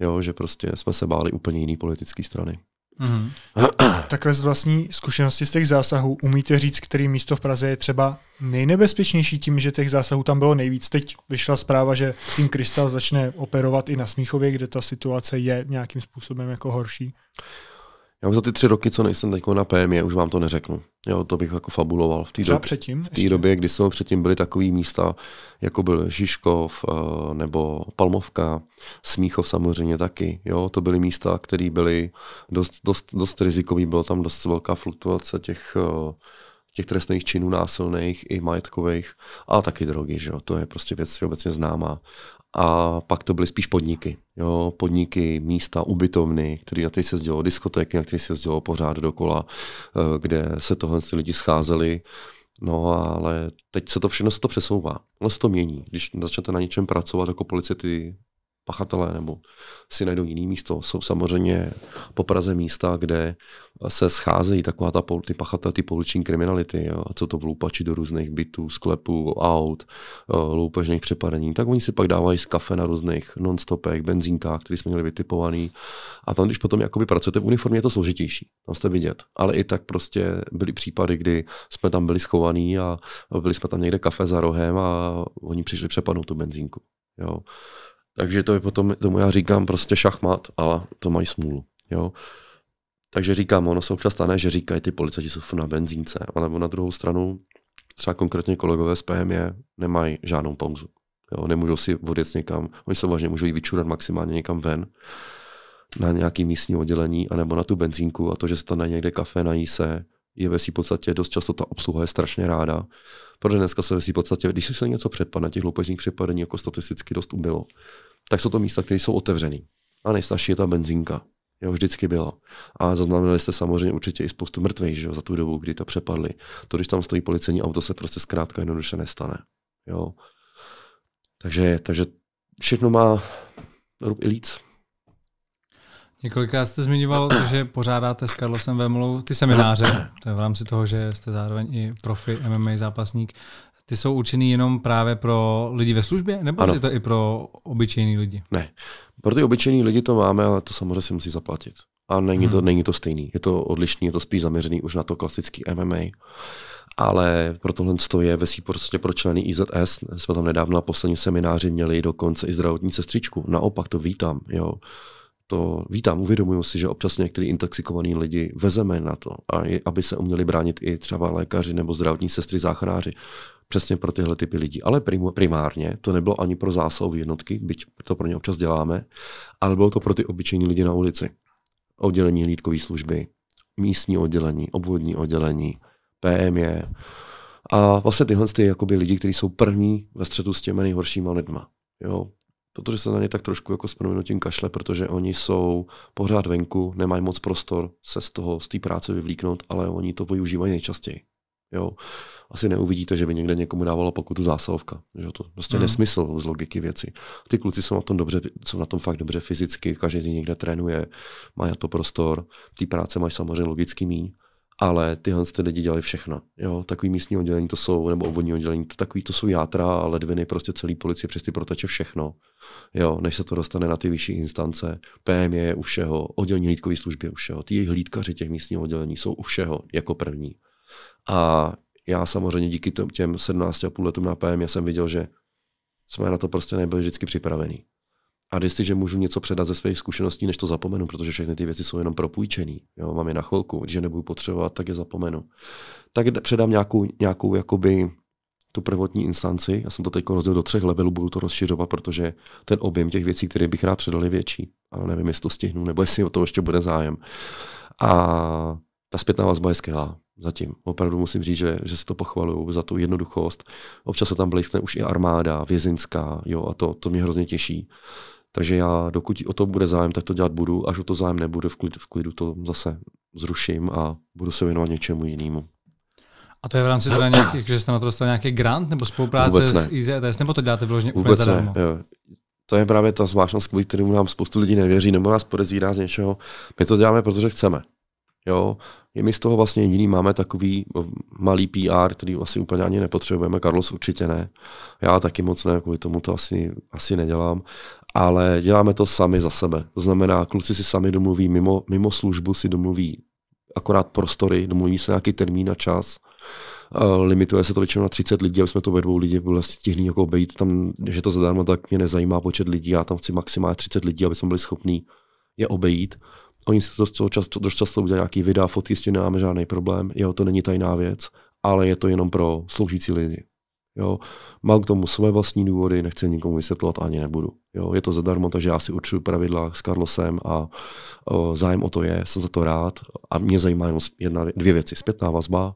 Jo, že prostě jsme se báli úplně jiný politický strany. Mm. Takhle z vlastní zkušenosti z těch zásahů umíte říct, který místo v Praze je třeba nejnebezpečnější tím, že těch zásahů tam bylo nejvíc. Teď vyšla zpráva, že tým Krystal začne operovat i na Smíchově, kde ta situace je nějakým způsobem jako horší. Já už za ty tři roky, co nejsem teď na PM, už vám to neřeknu. Jo, to bych jako fabuloval. V té době, předtím? V té době, kdy jsme předtím byly takové místa, jako byl Žižkov eh, nebo Palmovka, Smíchov samozřejmě taky. Jo, to byly místa, které byly dost, dost, dost rizikové, bylo tam dost velká fluktuace těch eh, těch trestných činů násilných i majetkových, a taky drogy, že jo? to je prostě věc obecně známá a pak to byly spíš podniky. Jo, podniky, místa, ubytovny, které na ty se sdělo, diskotéky, na které se sdělo pořád dokola, eh, kde se tohle ty lidi scházeli. No ale teď se to všechno se to přesouvá. Ono se to mění. Když začnete na něčem pracovat jako policie, ty Pachatelé nebo si najdou jiný místo. Jsou samozřejmě po Praze místa, kde se scházejí taková ta, ty pachatel, ty pouliční kriminality, jo, co to vloupači do různých bytů, sklepů, aut, eh, loupežných přepadení, tak oni si pak dávají z kafe na různých nonstopech, benzínkách, které jsme měli vytipovaný. A tam, když potom jakoby pracujete v uniformě, je to složitější. Tam jste vidět. Ale i tak prostě byly případy, kdy jsme tam byli schovaní a byli jsme tam někde kafe za rohem a oni přišli přepadnout tu benzínku. Jo. Takže to je potom, tomu já říkám prostě šachmat, ale to mají smůlu. Jo? Takže říkám, ono se občas stane, že říkají, ty policajti jsou na benzínce, ale na druhou stranu, třeba konkrétně kolegové z je, nemají žádnou pauzu. Jo? Nemůžou si odjet někam, oni se vážně můžou jít vyčurat maximálně někam ven na nějaký místní oddělení, anebo na tu benzínku a to, že se tam někde kafe, nají se, je ve v podstatě dost často ta obsluha je strašně ráda, protože dneska se ve v podstatě, když se něco přepadne, těch hloupežních přepadení jako statisticky dost ubylo tak jsou to místa, které jsou otevřené. A nejstarší je ta benzínka. Jo, vždycky byla. A zaznamenali jste samozřejmě určitě i spoustu mrtvých že jo, za tu dobu, kdy to přepadli. To, když tam stojí policejní auto, se prostě zkrátka jednoduše nestane. Jo. Takže, takže všechno má rub i líc. Několikrát jste zmiňoval, že pořádáte s Karlosem Vemlou ty semináře, to je v rámci toho, že jste zároveň i profi MMA zápasník. Ty jsou určený jenom právě pro lidi ve službě, nebo ano. je to i pro obyčejný lidi? Ne, pro ty obyčejný lidi to máme, ale to samozřejmě si musí zaplatit. A není to, hmm. není to stejný, je to odlišný, je to spíš zaměřený už na to klasický MMA. Ale pro tohle to je ve prostě pro členy IZS. Jsme tam nedávno na posledním semináři měli dokonce i zdravotní sestřičku. Naopak to vítám. Jo to vítám, uvědomuju si, že občas některý intoxikovaný lidi vezeme na to, a aby se uměli bránit i třeba lékaři nebo zdravotní sestry, záchranáři. Přesně pro tyhle typy lidí. Ale primárně to nebylo ani pro zásahové jednotky, byť to pro ně občas děláme, ale bylo to pro ty obyčejní lidi na ulici. Oddělení hlídkové služby, místní oddělení, obvodní oddělení, PME. A vlastně tyhle ty, jakoby, lidi, kteří jsou první ve střetu s těmi nejhoršíma lidma. Jo, protože se na ně tak trošku jako s proměnutím kašle, protože oni jsou pořád venku, nemají moc prostor se z toho, z té práce vyvlíknout, ale oni to využívají nejčastěji. Jo. Asi neuvidíte, že by někde někomu dávalo pokutu zásahovka. Že to prostě mm. nesmysl z logiky věci. Ty kluci jsou na tom dobře, jsou na tom fakt dobře fyzicky, každý z nich někde trénuje, má na to prostor, ty práce mají samozřejmě logicky míň ale tyhle ty lidi dělali všechno. Jo, takový místní oddělení to jsou, nebo obvodní oddělení, to takový to jsou játra, ledviny, prostě celý policie přes ty protače všechno. Jo, než se to dostane na ty vyšší instance. PM je u všeho, oddělení hlídkové služby je u všeho, ty hlídkaři těch místních oddělení jsou u všeho jako první. A já samozřejmě díky těm 17,5 letům na PM jsem viděl, že jsme na to prostě nebyli vždycky připravení. A jestliže můžu něco předat ze svých zkušeností, než to zapomenu, protože všechny ty věci jsou jenom propůjčený. Jo, mám je na chvilku, že nebudu potřebovat, tak je zapomenu. Tak předám nějakou, nějakou jakoby, tu prvotní instanci. Já jsem to teď rozdělil do třech levelů, budu to rozšiřovat, protože ten objem těch věcí, které bych rád předal, je větší. Ale nevím, jestli to stihnu, nebo jestli o to ještě bude zájem. A ta zpětná vazba je skvělá zatím. Opravdu musím říct, že, že si to pochvaluju za tu jednoduchost. Občas se tam blízkne už i armáda, vězinská, jo, a to, to mě hrozně těší. Takže já, dokud o to bude zájem, tak to dělat budu. Až o to zájem nebude, v klidu, v klidu to zase zruším a budu se věnovat něčemu jinému. A to je v rámci teda nějakých, že jste na to dostal nějaký grant nebo spolupráce ne. s IZS, nebo to děláte vložně úplně Vůbec zadarmo? Ne. To je právě ta zvláštnost, kvůli kterému nám spoustu lidí nevěří, nebo nás podezírá z něčeho. My to děláme, protože chceme. Jo, I my z toho vlastně jediný máme takový no, malý PR, který asi úplně ani nepotřebujeme, Carlos určitě ne. Já taky moc ne, kvůli tomu to asi, asi nedělám ale děláme to sami za sebe. To znamená, kluci si sami domluví, mimo, mimo službu si domluví akorát prostory, domluví se nějaký termín a čas. limituje se to většinou na 30 lidí, aby jsme to ve dvou lidi byli stihný jako být Tam, že to zadarmo, tak mě nezajímá počet lidí, já tam chci maximálně 30 lidí, aby jsme byli schopní je obejít. Oni si to dost často, dost často udělají nějaký videa, fotky, s tím nemáme žádný problém. Jo, to není tajná věc, ale je to jenom pro sloužící lidi. Jo. Mám k tomu své vlastní důvody, nechci nikomu vysvětlovat, ani nebudu. Jo. Je to zadarmo, takže já si určuju pravidla s Carlosem a o, zájem o to je, jsem za to rád. A mě zajímá jenom jedna, dvě věci. Zpětná vazba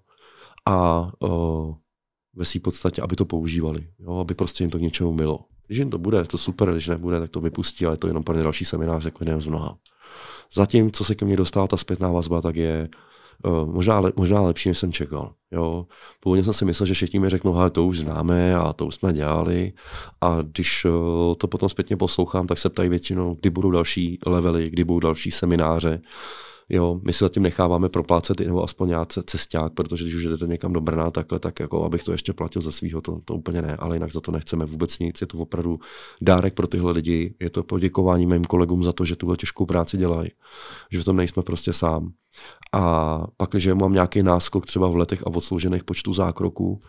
a o, ve své podstatě, aby to používali, jo, aby prostě jim to k něčemu bylo. Když jim to bude, to super, když nebude, tak to vypustí, ale je to jenom pro další seminář, jako jeden z mnoha. Zatím, co se ke mně dostala ta zpětná vazba, tak je, Eh, možná, le, možná lepší, než jsem čekal. Jo. Původně jsem si myslel, že všichni mi řeknou, že to už známe a to už jsme dělali. A když eh, to potom zpětně poslouchám, tak se ptají většinou, kdy budou další levely, kdy budou další semináře. Uh, Jo, my se zatím necháváme proplácet nebo aspoň nějak cesták, protože když už jdete někam do Brna takhle, tak jako abych to ještě platil za svého, to, to úplně ne, ale jinak za to nechceme vůbec nic. Je to opravdu dárek pro tyhle lidi, je to poděkování mým kolegům za to, že tuhle těžkou práci dělají, že v tom nejsme prostě sám. A pak, když mám nějaký náskok třeba v letech a odsloužených počtu zákroků,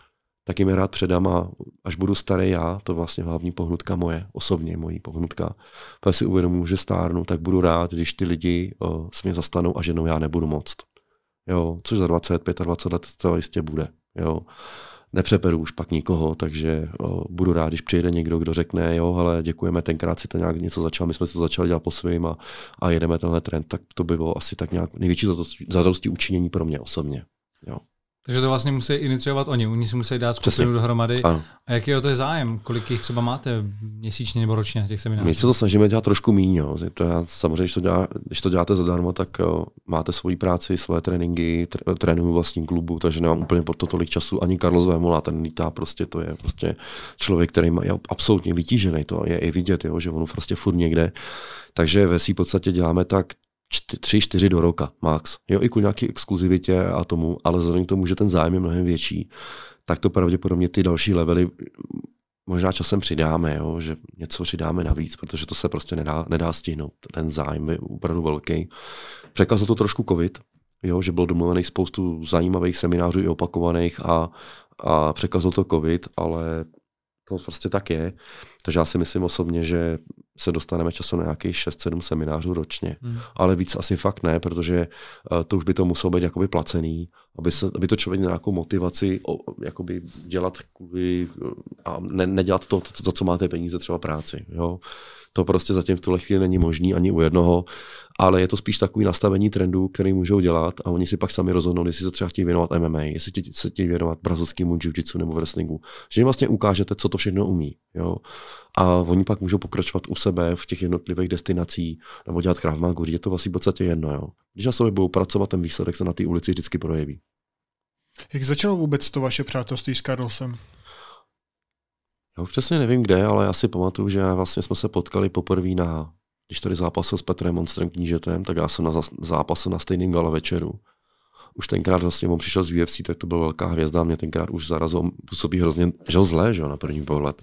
tak jim je rád předám a až budu starý já, to vlastně hlavní pohnutka moje, osobně mojí pohnutka, tak si uvědomuji, že stárnu, tak budu rád, když ty lidi uh, se mě zastanou a ženou já nebudu moc. Jo, což za 20, 25 let celé jistě bude. Jo. Nepřeperu už pak nikoho, takže uh, budu rád, když přijde někdo, kdo řekne, jo, ale děkujeme, tenkrát si to nějak něco začal, my jsme se začali dělat po svým a, a jedeme tenhle trend, tak to by bylo asi tak nějak největší zadosti učinění pro mě osobně. Jo. Takže to vlastně musí iniciovat oni, oni si musí dát skupinu Přesně. dohromady. Ano. A jaký je o to je zájem? Kolik jich třeba máte měsíčně nebo ročně těch seminářů? My se to snažíme dělat trošku míň. Jo. To já, samozřejmě, když to, dělá, když to děláte zadarmo, tak jo, máte svoji práci, své tréninky, trénuju vlastní klubu, takže nemám úplně pro to tolik času. Ani Carlos Vémola, ten lítá prostě, to je prostě člověk, který má, je absolutně vytížený, to je i vidět, jo, že on prostě furt někde. Takže ve v podstatě děláme tak tři, čtyři do roka max. Jo, i kvůli nějaké exkluzivitě a tomu, ale vzhledem k tomu, že ten zájem je mnohem větší, tak to pravděpodobně ty další levely možná časem přidáme, jo, že něco přidáme navíc, protože to se prostě nedá, nedá stihnout. Ten zájem je opravdu velký. Překazil to trošku covid, jo, že bylo domluvených spoustu zajímavých seminářů i opakovaných a, a překazil to covid, ale to prostě tak je. Takže já si myslím osobně, že se dostaneme často na nějakých 6-7 seminářů ročně. Hmm. Ale víc asi fakt ne, protože eh, to už by to muselo být jakoby placený, aby, se, aby to člověk nějakou motivaci o, jakoby dělat kvůli, eh, a ne, nedělat to, za co máte peníze, třeba práci. Jo? To prostě zatím v tuhle chvíli není možný ani u jednoho, ale je to spíš takový nastavení trendů, který můžou dělat a oni si pak sami rozhodnou, jestli se třeba chtějí věnovat MMA, jestli se chtějí věnovat brazilskému jiu-jitsu nebo wrestlingu. Že jim vlastně ukážete, co to všechno umí. Jo? A oni pak můžou pokračovat u sebe v těch jednotlivých destinacích nebo dělat krávmagu, je to vlastně v podstatě jedno. Jo? Když na sobě budou pracovat, ten výsledek se na té ulici vždycky projeví. Jak začalo vůbec to vaše přátelství s Karlsem? Já no, už přesně nevím kde, ale já si pamatuju, že vlastně jsme se potkali poprvé na, když tady zápasil s Petrem Monstrem Knížetem, tak já jsem na zápase na stejným gala večeru. Už tenkrát vlastně on přišel z UFC, tak to byla velká hvězda, mě tenkrát už zarazil, působí hrozně, že zlé, že na první pohled.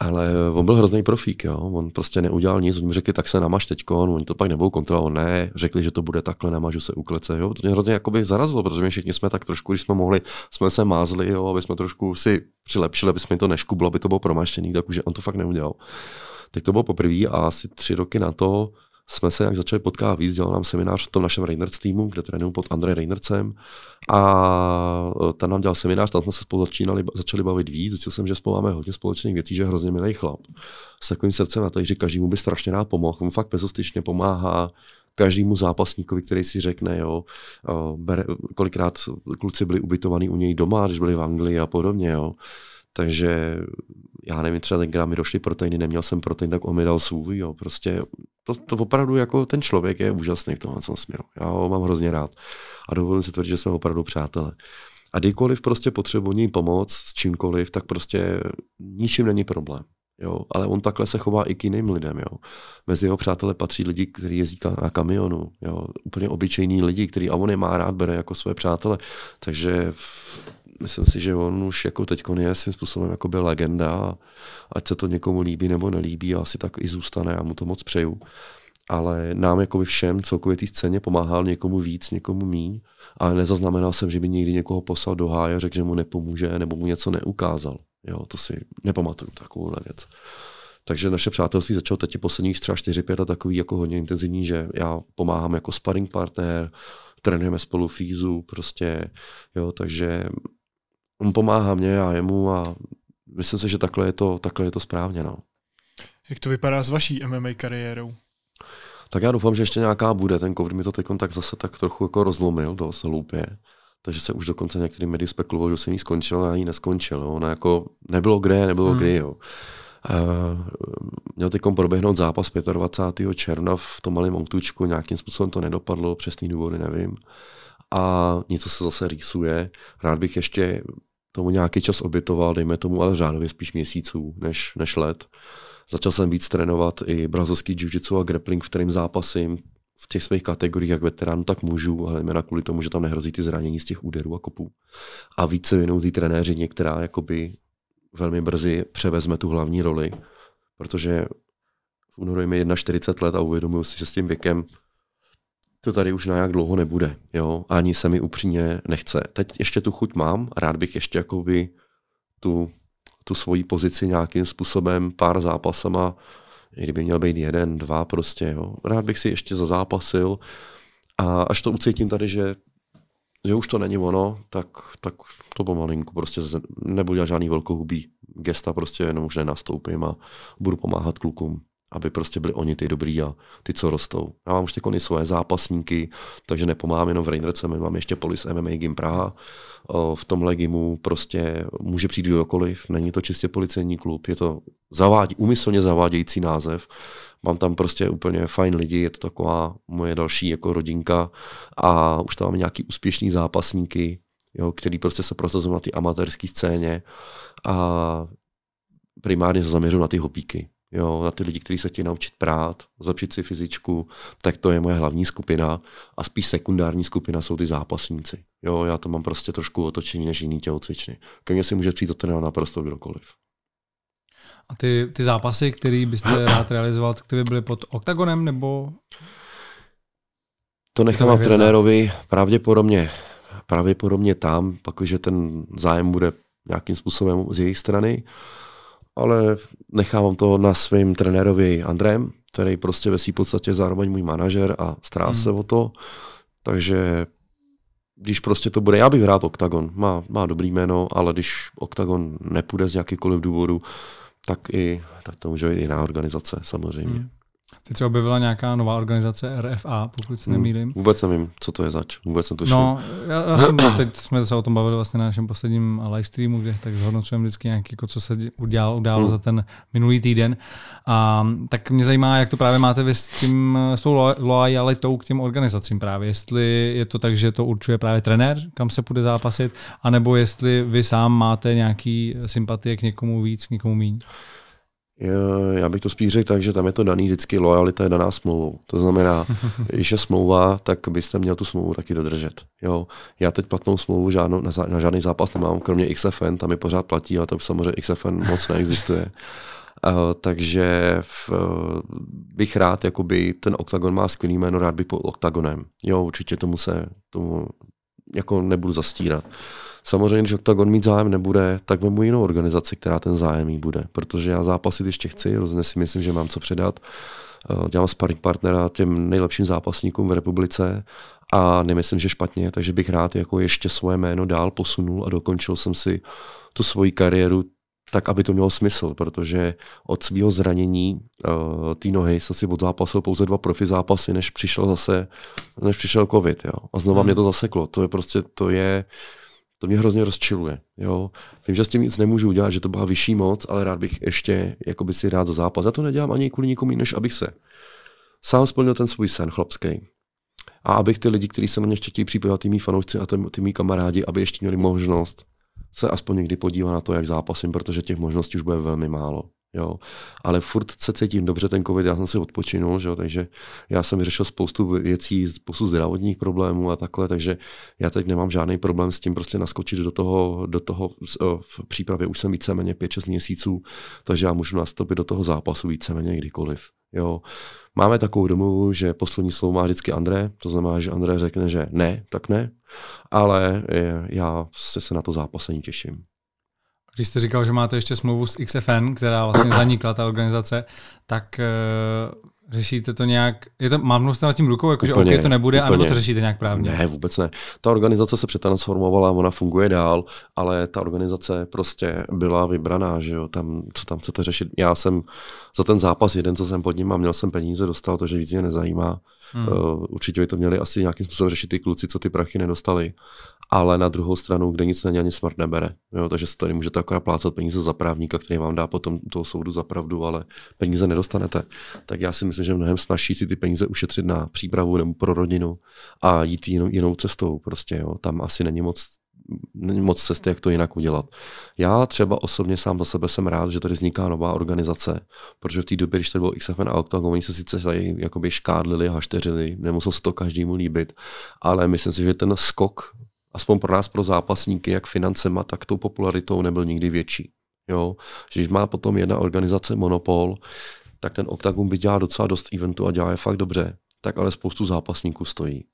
Ale on byl hrozný profík, jo. On prostě neudělal nic, oni řekli, tak se namaž teďkon, oni to pak nebudou kontrolovat, ne, řekli, že to bude takhle, namažu se uklece, jo. To mě hrozně jakoby zarazilo, protože my všichni jsme tak trošku, když jsme mohli, jsme se mázli, jo, aby jsme trošku si přilepšili, aby jsme to neškublo, aby to bylo promaštěný, tak už on to fakt neudělal. Tak to bylo poprvé a asi tři roky na to jsme se, jak začali potkávat víc, dělal nám seminář v tom našem Reiners týmu, kde trénuju pod Andrej Reinercem a e, ten nám dělal seminář, tam jsme se spolu začínali, začali bavit víc, zjistil jsem, že spolu máme hodně společných věcí, že je hrozně milý chlap. S takovým srdcem na to, že každý mu by strašně rád pomohl, mu fakt bezostyčně pomáhá, každému zápasníkovi, který si řekne, jo, e, bere, kolikrát kluci byli ubytovaní u něj doma, když byli v Anglii a podobně, jo. Takže já nevím, třeba ten mi došly proteiny, neměl jsem protein, tak on mi dal svůj, jo, prostě to, to opravdu jako ten člověk je úžasný v tomhle směru. Já ho mám hrozně rád a dovolím si tvrdit, že jsme opravdu přátelé. A kdykoliv prostě potřebuji pomoc s čímkoliv, tak prostě ničím není problém. Jo, ale on takhle se chová i k jiným lidem. Jo. Mezi jeho přátelé patří lidi, kteří jezdí na kamionu. Jo. Úplně obyčejní lidi, který a on je má rád, bere jako své přátele. Takže myslím si, že on už jako teď je svým způsobem by legenda a ať se to někomu líbí nebo nelíbí a asi tak i zůstane, já mu to moc přeju. Ale nám by všem celkově té scéně pomáhal někomu víc, někomu mí, ale nezaznamenal jsem, že by někdy někoho poslal do háje a řekl, že mu nepomůže nebo mu něco neukázal. Jo, to si nepamatuju takovouhle věc. Takže naše přátelství začalo teď posledních třeba 4-5 let takový jako hodně intenzivní, že já pomáhám jako sparring partner, trénujeme spolu fízu, prostě, jo, takže on pomáhá mě a jemu a myslím si, že takhle je to, takhle je to správně. No. Jak to vypadá s vaší MMA kariérou? Tak já doufám, že ještě nějaká bude. Ten covid mi to teď tak zase tak trochu jako rozlomil do hloupě. Takže se už dokonce některý médií spekulovalo, že jsem ji skončil a ani neskončil. Jo. Ona jako nebylo kde, nebylo hmm. kdy. Jo. Uh, měl teď proběhnout zápas 25. června v tom malém autučku, nějakým způsobem to nedopadlo, přesný důvody nevím a něco se zase rýsuje. Rád bych ještě tomu nějaký čas obětoval, dejme tomu, ale řádově spíš měsíců než, než let. Začal jsem víc trénovat i brazilský jiu-jitsu a grappling, v kterým zápasím v těch svých kategoriích, jak veterán, tak mužů, ale jména kvůli tomu, že tam nehrozí ty zranění z těch úderů a kopů. A víc se věnují ty trenéři, která jakoby velmi brzy převezme tu hlavní roli, protože v únoru je mi 41 let a uvědomuji si, že s tím věkem to tady už na jak dlouho nebude, jo, ani se mi upřímně nechce. Teď ještě tu chuť mám, rád bych ještě jakoby tu, tu svoji pozici nějakým způsobem pár zápasama, i kdyby měl být jeden, dva prostě, jo, rád bych si ještě zazápasil a až to ucítím tady, že že už to není ono, tak, tak to pomalinku prostě nebudu dělat žádný velkohubý gesta, prostě jenom už nenastoupím a budu pomáhat klukům aby prostě byli oni ty dobrý a ty, co rostou. Já mám už ty kony svoje zápasníky, takže nepomáhám jenom v Reinerce, my mám ještě Polis MMA Gym Praha. V tomhle gymu prostě může přijít kdokoliv, není to čistě policejní klub, je to zavádí, umyslně zavádějící název. Mám tam prostě úplně fajn lidi, je to taková moje další jako rodinka a už tam mám nějaký úspěšný zápasníky, jo, který prostě se prosazují na ty amatérské scéně a primárně se zaměřují na ty hopíky jo, na ty lidi, kteří se chtějí naučit prát, zlepšit si fyzičku, tak to je moje hlavní skupina a spíš sekundární skupina jsou ty zápasníci. Jo, já to mám prostě trošku otočený než jiný tělocvičny. Ke mně si může přijít to trénovat naprosto kdokoliv. A ty, ty zápasy, které byste rád realizoval, tak ty by byly pod oktagonem nebo? To nechám jako na trenérovi pravděpodobně, pravděpodobně tam, pakliže ten zájem bude nějakým způsobem z jejich strany. Uh, ale nechávám to na svým trenérovi Andrem, který prostě ve své podstatě zároveň můj manažer a stará hmm. se o to. Takže když prostě to bude, já bych rád Octagon, má, má dobrý jméno, ale když Octagon nepůjde z jakýkoliv důvodu, tak i tak to může jít jiná organizace samozřejmě. Hmm. Teď se objevila nějaká nová organizace RFA, pokud se hmm. nemýlím. Vůbec nevím, co to je zač. Vůbec jsem to No, já, já jsem, teď jsme se o tom bavili vlastně na našem posledním streamu, kde tak zhodnocujeme vždycky nějaký, jako, co se udělalo, událo hmm. za ten minulý týden. A tak mě zajímá, jak to právě máte vy s, tím, s tou loajalitou k těm organizacím právě. Jestli je to tak, že to určuje právě trenér, kam se půjde zápasit, anebo jestli vy sám máte nějaký sympatie k někomu víc, k někomu méně. Já bych to spíš řekl tak, že tam je to daný vždycky lojalita je daná smlouvou. To znamená, když je smlouva, tak byste měl tu smlouvu taky dodržet. Jo. Já teď platnou smlouvu žádnou, na, na žádný zápas nemám, kromě XFN, tam mi pořád platí, ale to samozřejmě XFN moc neexistuje. Uh, takže v, uh, bych rád, jakoby ten oktagon má skvělý jméno, rád bych pod oktagonem. Jo, určitě tomu se, tomu jako nebudu zastírat. Samozřejmě, když OKTAGON mít zájem nebude, tak vemu jinou organizaci, která ten zájem jí bude, protože já zápasit ještě chci, rozhodně si myslím, že mám co předat. Eh, dělám sparring partnera těm nejlepším zápasníkům v republice a nemyslím, že špatně, takže bych rád jako ještě svoje jméno dál posunul a dokončil jsem si tu svoji kariéru tak, aby to mělo smysl, protože od svého zranění uh, té nohy jsem si odzápasil pouze dva profi zápasy, než přišel zase, než přišel covid, jo. A znova hmm. mě mhm. to zaseklo. To je prostě, to je, uh, to mě hrozně rozčiluje. Jo. Vím, že s tím nic nemůžu udělat, že to byla vyšší moc, ale rád bych ještě by si rád za zápas. Já to nedělám ani kvůli nikomu než abych se sám splnil ten svůj sen chlapský. A abych ty lidi, kteří se na mě ještě chtějí připojovat, ty mý fanoušci a ty mý kamarádi, aby ještě měli možnost se aspoň někdy podívat na to, jak zápasím, protože těch možností už bude velmi málo. Jo. Ale furt se cítím dobře ten covid, já jsem si odpočinul, že jo, takže já jsem vyřešil spoustu věcí, spoustu zdravotních problémů a takhle, takže já teď nemám žádný problém s tím prostě naskočit do toho, do toho v přípravě už jsem víceméně 5-6 měsíců, takže já můžu nastoupit do toho zápasu víceméně kdykoliv. Jo. Máme takovou domluvu, že poslední slovo má vždycky André, to znamená, že André řekne, že ne, tak ne, ale já se, se na to zápasení těším. Když jste říkal, že máte ještě smlouvu s XFN, která vlastně zanikla ta organizace, tak eh, Řešíte to nějak, je to, mám nad tím rukou, jakože úplně, OK, to nebude, úplně. anebo to řešíte nějak právně? Ne, vůbec ne. Ta organizace se přetransformovala, ona funguje dál, ale ta organizace prostě byla vybraná, že jo, tam, co tam chcete řešit. Já jsem za ten zápas jeden, co jsem pod ním a měl jsem peníze, dostal to, že víc mě nezajímá. Hmm. Eh, určitě by to měli asi nějakým způsobem řešit ty kluci, co ty prachy nedostali. Ale na druhou stranu, kde nic není, ani smrt nebere. Jo, takže se tady můžete akorát plácat peníze za právníka, který vám dá potom toho soudu za pravdu, ale peníze nedostanete. Tak já si myslím, že je mnohem snažší si ty peníze ušetřit na přípravu nebo pro rodinu a jít jinou, jinou cestou. Prostě, jo. Tam asi není moc není moc cesty, jak to jinak udělat. Já třeba osobně sám za sebe jsem rád, že tady vzniká nová organizace, protože v té době, když tady bylo XFN a Octagon, oni se sice tady jakoby škádlili, hašteřili, nemusel se to každému líbit, ale myslím si, že ten skok, aspoň pro nás, pro zápasníky, jak financema, tak tou popularitou nebyl nikdy větší. Jo? Že když má potom jedna organizace monopol, tak ten Octagon by dělá docela dost eventů a dělá je fakt dobře. Tak ale spoustu zápasníků stojí.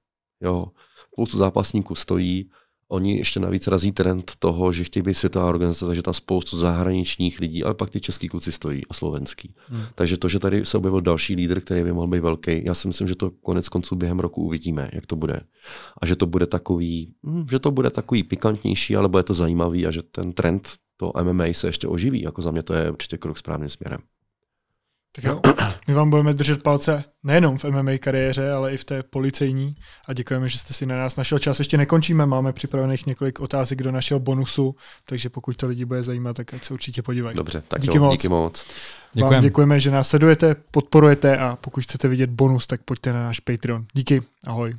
Jo, spoustu zápasníků stojí, Oni ještě navíc razí trend toho, že chtějí být světová organizace, takže tam spoustu zahraničních lidí, ale pak ty český kluci stojí a slovenský. Hmm. Takže to, že tady se objevil další lídr, který by mohl být velký, já si myslím, že to konec konců během roku uvidíme, jak to bude. A že to bude takový, hm, že to bude takový pikantnější, ale bude to zajímavý a že ten trend to MMA se ještě oživí. Jako za mě to je určitě krok správným směrem. Tak jo, my vám budeme držet palce nejenom v MMA kariéře, ale i v té policejní a děkujeme, že jste si na nás našel čas. Ještě nekončíme, máme připravených několik otázek do našeho bonusu, takže pokud to lidi bude zajímat, tak ať se určitě podívají. Dobře, tak díky, jo, moc. díky moc. Vám děkujeme, že nás sledujete, podporujete a pokud chcete vidět bonus, tak pojďte na náš Patreon. Díky, ahoj.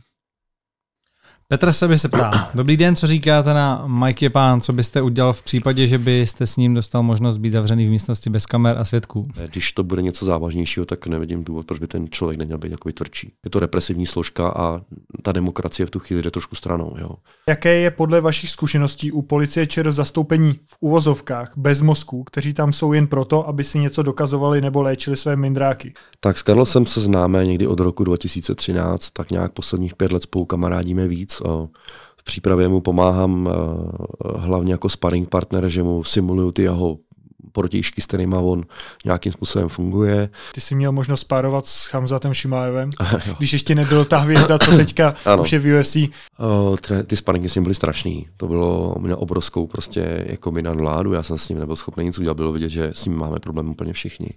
Petr se by se ptá. Dobrý den, co říkáte na Mike Pán? Co byste udělal v případě, že byste s ním dostal možnost být zavřený v místnosti bez kamer a svědků? Když to bude něco závažnějšího, tak nevidím důvod, proč by ten člověk neměl být jako tvrdší. Je to represivní složka a ta demokracie v tu chvíli jde trošku stranou. Jo. Jaké je podle vašich zkušeností u policie ČR zastoupení v uvozovkách bez mozku, kteří tam jsou jen proto, aby si něco dokazovali nebo léčili své mindráky? Tak s Karlem se známe někdy od roku 2013, tak nějak posledních pět let spolu kamarádíme víc v přípravě mu pomáhám eh, hlavně jako sparring partner, že mu simuluju ty jeho protižky, s kterýma on nějakým způsobem funguje. Ty jsi měl možnost spárovat s Hamzatem Šimájevem, když ještě nebyl ta hvězda, co teďka ano. už je v UFC. Eh, ty, sparringy sparingy s ním byly strašný. To bylo mě obrovskou prostě jako mi na vládu, já jsem s ním nebyl schopný nic udělat, bylo vidět, že s ním máme problém úplně všichni.